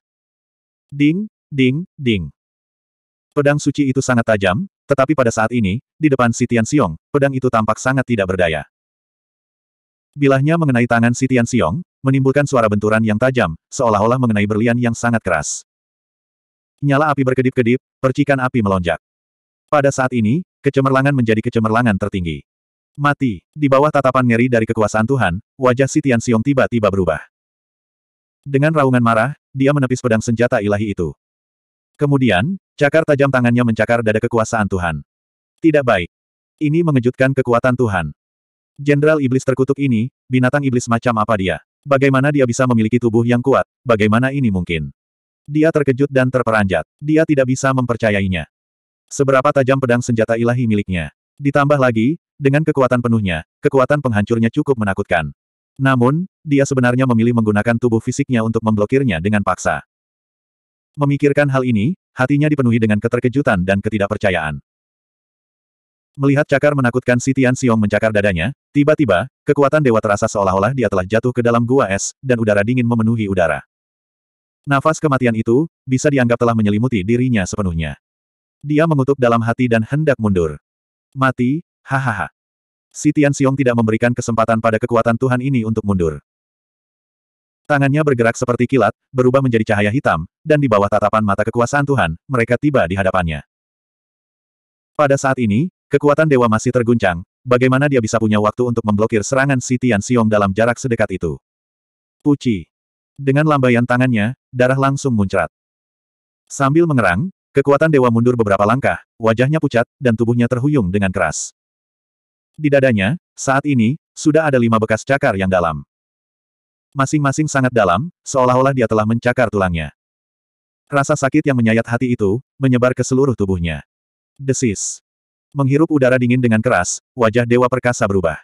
Ding, ding, ding. Pedang suci itu sangat tajam, tetapi pada saat ini, di depan si Tian Xiong, pedang itu tampak sangat tidak berdaya. Bilahnya mengenai tangan si Tian Xiong, menimbulkan suara benturan yang tajam, seolah-olah mengenai berlian yang sangat keras. Nyala api berkedip-kedip, percikan api melonjak. Pada saat ini, kecemerlangan menjadi kecemerlangan tertinggi. Mati. Di bawah tatapan ngeri dari kekuasaan Tuhan, wajah si Tian Xiong tiba-tiba berubah. Dengan raungan marah, dia menepis pedang senjata ilahi itu. Kemudian, cakar tajam tangannya mencakar dada kekuasaan Tuhan. Tidak baik. Ini mengejutkan kekuatan Tuhan. Jenderal iblis terkutuk ini, binatang iblis macam apa dia? Bagaimana dia bisa memiliki tubuh yang kuat? Bagaimana ini mungkin? Dia terkejut dan terperanjat. Dia tidak bisa mempercayainya. Seberapa tajam pedang senjata ilahi miliknya? Ditambah lagi, dengan kekuatan penuhnya, kekuatan penghancurnya cukup menakutkan. Namun, dia sebenarnya memilih menggunakan tubuh fisiknya untuk memblokirnya dengan paksa. Memikirkan hal ini, hatinya dipenuhi dengan keterkejutan dan ketidakpercayaan. Melihat cakar menakutkan si Tian Xiong mencakar dadanya, tiba-tiba, kekuatan dewa terasa seolah-olah dia telah jatuh ke dalam gua es, dan udara dingin memenuhi udara. Nafas kematian itu, bisa dianggap telah menyelimuti dirinya sepenuhnya. Dia mengutuk dalam hati dan hendak mundur. Mati, hahaha. Si Tian Xiong tidak memberikan kesempatan pada kekuatan Tuhan ini untuk mundur. Tangannya bergerak seperti kilat, berubah menjadi cahaya hitam, dan di bawah tatapan mata kekuasaan Tuhan, mereka tiba di hadapannya. Pada saat ini, kekuatan dewa masih terguncang, bagaimana dia bisa punya waktu untuk memblokir serangan si Tian Xiong dalam jarak sedekat itu. Puci. Dengan lambaian tangannya, darah langsung muncrat. Sambil mengerang, kekuatan dewa mundur beberapa langkah, wajahnya pucat, dan tubuhnya terhuyung dengan keras. Di dadanya, saat ini, sudah ada lima bekas cakar yang dalam. Masing-masing sangat dalam, seolah-olah dia telah mencakar tulangnya. Rasa sakit yang menyayat hati itu, menyebar ke seluruh tubuhnya. Desis. Menghirup udara dingin dengan keras, wajah Dewa Perkasa berubah.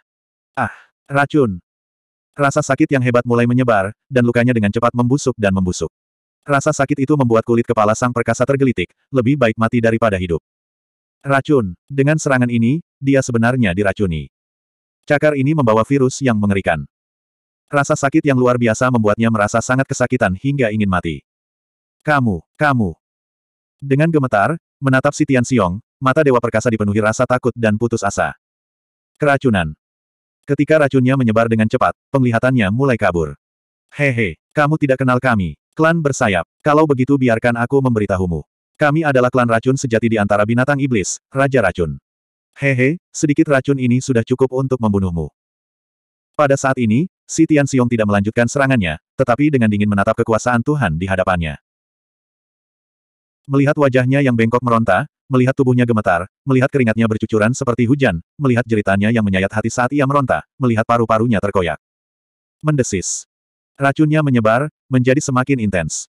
Ah, racun. Rasa sakit yang hebat mulai menyebar, dan lukanya dengan cepat membusuk dan membusuk. Rasa sakit itu membuat kulit kepala sang perkasa tergelitik, lebih baik mati daripada hidup. Racun. Dengan serangan ini, dia sebenarnya diracuni. Cakar ini membawa virus yang mengerikan. Rasa sakit yang luar biasa membuatnya merasa sangat kesakitan hingga ingin mati. Kamu, kamu. Dengan gemetar, menatap si Tian Xiong, mata Dewa Perkasa dipenuhi rasa takut dan putus asa. Keracunan. Ketika racunnya menyebar dengan cepat, penglihatannya mulai kabur. Hehe, kamu tidak kenal kami, klan bersayap. Kalau begitu biarkan aku memberitahumu. Kami adalah klan racun sejati di antara binatang iblis, Raja Racun. Hehe, sedikit racun ini sudah cukup untuk membunuhmu. Pada saat ini, Si Tian Xiong tidak melanjutkan serangannya, tetapi dengan dingin menatap kekuasaan Tuhan di hadapannya. Melihat wajahnya yang bengkok meronta, melihat tubuhnya gemetar, melihat keringatnya bercucuran seperti hujan, melihat jeritannya yang menyayat hati saat ia meronta, melihat paru-parunya terkoyak. Mendesis. Racunnya menyebar, menjadi semakin intens.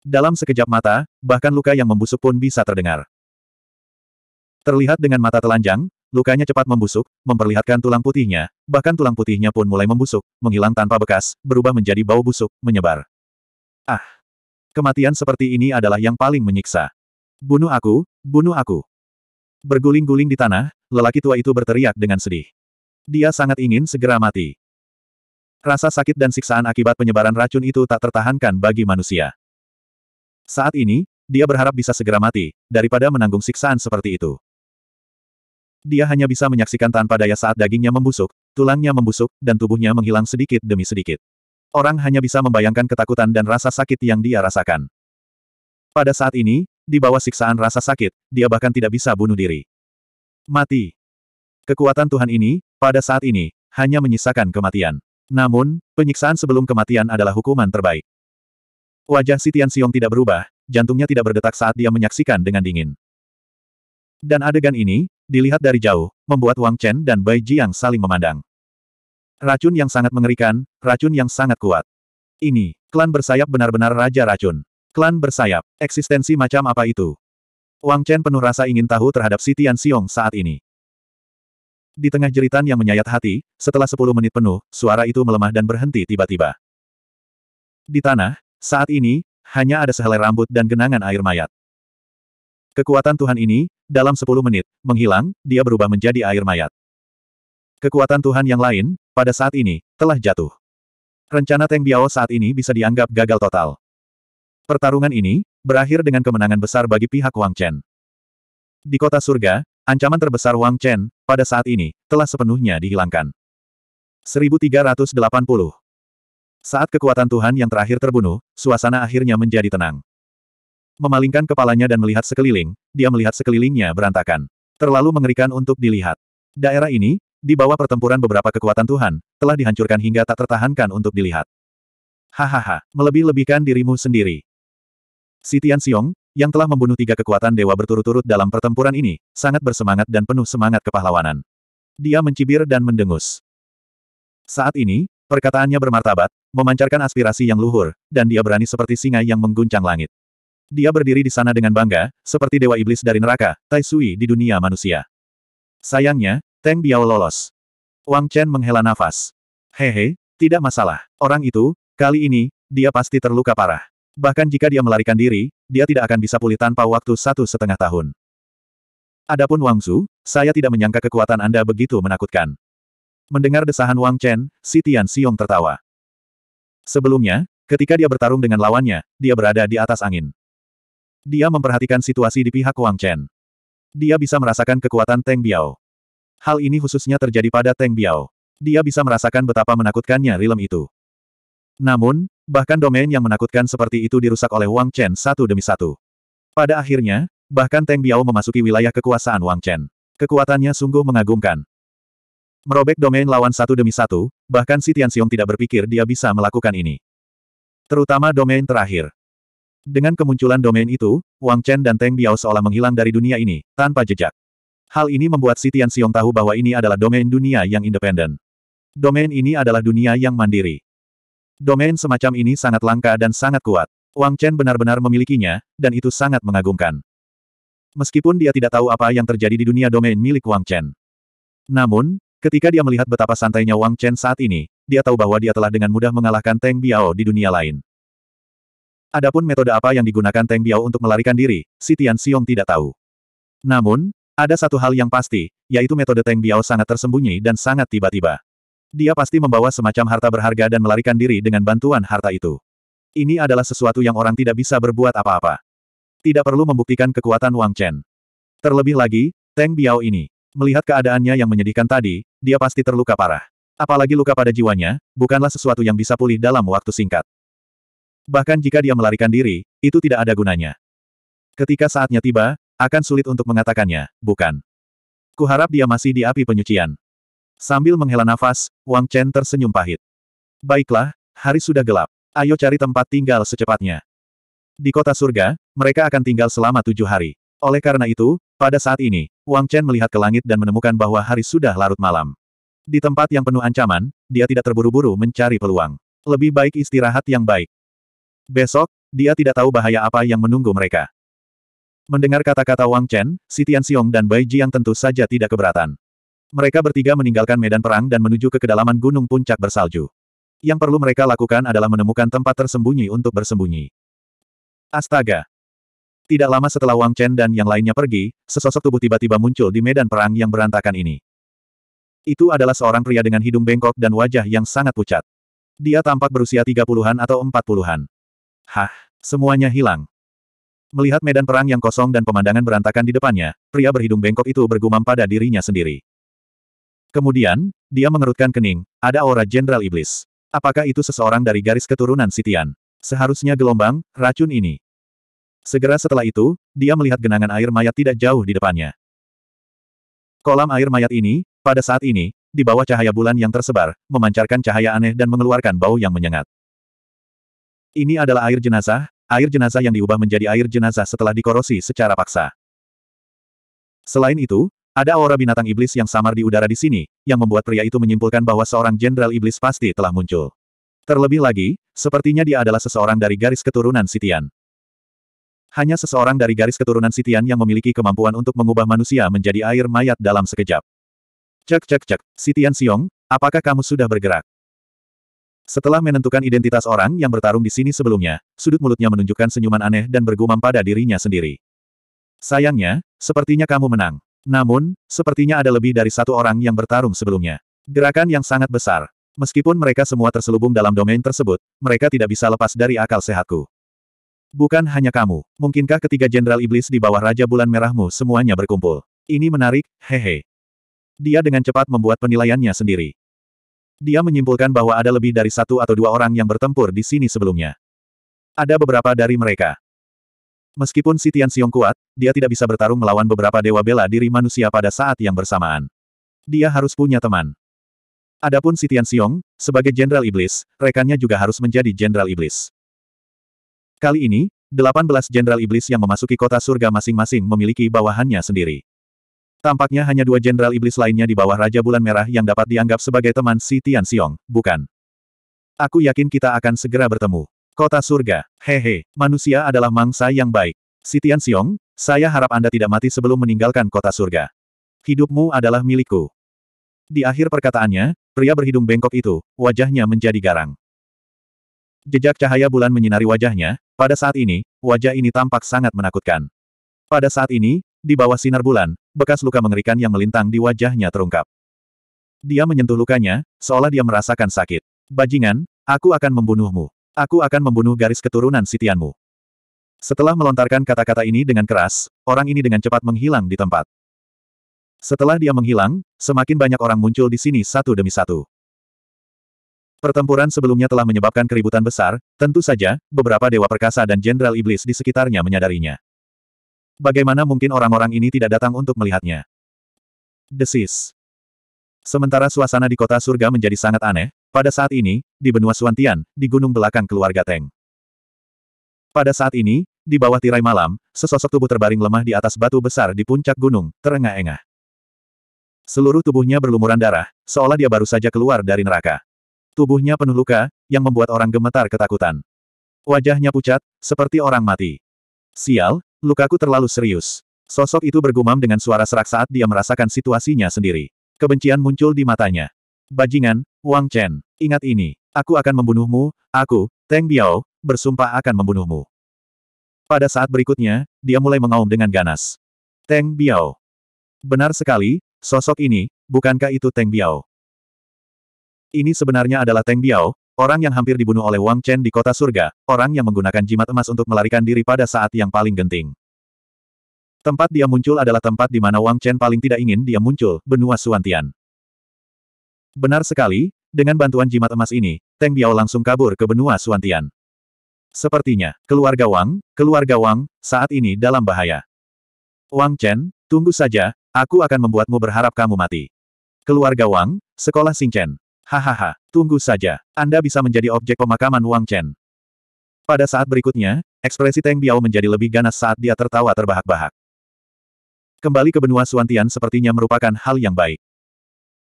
Dalam sekejap mata, bahkan luka yang membusuk pun bisa terdengar. Terlihat dengan mata telanjang, lukanya cepat membusuk, memperlihatkan tulang putihnya, bahkan tulang putihnya pun mulai membusuk, menghilang tanpa bekas, berubah menjadi bau busuk, menyebar. Ah! Kematian seperti ini adalah yang paling menyiksa. Bunuh aku, bunuh aku. Berguling-guling di tanah, lelaki tua itu berteriak dengan sedih. Dia sangat ingin segera mati. Rasa sakit dan siksaan akibat penyebaran racun itu tak tertahankan bagi manusia. Saat ini, dia berharap bisa segera mati, daripada menanggung siksaan seperti itu. Dia hanya bisa menyaksikan tanpa daya saat dagingnya membusuk, tulangnya membusuk, dan tubuhnya menghilang sedikit demi sedikit. Orang hanya bisa membayangkan ketakutan dan rasa sakit yang dia rasakan. Pada saat ini, di bawah siksaan rasa sakit, dia bahkan tidak bisa bunuh diri. Mati. Kekuatan Tuhan ini, pada saat ini, hanya menyisakan kematian. Namun, penyiksaan sebelum kematian adalah hukuman terbaik. Wajah si Tian Xiong tidak berubah, jantungnya tidak berdetak saat dia menyaksikan dengan dingin. Dan adegan ini, dilihat dari jauh, membuat Wang Chen dan Bai Jiang saling memandang. Racun yang sangat mengerikan, racun yang sangat kuat. Ini, klan bersayap benar-benar raja racun. Klan bersayap, eksistensi macam apa itu? Wang Chen penuh rasa ingin tahu terhadap si Tian Xiong saat ini. Di tengah jeritan yang menyayat hati, setelah sepuluh menit penuh, suara itu melemah dan berhenti tiba-tiba. Di tanah, saat ini, hanya ada sehelai rambut dan genangan air mayat. Kekuatan Tuhan ini, dalam 10 menit, menghilang, dia berubah menjadi air mayat. Kekuatan Tuhan yang lain, pada saat ini, telah jatuh. Rencana Teng Biao saat ini bisa dianggap gagal total. Pertarungan ini, berakhir dengan kemenangan besar bagi pihak Wang Chen. Di kota surga, ancaman terbesar Wang Chen, pada saat ini, telah sepenuhnya dihilangkan. 1380 saat kekuatan Tuhan yang terakhir terbunuh, suasana akhirnya menjadi tenang. Memalingkan kepalanya dan melihat sekeliling, dia melihat sekelilingnya berantakan. Terlalu mengerikan untuk dilihat. Daerah ini, di bawah pertempuran beberapa kekuatan Tuhan, telah dihancurkan hingga tak tertahankan untuk dilihat. Hahaha, melebih-lebihkan dirimu sendiri. Si Tian Xiong, yang telah membunuh tiga kekuatan dewa berturut-turut dalam pertempuran ini, sangat bersemangat dan penuh semangat kepahlawanan. Dia mencibir dan mendengus. Saat ini, Perkataannya bermartabat, memancarkan aspirasi yang luhur, dan dia berani seperti singa yang mengguncang langit. Dia berdiri di sana dengan bangga, seperti dewa iblis dari neraka, Tai Sui di dunia manusia. Sayangnya, Teng Biao lolos. Wang Chen menghela nafas. Hehe, tidak masalah. Orang itu, kali ini, dia pasti terluka parah. Bahkan jika dia melarikan diri, dia tidak akan bisa pulih tanpa waktu satu setengah tahun. Adapun Wang Su, saya tidak menyangka kekuatan Anda begitu menakutkan. Mendengar desahan Wang Chen, si Tian Xiong tertawa. Sebelumnya, ketika dia bertarung dengan lawannya, dia berada di atas angin. Dia memperhatikan situasi di pihak Wang Chen. Dia bisa merasakan kekuatan Teng Biao. Hal ini khususnya terjadi pada Teng Biao. Dia bisa merasakan betapa menakutkannya rilem itu. Namun, bahkan domain yang menakutkan seperti itu dirusak oleh Wang Chen satu demi satu. Pada akhirnya, bahkan Teng Biao memasuki wilayah kekuasaan Wang Chen. Kekuatannya sungguh mengagumkan. Merobek domain lawan satu demi satu, bahkan si Tian Xiong tidak berpikir dia bisa melakukan ini. Terutama domain terakhir. Dengan kemunculan domain itu, Wang Chen dan Teng Biao seolah menghilang dari dunia ini, tanpa jejak. Hal ini membuat si Tian Xiong tahu bahwa ini adalah domain dunia yang independen. Domain ini adalah dunia yang mandiri. Domain semacam ini sangat langka dan sangat kuat. Wang Chen benar-benar memilikinya, dan itu sangat mengagumkan. Meskipun dia tidak tahu apa yang terjadi di dunia domain milik Wang Chen. Namun, Ketika dia melihat betapa santainya Wang Chen saat ini, dia tahu bahwa dia telah dengan mudah mengalahkan Teng Biao di dunia lain. Adapun metode apa yang digunakan Teng Biao untuk melarikan diri, si Tian Xiong tidak tahu. Namun, ada satu hal yang pasti, yaitu metode Teng Biao sangat tersembunyi dan sangat tiba-tiba. Dia pasti membawa semacam harta berharga dan melarikan diri dengan bantuan harta itu. Ini adalah sesuatu yang orang tidak bisa berbuat apa-apa. Tidak perlu membuktikan kekuatan Wang Chen. Terlebih lagi, Teng Biao ini. Melihat keadaannya yang menyedihkan tadi, dia pasti terluka parah. Apalagi luka pada jiwanya, bukanlah sesuatu yang bisa pulih dalam waktu singkat. Bahkan jika dia melarikan diri, itu tidak ada gunanya. Ketika saatnya tiba, akan sulit untuk mengatakannya, bukan. Kuharap dia masih di api penyucian. Sambil menghela nafas, Wang Chen tersenyum pahit. Baiklah, hari sudah gelap. Ayo cari tempat tinggal secepatnya. Di kota surga, mereka akan tinggal selama tujuh hari. Oleh karena itu, pada saat ini, Wang Chen melihat ke langit dan menemukan bahwa hari sudah larut malam. Di tempat yang penuh ancaman, dia tidak terburu-buru mencari peluang. Lebih baik istirahat yang baik. Besok, dia tidak tahu bahaya apa yang menunggu mereka. Mendengar kata-kata Wang Chen, Si Xiong dan Bai yang tentu saja tidak keberatan. Mereka bertiga meninggalkan medan perang dan menuju ke kedalaman gunung puncak bersalju. Yang perlu mereka lakukan adalah menemukan tempat tersembunyi untuk bersembunyi. Astaga, tidak lama setelah Wang Chen dan yang lainnya pergi, sesosok tubuh tiba-tiba muncul di medan perang yang berantakan ini. Itu adalah seorang pria dengan hidung bengkok dan wajah yang sangat pucat. Dia tampak berusia tiga puluhan atau empat puluhan. Hah, semuanya hilang. Melihat medan perang yang kosong dan pemandangan berantakan di depannya, pria berhidung bengkok itu bergumam pada dirinya sendiri. Kemudian, dia mengerutkan kening, ada aura Jenderal Iblis. Apakah itu seseorang dari garis keturunan Sitian? Seharusnya gelombang, racun ini. Segera setelah itu, dia melihat genangan air mayat tidak jauh di depannya. Kolam air mayat ini, pada saat ini, di bawah cahaya bulan yang tersebar, memancarkan cahaya aneh dan mengeluarkan bau yang menyengat. Ini adalah air jenazah, air jenazah yang diubah menjadi air jenazah setelah dikorosi secara paksa. Selain itu, ada aura binatang iblis yang samar di udara di sini, yang membuat pria itu menyimpulkan bahwa seorang jenderal iblis pasti telah muncul. Terlebih lagi, sepertinya dia adalah seseorang dari garis keturunan Sitian. Hanya seseorang dari garis keturunan Sitian yang memiliki kemampuan untuk mengubah manusia menjadi air mayat dalam sekejap. Cek cek cek, Sitian Siong, apakah kamu sudah bergerak? Setelah menentukan identitas orang yang bertarung di sini sebelumnya, sudut mulutnya menunjukkan senyuman aneh dan bergumam pada dirinya sendiri. Sayangnya, sepertinya kamu menang. Namun, sepertinya ada lebih dari satu orang yang bertarung sebelumnya. Gerakan yang sangat besar. Meskipun mereka semua terselubung dalam domain tersebut, mereka tidak bisa lepas dari akal sehatku. Bukan hanya kamu. Mungkinkah ketiga jenderal iblis di bawah Raja Bulan Merahmu semuanya berkumpul? Ini menarik, hehe. Dia dengan cepat membuat penilaiannya sendiri. Dia menyimpulkan bahwa ada lebih dari satu atau dua orang yang bertempur di sini sebelumnya. Ada beberapa dari mereka. Meskipun si Tian Xiong kuat, dia tidak bisa bertarung melawan beberapa dewa bela diri manusia pada saat yang bersamaan. Dia harus punya teman. Adapun si Tian Xiong, sebagai jenderal iblis, rekannya juga harus menjadi jenderal iblis. Kali ini, 18 jenderal iblis yang memasuki kota surga masing-masing memiliki bawahannya sendiri. Tampaknya hanya dua jenderal iblis lainnya di bawah Raja Bulan Merah yang dapat dianggap sebagai teman si Tian Xiong, bukan? Aku yakin kita akan segera bertemu. Kota surga, hehe, manusia adalah mangsa yang baik. Si Tian Xiong, saya harap Anda tidak mati sebelum meninggalkan kota surga. Hidupmu adalah milikku. Di akhir perkataannya, pria berhidung bengkok itu, wajahnya menjadi garang. Jejak cahaya bulan menyinari wajahnya, pada saat ini, wajah ini tampak sangat menakutkan. Pada saat ini, di bawah sinar bulan, bekas luka mengerikan yang melintang di wajahnya terungkap. Dia menyentuh lukanya, seolah dia merasakan sakit. Bajingan, aku akan membunuhmu. Aku akan membunuh garis keturunan sitianmu. Setelah melontarkan kata-kata ini dengan keras, orang ini dengan cepat menghilang di tempat. Setelah dia menghilang, semakin banyak orang muncul di sini satu demi satu. Pertempuran sebelumnya telah menyebabkan keributan besar, tentu saja, beberapa dewa perkasa dan jenderal iblis di sekitarnya menyadarinya. Bagaimana mungkin orang-orang ini tidak datang untuk melihatnya? Desis. Sementara suasana di kota surga menjadi sangat aneh, pada saat ini, di benua Suantian, di gunung belakang keluarga Teng. Pada saat ini, di bawah tirai malam, sesosok tubuh terbaring lemah di atas batu besar di puncak gunung, terengah-engah. Seluruh tubuhnya berlumuran darah, seolah dia baru saja keluar dari neraka. Tubuhnya penuh luka, yang membuat orang gemetar ketakutan. Wajahnya pucat, seperti orang mati. Sial, lukaku terlalu serius. Sosok itu bergumam dengan suara serak saat dia merasakan situasinya sendiri. Kebencian muncul di matanya. Bajingan, Wang Chen, ingat ini. Aku akan membunuhmu, aku, Teng Biao, bersumpah akan membunuhmu. Pada saat berikutnya, dia mulai mengaum dengan ganas. Teng Biao. Benar sekali, sosok ini, bukankah itu Teng Biao? Ini sebenarnya adalah Teng Biao, orang yang hampir dibunuh oleh Wang Chen di kota surga, orang yang menggunakan jimat emas untuk melarikan diri pada saat yang paling genting. Tempat dia muncul adalah tempat di mana Wang Chen paling tidak ingin dia muncul, benua Suantian. Benar sekali, dengan bantuan jimat emas ini, Teng Biao langsung kabur ke benua Suantian. Sepertinya, keluarga Wang, keluarga Wang, saat ini dalam bahaya. Wang Chen, tunggu saja, aku akan membuatmu berharap kamu mati. Keluarga Wang, sekolah Chen, Hahaha, tunggu saja. Anda bisa menjadi objek pemakaman Wang Chen. Pada saat berikutnya, ekspresi Teng Biao menjadi lebih ganas saat dia tertawa terbahak-bahak. Kembali ke benua Suantian sepertinya merupakan hal yang baik.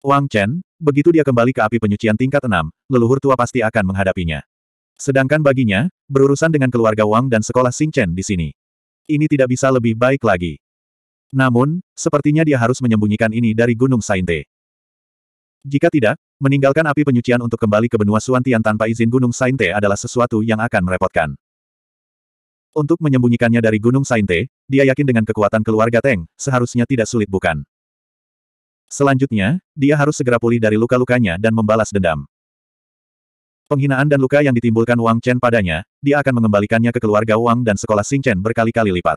Wang Chen, begitu dia kembali ke api penyucian tingkat 6, leluhur tua pasti akan menghadapinya. Sedangkan baginya, berurusan dengan keluarga Wang dan sekolah Sing Chen di sini. Ini tidak bisa lebih baik lagi. Namun, sepertinya dia harus menyembunyikan ini dari Gunung Sainte. Jika tidak, Meninggalkan api penyucian untuk kembali ke benua Suantian tanpa izin Gunung Sainte adalah sesuatu yang akan merepotkan. Untuk menyembunyikannya dari Gunung Sainte, dia yakin dengan kekuatan keluarga Teng, seharusnya tidak sulit bukan? Selanjutnya, dia harus segera pulih dari luka-lukanya dan membalas dendam. Penghinaan dan luka yang ditimbulkan Wang Chen padanya, dia akan mengembalikannya ke keluarga Wang dan sekolah Sing Chen berkali-kali lipat.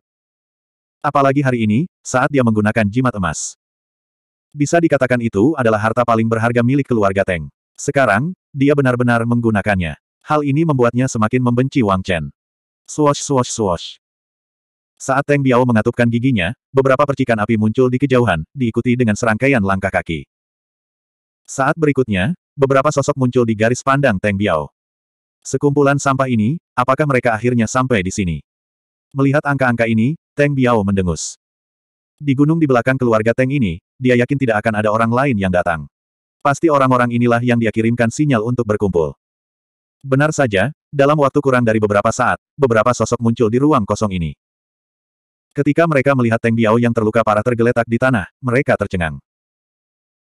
Apalagi hari ini, saat dia menggunakan jimat emas. Bisa dikatakan itu adalah harta paling berharga milik keluarga Teng. Sekarang, dia benar-benar menggunakannya. Hal ini membuatnya semakin membenci Wang Chen. Swash swash swash. Saat Teng Biao mengatupkan giginya, beberapa percikan api muncul di kejauhan, diikuti dengan serangkaian langkah kaki. Saat berikutnya, beberapa sosok muncul di garis pandang Teng Biao. Sekumpulan sampah ini, apakah mereka akhirnya sampai di sini? Melihat angka-angka ini, Teng Biao mendengus. Di gunung di belakang keluarga Teng ini, dia yakin tidak akan ada orang lain yang datang. Pasti orang-orang inilah yang dia kirimkan sinyal untuk berkumpul. Benar saja, dalam waktu kurang dari beberapa saat, beberapa sosok muncul di ruang kosong ini. Ketika mereka melihat Teng Biao yang terluka parah tergeletak di tanah, mereka tercengang.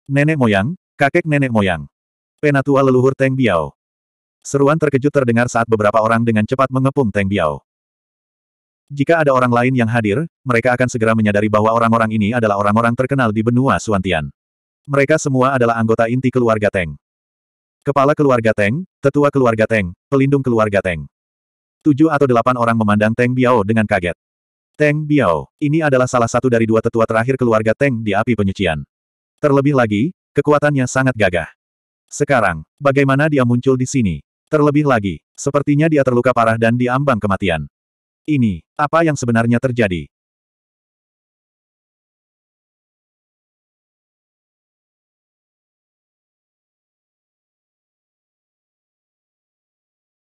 Nenek moyang, kakek nenek moyang. Penatua leluhur Teng Biao. Seruan terkejut terdengar saat beberapa orang dengan cepat mengepung Teng Biao. Jika ada orang lain yang hadir, mereka akan segera menyadari bahwa orang-orang ini adalah orang-orang terkenal di benua Suantian. Mereka semua adalah anggota inti keluarga Teng. Kepala keluarga Teng, tetua keluarga Teng, pelindung keluarga Teng. Tujuh atau delapan orang memandang Teng Biao dengan kaget. Teng Biao, ini adalah salah satu dari dua tetua terakhir keluarga Teng di api penyucian. Terlebih lagi, kekuatannya sangat gagah. Sekarang, bagaimana dia muncul di sini? Terlebih lagi, sepertinya dia terluka parah dan diambang kematian. Ini, apa yang sebenarnya terjadi?